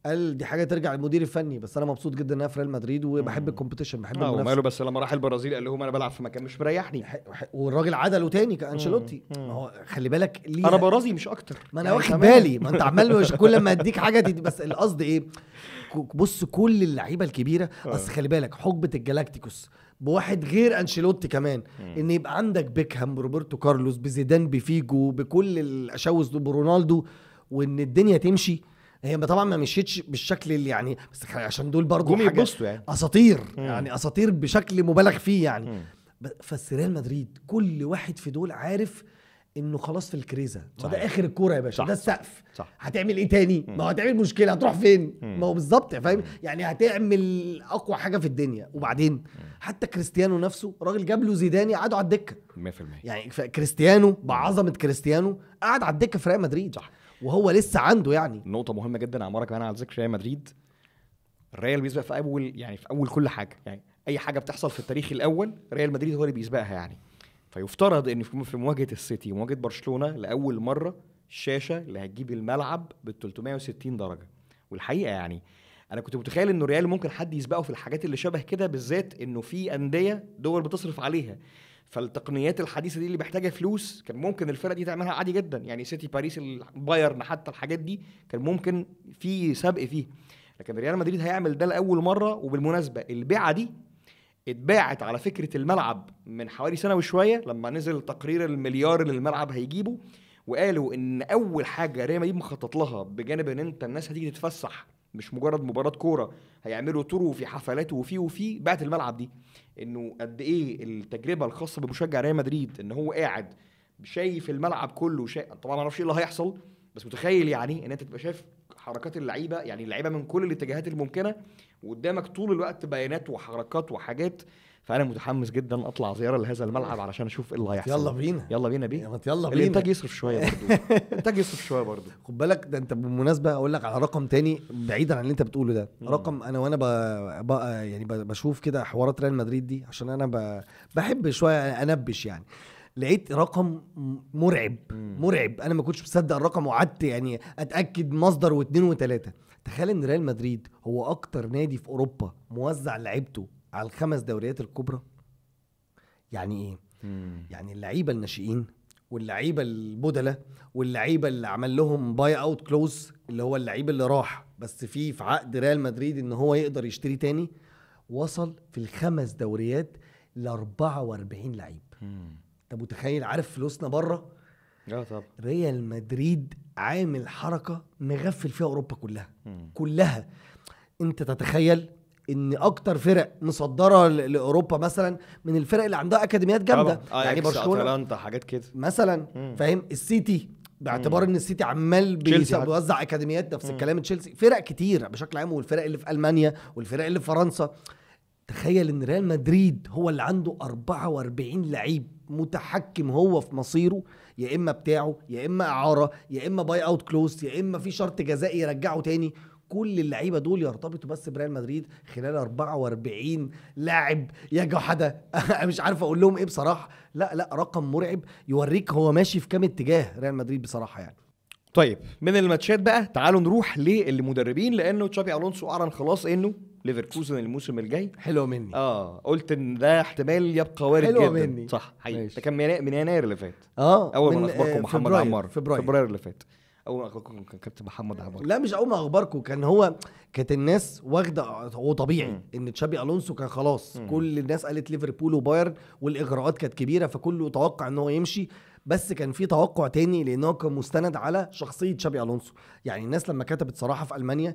قال دي حاجه ترجع للمدير الفني بس انا مبسوط جدا ان انا في ريال مدريد وبحب الكومبيتيشن بحب آه، المنافسه وماله
بس لما راح البرازيل قال لهم انا بلعب في
مكان مش مريحني والراجل عدله تاني كانشيلوتي ما هو خلي بالك ليه انا برازي مش اكتر ما انا يعني واخد بالي ما انت عمال كل ما اديك حاجه دي بس القصد ايه بص كل اللعيبه الكبيره اصل آه. خلي بالك حقبه الجلاكتيكوس بواحد غير انشيلوتي كمان مم. ان يبقى عندك بيكهام روبرتو كارلوس بزيدان بفيجو بكل الاشاوز برونالدو وان الدنيا تمشي هي طبعا ما مشيتش بالشكل اللي يعني بس عشان دول برضو حاجه يعني. اساطير مم. يعني اساطير بشكل مبالغ فيه يعني بس ريال مدريد كل واحد في دول عارف انه خلاص في الكريزه صحيح. ده اخر الكوره يا باشا ده السقف صح. هتعمل ايه تاني مم. ما هو هتعمل مشكله هتروح فين مم. ما هو بالظبط فاهم يعني هتعمل اقوى حاجه في الدنيا وبعدين مم. حتى كريستيانو نفسه راجل جاب له زيدان قعدوا على الدكه 100% يعني كريستيانو بعظمه كريستيانو قعد على الدكه في ريال مدريد صح وهو لسه عنده يعني نقطه مهمه جدا عماره كمان على ذكر ريال مدريد
الريال بيسبق في اول يعني في اول كل حاجه يعني اي حاجه بتحصل في التاريخ الاول ريال مدريد هو اللي بيسبقها يعني فيفترض ان في مواجهه السيتي ومواجهه برشلونه لاول مره الشاشه اللي هتجيب الملعب بال 360 درجه والحقيقه يعني انا كنت متخيل انه الريال ممكن حد يسبقه في الحاجات اللي شبه كده بالذات انه في انديه دول بتصرف عليها فالتقنيات الحديثه دي اللي محتاجه فلوس كان ممكن الفرق دي تعملها عادي جدا يعني سيتي باريس البايرن حتى الحاجات دي كان ممكن في سبق فيها لكن ريال مدريد هيعمل ده لاول مره وبالمناسبه البيعه دي اتباعت على فكره الملعب من حوالي سنه وشويه لما نزل تقرير المليار اللي الملعب هيجيبه وقالوا ان اول حاجه ريال مدريد مخطط لها بجانب ان انت الناس هتيجي تتفسح مش مجرد مباراه كوره هيعملوا تور وفي حفلات وفي وفي بعت الملعب دي انه قد ايه التجربه الخاصه بمشجع ريال مدريد ان هو قاعد شايف الملعب كله شا... طبعا ما اعرفش ايه اللي هيحصل بس متخيل يعني ان انت تبقى شايف حركات اللعيبه يعني اللعيبه من كل الاتجاهات الممكنه وقدامك طول الوقت بيانات وحركات وحاجات فانا متحمس جدا اطلع زياره
لهذا الملعب علشان اشوف ايه اللي هيحصل يلا بينا يلا بينا بيه يلا بينا الانتاج يصرف شويه برضه الانتاج يصرف شويه برضه خد بالك ده انت بالمناسبه اقول لك على رقم تاني بعيدا عن اللي انت بتقوله ده مم. رقم انا وانا بقى يعني بشوف كده حوارات ريال مدريد دي عشان انا بحب شويه انبش يعني لقيت رقم مرعب مم. مرعب انا ما كنتش مصدق الرقم وقعدت يعني اتاكد مصدر واثنين وثلاثه تخيل ان ريال مدريد هو اكتر نادي في اوروبا موزع لعيبته على الخمس دوريات الكبرى يعني ايه مم. يعني اللعيبه الناشئين واللعيبه البدله واللعيبه اللي عمل لهم باي اوت كلوز اللي هو اللعيب اللي راح بس في في عقد ريال مدريد ان هو يقدر يشتري تاني وصل في الخمس دوريات ل 44 لعيب
انت
متخيل عارف فلوسنا بره اه طبعا ريال مدريد عامل حركه مغفل فيها اوروبا كلها مم. كلها انت تتخيل ان اكتر فرق مصدره لاوروبا مثلا من الفرق اللي عندها اكاديميات جامده آه يعني برشلونه اتلانتا حاجات كده مثلا فاهم السيتي باعتبار ان السيتي عمال بيوزع اكاديميات نفس الكلام تشيلسي فرق كتير بشكل عام والفرق اللي في المانيا والفرق اللي في فرنسا تخيل ان ريال مدريد هو اللي عنده 44 لعيب متحكم هو في مصيره يا اما بتاعه يا اما اعاره يا اما باي اوت كلوز يا اما في شرط جزائي يرجعه تاني كل اللعيبه دول يرتبطوا بس بريال مدريد خلال 44 لاعب يا جحده مش عارف اقول لهم ايه بصراحه لا لا رقم مرعب يوريك هو ماشي في كام اتجاه ريال مدريد بصراحه يعني طيب من الماتشات بقى تعالوا نروح للمدربين لانه تشابي الونسو اعلن خلاص
انه ليفركوزن الموسم الجاي حلو مني اه قلت ان ده احتمال يبقى وارد حلو جدا مني. صح حقيقي ده كان من يناير اللي فات
اه اول من ما اخباركم محمد عمار فبراير. فبراير اللي فات اول ما اخباركم كان كابتن محمد عمر لا مش اول ما اخباركم كان هو كانت الناس واخده هو طبيعي ان تشابي الونسو كان خلاص مم. كل الناس قالت ليفربول وبايرن والاغراءات كانت كبيره فكله توقع ان هو يمشي بس كان في توقع تاني هو كان مستند على شخصيه تشابي الونسو يعني الناس لما كتبت صراحه في المانيا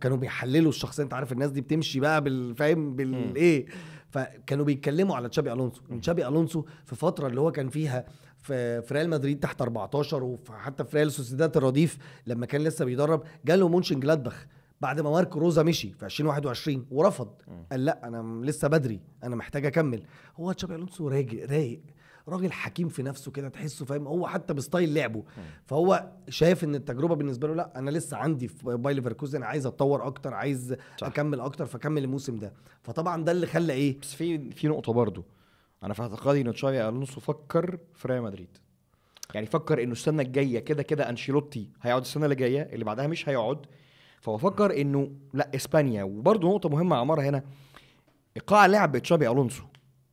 كانوا بيحللوا الشخصيه انت عارف الناس دي بتمشي بقى بالفاهم بالايه فكانوا بيتكلموا على تشابي الونسو تشابي الونسو في فتره اللي هو كان فيها في في ريال مدريد تحت 14 وحتى في ريال سوسيداد الرديف لما كان لسه بيدرب جاله مونشن جلادبخ بعد ما مارك روزا مشي في 2021 ورفض قال لا انا لسه بدري انا محتاج اكمل هو تشابي الونسو راجل رايق راجل حكيم في نفسه كده تحسه فاهم هو حتى بستايل لعبه فهو شايف ان التجربه بالنسبه له لا انا لسه عندي في باي ليفركوزن عايز اتطور اكتر عايز صح. اكمل اكتر فكمل الموسم ده فطبعا ده اللي خلى ايه بس في في نقطه برضه انا
في اعتقادي ان تشافي الونسو فكر في ريال مدريد يعني فكر انه السنه الجايه كده كده انشيلوتي هيقعد السنه اللي جايه اللي بعدها مش هيقعد فهو فكر انه لا اسبانيا وبرده نقطه مهمه عمارة هنا ايقاع لعب تشابي الونسو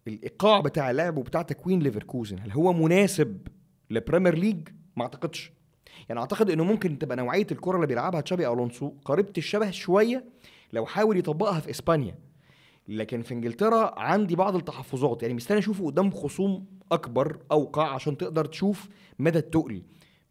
الايقاع بتاع لعبه وبتاع تكوين ليفركوزن هل هو مناسب لبريمير ليج ما اعتقدش يعني اعتقد انه ممكن تبقى نوعيه الكره اللي بيلعبها تشابي الونسو قريبه الشبه شويه لو حاول يطبقها في اسبانيا لكن في انجلترا عندي بعض التحفظات يعني مستني اشوفه قدام خصوم اكبر اوقع عشان تقدر تشوف مدى التقل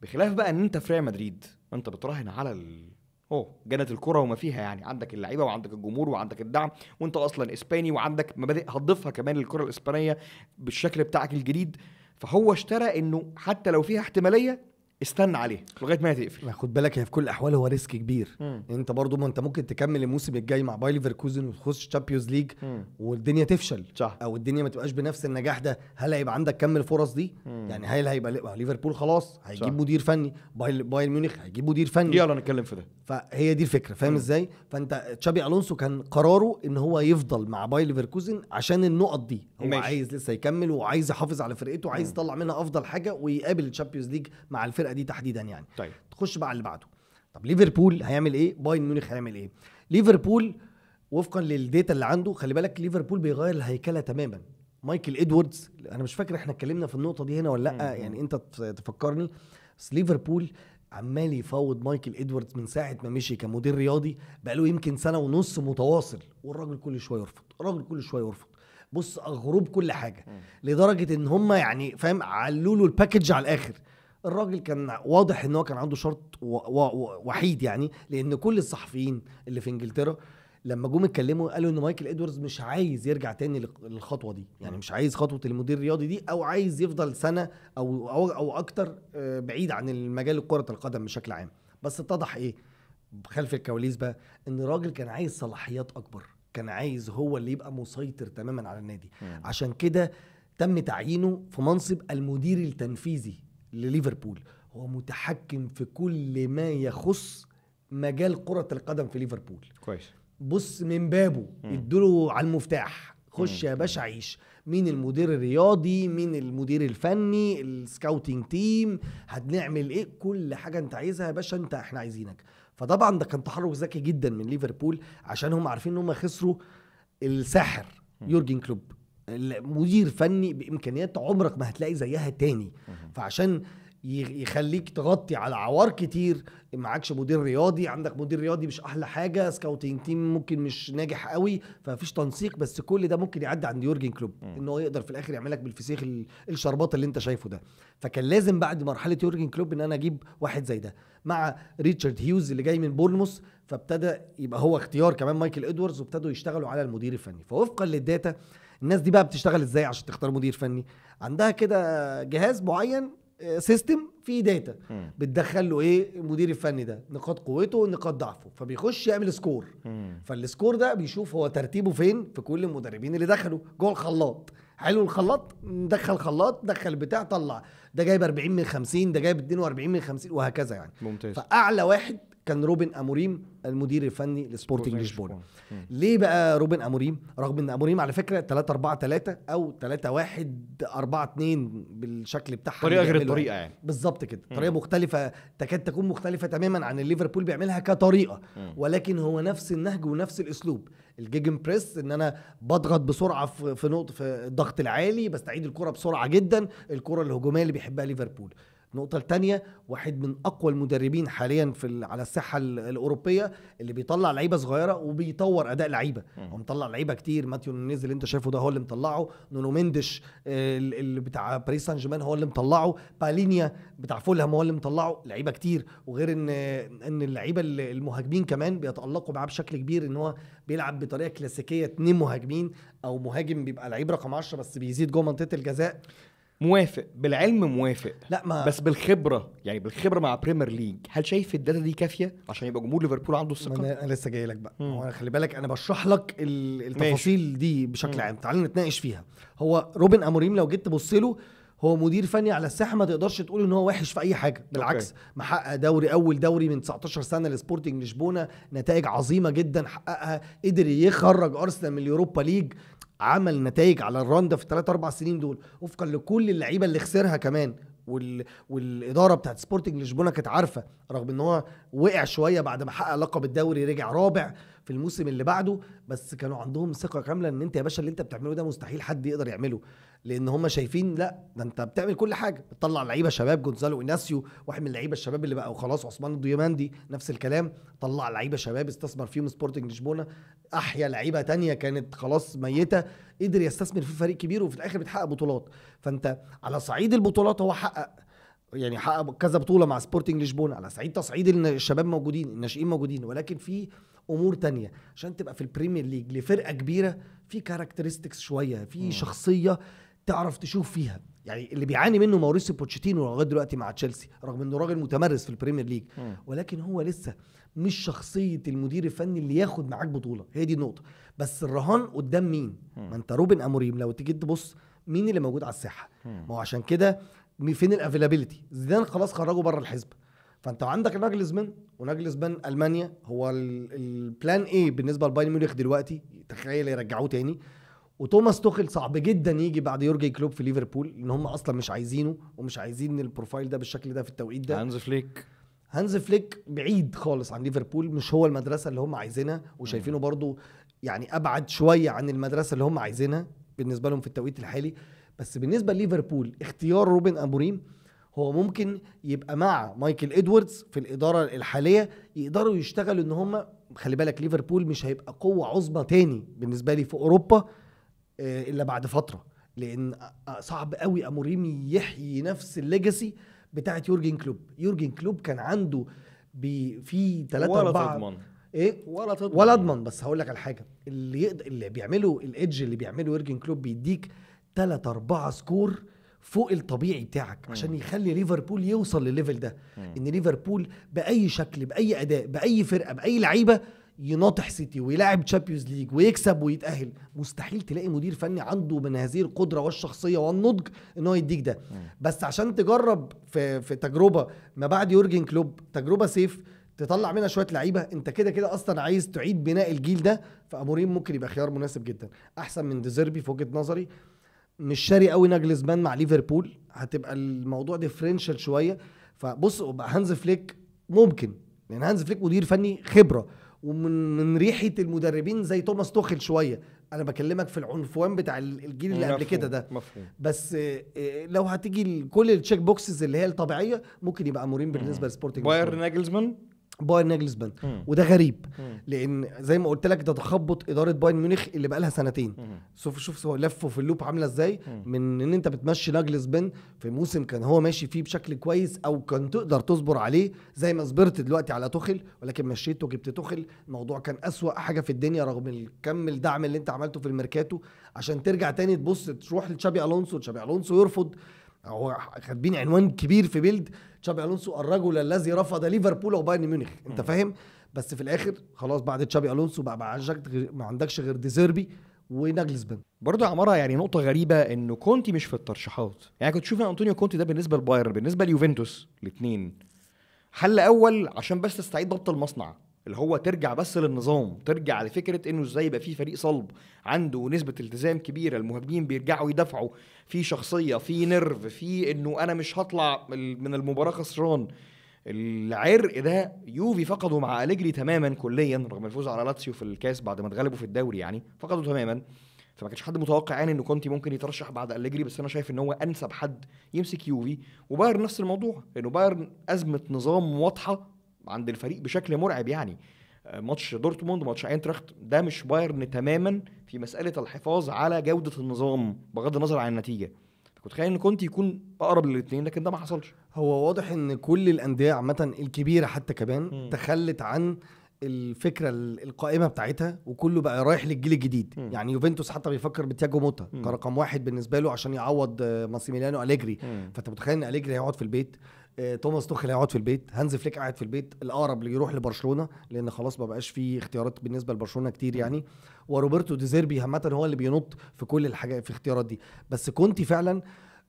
بخلاف بقى ان انت في ريال مدريد انت بتراهن على ال... اوه جنة الكرة وما فيها يعني عندك اللعيبة وعندك الجمهور وعندك الدعم وانت اصلا اسباني وعندك مبادئ هتضيفها كمان للكرة الاسبانية بالشكل بتاعك الجديد فهو اشترى انه حتى لو فيها احتمالية استنى عليه
لغايه ما تقفل خد بالك هي في كل الاحوال هو ريسك كبير مم. انت برضو ما انت ممكن تكمل الموسم الجاي مع باير ليفركوزن وتخش تشامبيونز ليج والدنيا تفشل صح. او الدنيا ما تبقاش بنفس النجاح ده هل هيبقى عندك كم الفرص دي مم. يعني هل هيبقى آه، ليفربول خلاص هيجيب صح. مدير فني بايرن ميونخ هيجيب مدير فني يلا نتكلم في ده فهي دي الفكره فاهم ازاي فانت تشابي الونسو كان قراره ان هو يفضل مع باير ليفركوزن عشان النقط دي هو ماشي. عايز لسه يكمل وعايز يحافظ على فرقته وعايز يطلع منها افضل حاجه ويقابل تشامبيونز ليج مع الفرقه دي تحديدا يعني طيب تخش بقى على اللي بعده طب ليفربول هيعمل ايه بايرن ميونخ هيعمل ايه ليفربول وفقا للديتا اللي عنده خلي بالك ليفربول بيغير الهيكله تماما مايكل ادواردز انا مش فاكر احنا اتكلمنا في النقطه دي هنا ولا لا يعني انت تفكرني بس ليفربول عمال يفاوض مايكل ادواردز من ساعه ما مشي كمدير رياضي بقى له يمكن سنه ونص متواصل والراجل كل شويه يرفض الراجل كل شويه يرفض بص اغرب كل حاجه لدرجه ان هم يعني فاهم علوا له الباكج على الاخر الراجل كان واضح ان هو كان عنده شرط وحيد يعني لان كل الصحفيين اللي في انجلترا لما جم اتكلموا قالوا ان مايكل ادواردز مش عايز يرجع تاني للخطوه دي يعني مش عايز خطوه المدير الرياضي دي او عايز يفضل سنه او او, أو اكتر آه، بعيد عن المجال كره القدم بشكل عام بس اتضح ايه خلف الكواليس بقى ان الراجل كان عايز صلاحيات اكبر كان عايز هو اللي يبقى مسيطر تماما على النادي عشان كده تم تعيينه في منصب المدير التنفيذي لليفربول هو متحكم في كل ما يخص مجال كرة القدم في ليفربول كويس بص من بابه يدلو على المفتاح خش يا باشا عيش مين المدير الرياضي مين المدير الفني السكاوتينج تيم هنعمل ايه كل حاجه انت عايزها يا باشا انت احنا عايزينك فطبعا ده كان تحرك ذكي جدا من ليفربول عشان هم عارفين ان هم خسروا الساحر يورجن كلوب مدير فني بامكانيات عمرك ما هتلاقي زيها تاني فعشان يخليك تغطي على عوار كتير معكش مدير رياضي عندك مدير رياضي مش احلى حاجه سكاوتينج تيم ممكن مش ناجح قوي فمفيش تنسيق بس كل ده ممكن يعدي عند يورجن كلوب ان هو يقدر في الاخر يعمل لك بالفسيخ الشربات اللي انت شايفه ده فكان لازم بعد مرحله يورجن كلوب ان انا اجيب واحد زي ده مع ريتشارد هيوز اللي جاي من بورنموث فابتدى يبقى هو اختيار كمان مايكل ادواردز وابتدوا يشتغلوا على المدير الفني فوفقا للداتا الناس دي بقى بتشتغل ازاي عشان تختار مدير فني عندها كده جهاز معين سيستم آه، في داتا بتدخل له ايه المدير الفني ده نقاط قوته نقاط ضعفه فبيخش يعمل سكور فالسكور ده بيشوف هو ترتيبه فين في كل المدربين اللي دخلوا جوه الخلاط حلو الخلاط دخل خلاط دخل بتاع طلع ده جايب 40 من 50 ده جايب 42 من 50 وهكذا يعني ممتاز فاعلى واحد كان روبن اموريم المدير الفني لسبورتنج لشبونه ليه بقى روبن اموريم رغم ان اموريم على فكره 3 4 3 او 3 1 4 2 بالشكل بتاعها طريقه غير الطريقه يعني بالظبط بالظبط كده طريقه مختلفه تكاد تكون مختلفه تماما عن اللي ليفربول بيعملها كطريقه ولكن هو نفس النهج ونفس الاسلوب الجيجن بريس ان انا بضغط بسرعه في نقطه في الضغط العالي بستعيد الكره بسرعه جدا الكره الهجوميه اللي بيحبها ليفربول النقطة الثانية واحد من أقوى المدربين حاليا في على الساحة الأوروبية اللي بيطلع لعيبة صغيرة وبيطور أداء لعيبة هو مطلع لعيبة كتير ماتيو نونيز اللي أنت شايفه ده هو اللي مطلعه نونو مندش آه، اللي بتاع باريس سان جيرمان هو اللي مطلعه بالينيا بتاع فولهام هو اللي مطلعه لعيبة كتير وغير إن إن اللعيبة المهاجمين كمان بيتألقوا معاه بشكل كبير إن هو بيلعب بطريقة كلاسيكية اتنين مهاجمين أو مهاجم بيبقى لعيب رقم 10 بس بيزيد جوه منطقة الجزاء موافق بالعلم موافق لا ما بس بالخبره يعني بالخبره مع بريمير ليج هل شايف الداتا دي كافيه عشان يبقى جمهور ليفربول عنده الثقه انا لسه جاي لك بقى هو خلي بالك انا بشرح لك التفاصيل ماشي. دي بشكل عام تعال نتناقش فيها هو روبن اموريم لو جيت تبص له هو مدير فني على الساحه ما تقدرش تقول ان هو وحش في اي حاجه بالعكس أوكي. محقق دوري اول دوري من 19 سنه لسبورتنج لشبونه نتائج عظيمه جدا حققها قدر يخرج ارسنال من اليوروبا ليج عمل نتائج على الراند في الثلاث اربع سنين دول وفقا لكل اللعيبه اللي خسرها كمان وال... والاداره بتاعت سبورتنج لشبونه كانت عارفه رغم ان هو وقع شويه بعد ما حقق لقب الدوري رجع رابع في الموسم اللي بعده بس كانوا عندهم ثقه كامله ان انت يا باشا اللي انت بتعمله ده مستحيل حد يقدر يعمله لان هم شايفين لا ده انت بتعمل كل حاجه بتطلع لعيبه شباب جونزالو ايناسيو واحد من اللعيبه الشباب اللي بقى وخلاص عثمان الديماندي نفس الكلام طلع لعيبه شباب استثمر فيهم سبورتنج لشبونه احيا لعيبه تانية كانت خلاص ميته قدر يستثمر في فريق كبير وفي الاخر بتحقق بطولات فانت على صعيد البطولات هو حقق يعني حقق كذا بطوله مع سبورتنج لشبون على صعيد تصعيد الشباب موجودين الناشئين موجودين ولكن في امور تانية عشان تبقى في البريمير ليج لفرقه كبيره في كاركترستكس شويه في شخصيه تعرف تشوف فيها يعني اللي بيعاني منه ماوريسيو بوتشيتينو لغايه دلوقتي مع تشيلسي رغم انه راجل متمرس في البريمير ليج ولكن هو لسه مش شخصيه المدير الفني اللي ياخد معاك بطوله هي دي النقطه بس الرهان قدام مين ما انت روبن اموريم لو تيجي تبص مين اللي موجود على الساحه ما هو عشان كده فين الافيلابيلتي زيدان خلاص خرجه بره الحزب فانت عندك ناجلزمان وناجلزمان المانيا هو البلان ايه بالنسبه لبايرن ميونخ دلوقتي تخيل يرجعوه تاني وتوماس توخل صعب جدا يجي بعد يورجي كلوب في ليفربول ان هم اصلا مش عايزينه ومش عايزين البروفايل ده بالشكل ده في التوقيت ده هانز فليك هانز فليك بعيد خالص عن ليفربول مش هو المدرسه اللي هم عايزينها وشايفينه برضو يعني ابعد شويه عن المدرسه اللي هم عايزينها بالنسبه لهم في التوقيت الحالي بس بالنسبه لليفربول اختيار روبن اموريم هو ممكن يبقى مع مايكل ادواردز في الاداره الحاليه يقدروا يشتغلوا ان هم خلي بالك ليفربول مش هيبقى قوه عظمى تاني بالنسبه لي في اوروبا آه، الا بعد فتره لان آه، آه، صعب قوي اموريم يحيي نفس الليجاسي بتاعت يورجن كلوب يورجن كلوب كان عنده بي في ثلاثة أربعة تضمن ايه ولا تضمن ولا اضمن بس هقول لك على حاجه اللي يقدر اللي بيعمله الايدج اللي بيعمله يورجن كلوب بيديك ثلاثة أربعة سكور فوق الطبيعي بتاعك عشان يخلي ليفربول يوصل للليفل ده ان ليفربول باي شكل باي اداء باي فرقه باي لعيبه يناطح سيتي ويلاعب تشامبيونز ليج ويكسب ويتاهل مستحيل تلاقي مدير فني عنده من هذه القدره والشخصيه والنضج ان هو يديك ده بس عشان تجرب في, في تجربه ما بعد يورجن كلوب تجربه سيف تطلع منها شويه لعيبه انت كده كده اصلا عايز تعيد بناء الجيل ده فاموريم ممكن يبقى خيار مناسب جدا احسن من ديزيربي في وجهه نظري مش شاري قوي ناجلزمان مع ليفربول هتبقى الموضوع ديفرنشال شويه فبص هانز فليك ممكن لان هانز فليك مدير فني خبره ومن من ريحه المدربين زي توماس توخل شويه انا بكلمك في العنفوان بتاع الجيل اللي قبل كده ده مفهوم. بس آه، آه، لو هتيجي كل التشيك بوكسز اللي هي الطبيعيه ممكن يبقى مورين بالنسبه لسبورتنج بايرن ناجلزمان بايرن نجلزبان وده غريب لان زي ما قلت لك ده تخبط اداره بايرن ميونخ اللي بقى لها سنتين شوف شوف لفه في اللوب عامله ازاي من ان انت بتمشي نجلزبان في موسم كان هو ماشي فيه بشكل كويس او كان تقدر تصبر عليه زي ما صبرت دلوقتي على تخل ولكن مشيته وجبت تخل الموضوع كان اسوا حاجه في الدنيا رغم الكم الدعم اللي انت عملته في الميركاتو عشان ترجع تاني تبص تروح لتشابي الونسو تشابي الونسو يرفض هو كاتبين عنوان كبير في بيلد تشابي الونسو الرجل الذي رفض ليفربول وبايرن ميونخ انت فاهم بس في الاخر خلاص بعد تشابي الونسو بقى ما ما عندكش غير ديزيربي ونجلزبن برضه عمارة يعني نقطة غريبة انه كونتي مش في
الترشيحات، يعني كنت تشوف أنطونيو كونتي ده بالنسبة لبايرن، بالنسبة ليوفنتوس الاثنين حل أول عشان بس تستعيد ضبط المصنع، اللي هو ترجع بس للنظام ترجع لفكره انه ازاي يبقى في فريق صلب عنده نسبه التزام كبيره المهاجمين بيرجعوا يدافعوا في شخصيه في نرف في انه انا مش هطلع من المباراه خسران العرق ده يوفي فقده مع اليجري تماما كليا رغم الفوز على لاتسيو في الكاس بعد ما اتغلبوا في الدوري يعني فقده تماما فما كانش حد متوقع يعني ان كونتي ممكن يترشح بعد اليجري بس انا شايف ان هو انسب حد يمسك يوفي وبايرن نفس الموضوع لانه بايرن ازمه نظام واضحه عند الفريق بشكل مرعب يعني آه، ماتش دورتموند ماتش اينتراخت ده مش بايرن تماما في مساله الحفاظ على جوده النظام بغض النظر عن النتيجه كنت خايف ان كنت يكون اقرب للاثنين لكن ده ما حصلش
هو واضح ان كل الانديه عامه الكبيره حتى كمان م. تخلت عن الفكره القائمه بتاعتها وكله بقى رايح للجيل الجديد م. يعني يوفنتوس حتى بيفكر بتياجو موتا كرقم واحد بالنسبه له عشان يعوض آه، ماسيميليانو اليجري فانت متخيل ان اليجري هيقعد في البيت آه، توماس توخيل هيقعد في البيت هانز فليك قاعد في البيت الاقرب اللي يروح لبرشلونه لان خلاص ما بقاش في اختيارات بالنسبه لبرشلونه كتير يعني وروبرتو ديزيربي عامه هو اللي بينط في كل الحاجات في الاختيارات دي بس كونتي فعلا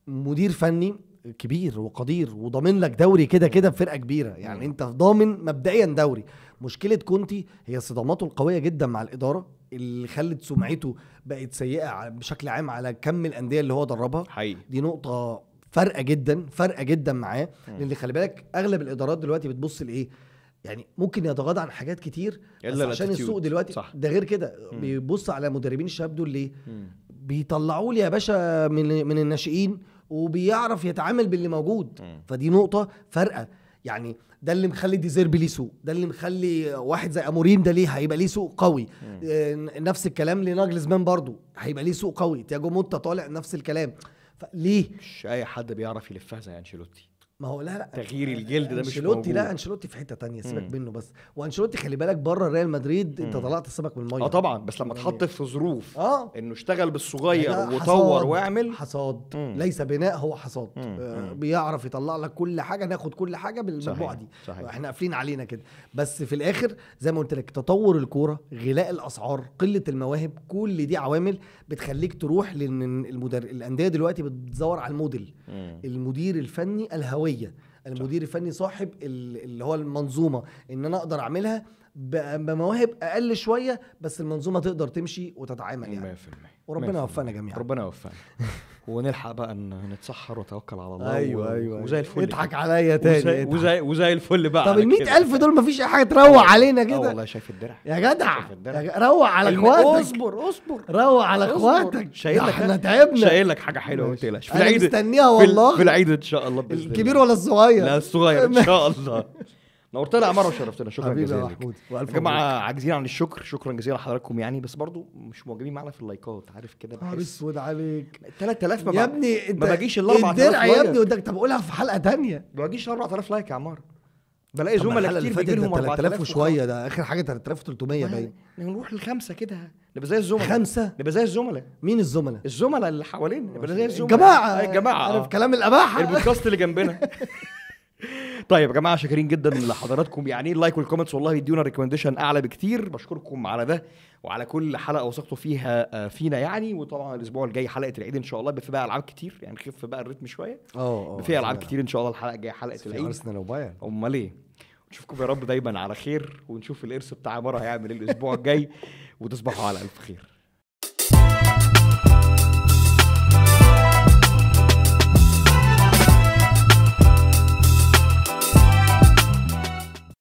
مدير فني كبير وقدير وضامن لك دوري كده كده بفرقه كبيره يعني انت ضامن مبدئيا دوري مشكله كونتي هي صداماته القويه جدا مع الاداره اللي خلت سمعته بقت سيئه بشكل عام على كم الانديه اللي هو دربها حقيقي. دي نقطه فارقه جدا فارقه جدا معاه لان خلي بالك اغلب الادارات دلوقتي بتبص لايه يعني ممكن يتغاضى عن حاجات كتير بس عشان السوق دلوقتي صح. ده غير كده بيبص على مدربين الشباب دول ليه بيطلعوا لي يا باشا من من الناشئين وبيعرف يتعامل باللي موجود مم. فدي نقطه فارقه يعني ده اللي مخلي ديزيربي ليه سوق ده اللي مخلي واحد زي امورين ده ليه هيبقى ليه سوق قوي مم. آه، نفس الكلام لناجلزمان برضو هيبقى ليه سوق قوي تياجو موتا طالع نفس الكلام فليه مش
اي حد بيعرف يلفها زي انشيلوتي
ما هو لا لا تغيير الجلد ده مش موجود لا انشيلوتي في حته تانية سيبك منه بس وانشيلوتي خلي بالك بره ريال مدريد انت طلعت سيبك من الميه اه طبعا بس لما يعني اتحط في ظروف
اه انه اشتغل بالصغير وطور
واعمل حصاد مم. ليس بناء هو حصاد آه بيعرف يطلع لك كل حاجه ناخد كل حاجه بالمجموعه دي صحيح. احنا قافلين علينا كده بس في الاخر زي ما قلت لك تطور الكوره غلاء الاسعار قله المواهب كل دي عوامل بتخليك تروح لان المدر... الانديه دلوقتي بتدور على الموديل المدير الفني الهوي الهويه المدير الفني صاحب اللي هو المنظومه ان انا اقدر اعملها بمواهب اقل شويه بس المنظومه تقدر تمشي وتتعامل يعني 100% وربنا يوفقنا جميعا ربنا يوفقنا ونلحق
بقى نتسحر وتوكل على الله ايوه ايوه وزي أيوة. الفل اضحك عليا تاني وزي, وزي الفل بقى طب ال 100000
دول مفيش اي حاجه تروق آه، علينا كده آه، والله شايف الدرع يا جدع روق على اخواتك اصبر اصبر روق على اخواتك شايل لك
احنا تعبنا شايل لك حاجه حلوه ما تقلقش في العيد مستنيها والله في العيد ان شاء الله الكبير ولا الصغير لا الصغير ان شاء الله نورت يا عمار وشرفتنا شكرا جزيلا يا محمود يا جماعه عاجزين عن الشكر شكرا جزيلا لحضراتكم يعني بس برضو مش معجبين معانا في اللايكات عارف كده آه، بحس
اسود عليك 3000 يا ابني انت ما بجيش ال 4000 الدرع يا ابني قدامك طب قولها في حلقه ثانيه ما بجيش ال 4000 لايك يا عمار
بلاقي زملاء كتير بيجي لهم 3000 وشويه
ده اخر حاجه 3300 باين نروح لخمسه كده نبقى زي الزملاء خمسه نبقى زي الزملاء مين الزملاء؟ الزملاء اللي حوالينا نبقى زي الزملاء الجماعه الجماعه عارف كلام الاباحه البودكاست
اللي جنبنا طيب يا جماعه شاكرين جدا لحضراتكم يعني إيه اللايك والكومنتس والله بيديونا ريكومنديشن اعلى بكتير بشكركم على ده وعلى كل حلقه وثقتوا فيها آه، فينا يعني وطبعا الاسبوع الجاي حلقه العيد ان شاء الله بفي بقى العاب كتير يعني خف بقى الريتم شويه اه في العاب كتير ان شاء الله الحلقه الجايه حلقه العيد ارسنال وبايرن امال ايه نشوفكم يا رب دايما على خير ونشوف القرص بتاع عماره هيعمل ايه الاسبوع الجاي وتصبحوا على الف خير